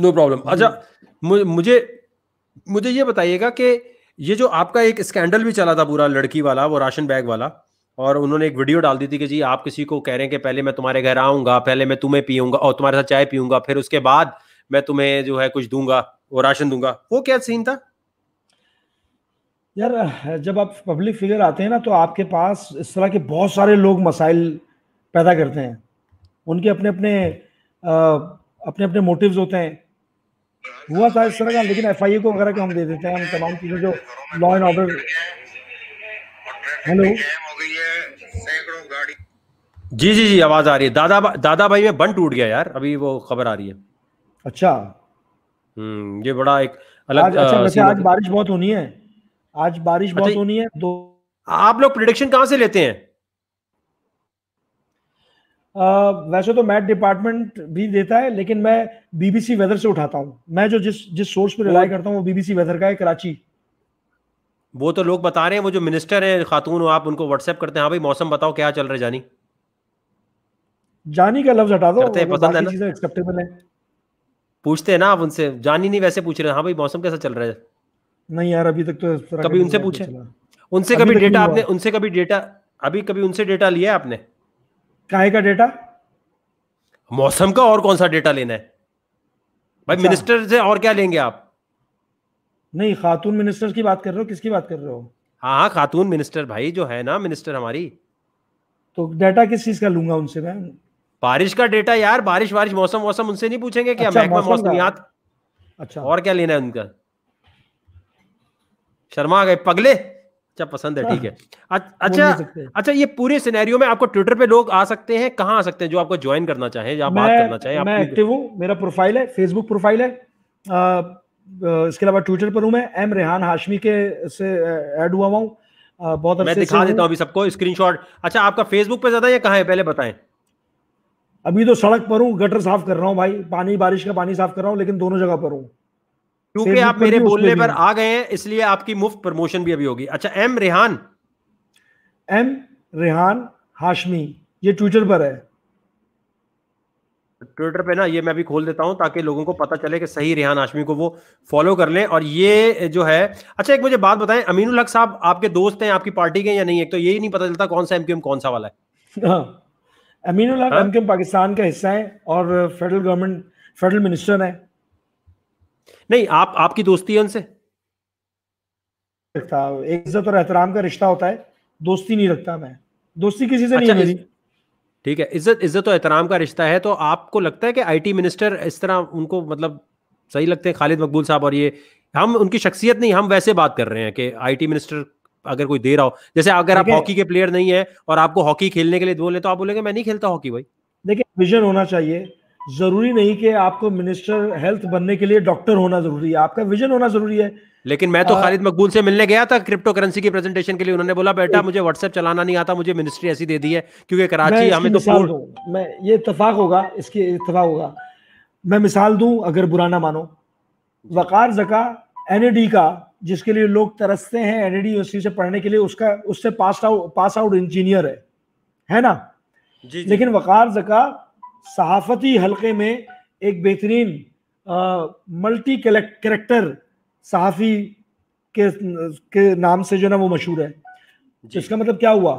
नो प्रॉब्लम अच्छा हम्म। मुझे मुझे ये बताइएगा कि ये जो आपका एक स्कैंडल भी चला था पूरा लड़की वाला वो राशन बैग वाला और उन्होंने एक वीडियो डाल दी थी कि जी आप किसी को कह रहे हैं कि पहले मैं तुम्हारे घर आऊंगा पहले मैं तुम्हें पीऊंगा और तुम्हारे साथ चाय पीऊंगा फिर उसके बाद मैं तुम्हें जो है कुछ दूंगा वो राशन दूंगा वो क्या सीन था
यार जब आप पब्लिक फिगर आते हैं ना तो आपके पास इस तरह के बहुत सारे लोग मसाइल पैदा करते हैं उनके अपने अपने अपने अपने मोटिव्स होते हैं हुआ था इस तरह का लेकिन एफ को वगैरह के हम दे देते हैं हम तमाम चीज़ें जो लॉ एंड ऑर्डर हेलो
जी जी जी आवाज आ रही है दादा दादा भाई में बन टूट गया यार अभी वो खबर आ रही है अच्छा हम्म ये बड़ा एक अलग आज, अच्छा, वैसे आज
बारिश बहुत होनी है आज बारिश अच्छा, बहुत होनी है दो
आप लोग प्रिडिक्शन कहाँ से लेते हैं
वैसे तो मैट डिपार्टमेंट भी देता है लेकिन मैं बीबीसी वेदर से उठाता हूँ मैं जो जिस जिस सोर्स पर रिलाई करता हूँ वो बीबीसी वेदर का है कराची
वो तो लोग बता रहे हैं वो जो मिनिस्टर है खातून आप उनको व्हाट्सएप करते हैं हाँ भाई मौसम बताओ क्या चल रहा है जानी
जानी का लफ्ज हटा दो करते हैं तो पसंद है ना एक्सेप्टेबल है पूछते
हैं ना आप उनसे जानी नहीं वैसे पूछ रहे हाँ भाई मौसम कैसा चल रहा है
नहीं यार अभी तक तो कभी उनसे तो पूछे उनसे कभी डेटा आपने
उनसे कभी डेटा अभी कभी उनसे डेटा लिया आपने काय का डेटा मौसम का और कौन सा डेटा लेना है भाई अच्छा। मिनिस्टर से और क्या लेंगे आप
नहीं खातून मिनिस्टर की बात कर रहे हो किसकी बात कर रहे हो
हाँ हाँ खातून मिनिस्टर भाई जो है ना मिनिस्टर हमारी
तो डेटा किस चीज का लूंगा उनसे मैं
बारिश का डेटा यार बारिश बारिश मौसम मौसम उनसे नहीं पूछेंगे क्या अच्छा, मौसम, मौसम याद अच्छा और क्या लेना है उनका शर्मा गए पगले अच्छा पसंद है ठीक है हाँ। अच्छा अच्छा ये पूरे सिनेरियो में आपको ट्विटर पे लोग आ सकते हैं कहाँ आ सकते हैं जो आपको ज्वाइन करना चाहे या बात करना चाहे मैं एक्टिव
हूँ मेरा प्रोफाइल है फेसबुक प्रोफाइल है इसके अलावा ट्विटर पर हूँ मैं एम रेहान हाशमी के से ऐड हुआ हूँ बहुत मैं दिखा देता हूँ
अभी सबको स्क्रीनशॉट अच्छा आपका फेसबुक पे ज्यादा या कहाँ है पहले
बताएं अभी तो सड़क पर हूँ गटर साफ कर रहा हूँ भाई पानी बारिश का पानी साफ कर रहा हूँ लेकिन दोनों जगह पर हूँ
क्योंकि आप मेरे बोलने पर आ गए हैं इसलिए आपकी मुफ्त प्रमोशन भी अभी
होगी अच्छा एम रेहान एम रेहान हाशमी ये ट्विटर पर है
ट्विटर पे ना ये मैं भी खोल देता हूं ताकि लोगों को पता चले कि सही रेहान हाशमी को वो फॉलो कर लें और ये जो है अच्छा एक मुझे बात बताएं अमीनुल हक साहब आपके दोस्त हैं आपकी पार्टी के या नहीं एक तो यही नहीं पता चलता कौन सा एमक्यूएम कौन सा वाला है
अमीन हाँ। अमीनुल हक एमक्यूएम हाँ? पाकिस्तान का हिस्सा है और फेडरल गवर्नमेंट फेडरल मिनिस्टर है
नहीं आप आपकी दोस्ती है उनसे
रखता इज्जत और एहतराम का रिश्ता होता है दोस्ती नहीं रखता मैं दोस्ती किसी से अच्छा, नहीं
ठीक है इज्जत इज्जत और एहतराम का रिश्ता है तो आपको लगता है कि आईटी मिनिस्टर इस तरह उनको मतलब सही लगते हैं खालिद मकबूल साहब और ये हम उनकी शख्सियत नहीं हम वैसे बात कर रहे हैं कि आईटी मिनिस्टर अगर कोई दे रहा हो जैसे अगर आप हॉकी के प्लेयर नहीं है और आपको हॉकी खेलने के लिए बोले तो आप बोलेंगे मैं
नहीं खेलता हॉकी भाई देखिए विजन होना चाहिए जरूरी नहीं कि आपको मिनिस्टर हेल्थ बनने के लिए डॉक्टर होना जरूरी है आपका विजन होना जरूरी है
लेकिन मैं तो खालिद
मकबूल से मिलने गया था क्रिप्टो
करेंसी की प्रेजेंटेशन के लिए उन्होंने बोला बेटा मुझे व्हाट्सएप चलाना नहीं आता मुझे मिनिस्ट्री ऐसी दे दी है क्योंकि कराची हमें तो
मैं ये इतफाक होगा इसकी इतफाक होगा मैं मिसाल दूं अगर बुरा ना मानो वकार जका एनएडी का जिसके लिए लोग तरसते हैं एनएडी यूनिवर्सिटी से पढ़ने के लिए उसका उससे pass out pass out engineer है है ना जी, जी। लेकिन वकार जका सहाफ़ती हलके में एक बेहतरीन मल्टी करेक्टर सहाफ़ी के के नाम से जो ना वो मशहूर है इसका मतलब क्या हुआ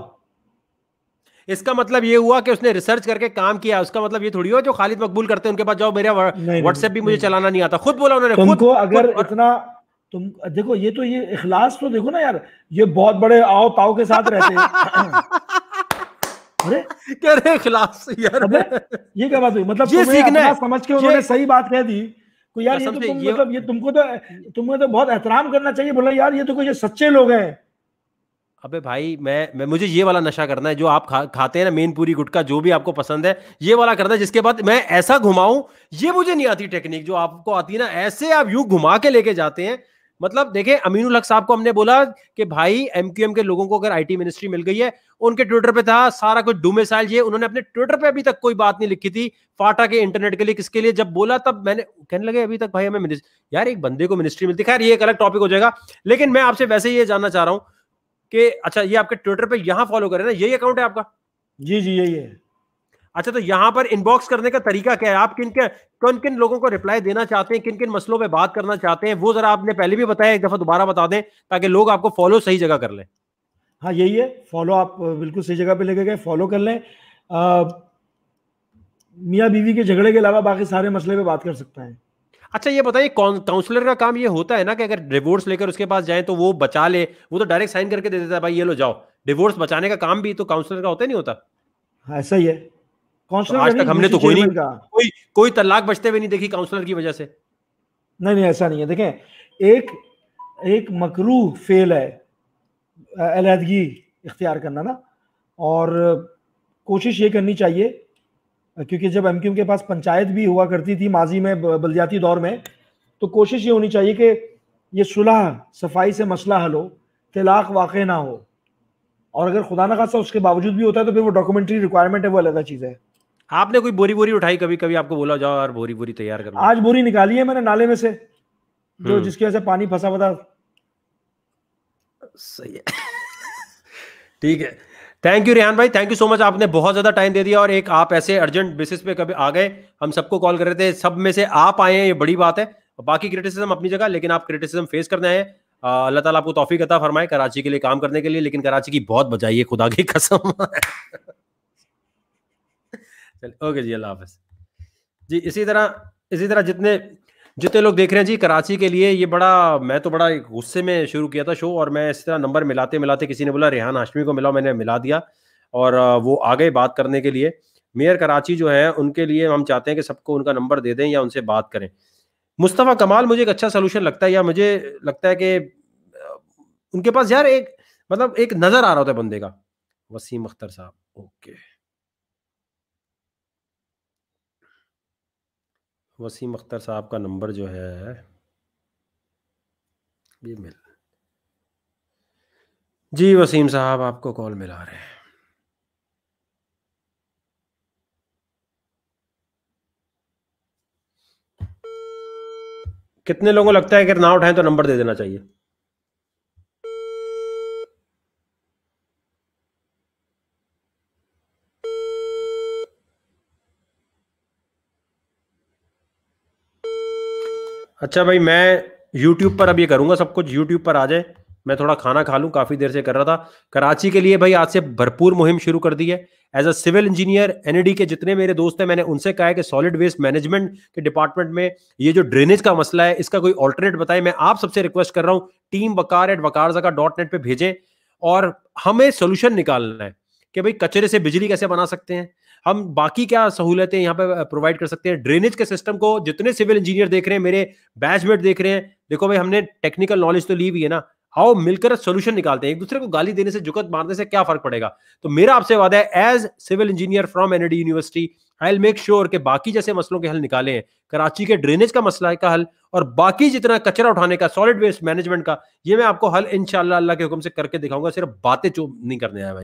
इसका मतलब ये हुआ
कि उसने रिसर्च करके काम किया उसका मतलब ये थोड़ी हुआ जो खालिद मकबूल करते हैं उनके पास जाओ मेरा व्हाट्सएप भी मुझे चलाना नहीं आता खुद बोला उन्होंने खुद अगर
खुद, इतना तुम देखो ये तो ये इखलास तो देखो ना यार ये बहुत बड़े आओ ताओ के साथ रहते हैं अरे कह रहे खिलाफ यार अबे ये क्या बात हुई मतलब ये सीखना है समझ के उन्होंने सही बात कह दी तो यार ये तो तुम ये... मतलब ये तुमको तो तुम्हें तो बहुत एहतराम करना चाहिए बोला यार ये तो कोई सच्चे लोग हैं
अबे भाई मैं मैं मुझे ये वाला नशा करना है जो आप खा, खाते हैं ना मेन पूरी गुटका जो भी आपको पसंद है ये वाला करना है जिसके बाद मैं ऐसा घुमाऊं ये मुझे नहीं आती टेक्निक जो आपको आती है ना ऐसे आप यू घुमा के लेके जाते हैं मतलब देखे अमीन हक साहब को हमने बोला कि भाई एमक्यूएम के लोगों को अगर आईटी मिनिस्ट्री मिल गई है उनके ट्विटर पे था सारा कुछ डूमे साइल ये उन्होंने अपने ट्विटर पे अभी तक कोई बात नहीं लिखी थी फाटा के इंटरनेट के लिए किसके लिए जब बोला तब मैंने कहने लगे अभी तक भाई हमें यार एक बंदे को मिनिस्ट्री मिलती खैर ये एक अलग टॉपिक हो जाएगा लेकिन मैं आपसे वैसे ये जानना चाह रहा हूँ कि अच्छा ये आपके ट्विटर पे यहाँ फॉलो करें ना यही अकाउंट है आपका जी जी यही है अच्छा तो यहाँ पर इनबॉक्स करने का तरीका क्या है आप किन के किन किन लोगों को रिप्लाई देना चाहते हैं किन किन मसलों पे बात करना चाहते हैं वो जरा आपने पहले भी बताया एक दफा दोबारा बता दें ताकि लोग आपको फॉलो सही जगह कर लें
हाँ यही है फॉलो आप बिल्कुल सही जगह पे लेके गए फॉलो कर लें मियाँ बीवी के झगड़े के अलावा बाकी सारे मसले पे बात कर सकता है
अच्छा ये बताइए काउंसलर का काम ये होता है ना कि अगर डिवोर्स लेकर उसके पास जाए तो वो बचा ले वो तो डायरेक्ट साइन करके दे देता है भाई ये लो जाओ डिवोर्स बचाने का काम भी तो काउंसलर का होता नहीं होता
हाँ, ऐसा ही है तो आज तक हमने तो कोई नहीं
कोई कोई तलाक बचते हुए नहीं देखी काउंसलर की वजह से
नहीं नहीं ऐसा नहीं है देखें एक एक मकरू फेल है अलहदगी इख्तियार करना ना और कोशिश ये करनी चाहिए क्योंकि जब एम के पास पंचायत भी हुआ करती थी माजी में बलदियाती दौर में तो कोशिश ये होनी चाहिए कि ये सुलह सफाई से मसला हल हो तलाक वाक़ ना हो और अगर खुदा ना खासा उसके बावजूद भी होता है तो फिर वो डॉक्यूमेंट्री रिक्वायरमेंट है वो अलग चीज़ है
आपने कोई बोरी बोरी उठाई कभी कभी आपको बोला जाओ यार बोरी बोरी तैयार कर
आज बोरी निकाली है मैंने नाले में से जो हम्म। जिसकी वजह से पानी फंसा हुआ
सही है ठीक है थैंक यू रेहान भाई थैंक यू सो मच आपने बहुत ज्यादा टाइम दे दिया और एक आप ऐसे अर्जेंट बेसिस पे कभी आ गए हम सबको कॉल कर रहे थे सब में से आप आए हैं ये बड़ी बात है बाकी क्रिटिसिज्म अपनी जगह लेकिन आप क्रिटिसिज्म फेस करने आए अल्लाह ताला आपको तोफीक अता फरमाए कराची के लिए काम करने के लिए लेकिन कराची की बहुत बजाई है खुदा की कसम चलिए ओके जी अल्लाह हाफ जी इसी तरह इसी तरह जितने जितने लोग देख रहे हैं जी कराची के लिए ये बड़ा मैं तो बड़ा गुस्से में शुरू किया था शो और मैं इस तरह नंबर मिलाते मिलाते किसी ने बोला रेहान हाशमी को मिलाओ मैंने मिला दिया और वो आ गए बात करने के लिए मेयर कराची जो है उनके लिए हम चाहते हैं कि सबको उनका नंबर दे दें या उनसे बात करें मुस्तफ़ा कमाल मुझे एक अच्छा सोल्यूशन लगता है या मुझे लगता है कि उनके पास यार एक मतलब एक नज़र आ रहा होता है बंदे का वसीम अख्तर साहब ओके वसीम अख्तर साहब का नंबर जो है ये मिल जी वसीम साहब आपको कॉल मिला रहे हैं कितने लोगों लगता है कि ना उठाएं तो नंबर दे देना चाहिए अच्छा भाई मैं यूट्यूब पर अब ये करूंगा सब कुछ यूट्यूब पर आ जाए मैं थोड़ा खाना खा लूँ काफ़ी देर से कर रहा था कराची के लिए भाई आज से भरपूर मुहिम शुरू कर दी है as a civil engineer NED के जितने मेरे दोस्त हैं मैंने उनसे कहा है कि सॉलिड वेस्ट मैनेजमेंट के डिपार्टमेंट में ये जो ड्रेनेज का मसला है इसका कोई ऑल्टरनेट बताए मैं आप सबसे रिक्वेस्ट कर रहा हूँ team Waqar at WaqarZaka dot net पर भेजें और हमें सोल्यूशन निकालना है कि भाई कचरे से बिजली कैसे बना सकते हैं हम बाकी क्या सहूलियतें यहाँ पे प्रोवाइड कर सकते हैं ड्रेनेज के सिस्टम को जितने सिविल इंजीनियर देख रहे हैं मेरे बैचमेट देख रहे हैं देखो भाई हमने टेक्निकल नॉलेज तो ली हुई है ना आओ मिलकर सोल्यूशन निकालते हैं एक दूसरे को गाली देने से जुकत मारने से क्या फर्क पड़ेगा तो मेरा आपसे वादा है as civil engineer from NED university I make sure के बाकी जैसे मसलों के हल निकाले हैं कराची के ड्रेनेज का मसला का हल और बाकी जितना कचरा उठाने का सॉलिड वेस्ट मैनेजमेंट का ये मैं आपको हल इनशाला अल्लाह के हुक्म से करके दिखाऊंगा सिर्फ बातें चुप नहीं करने आया भाई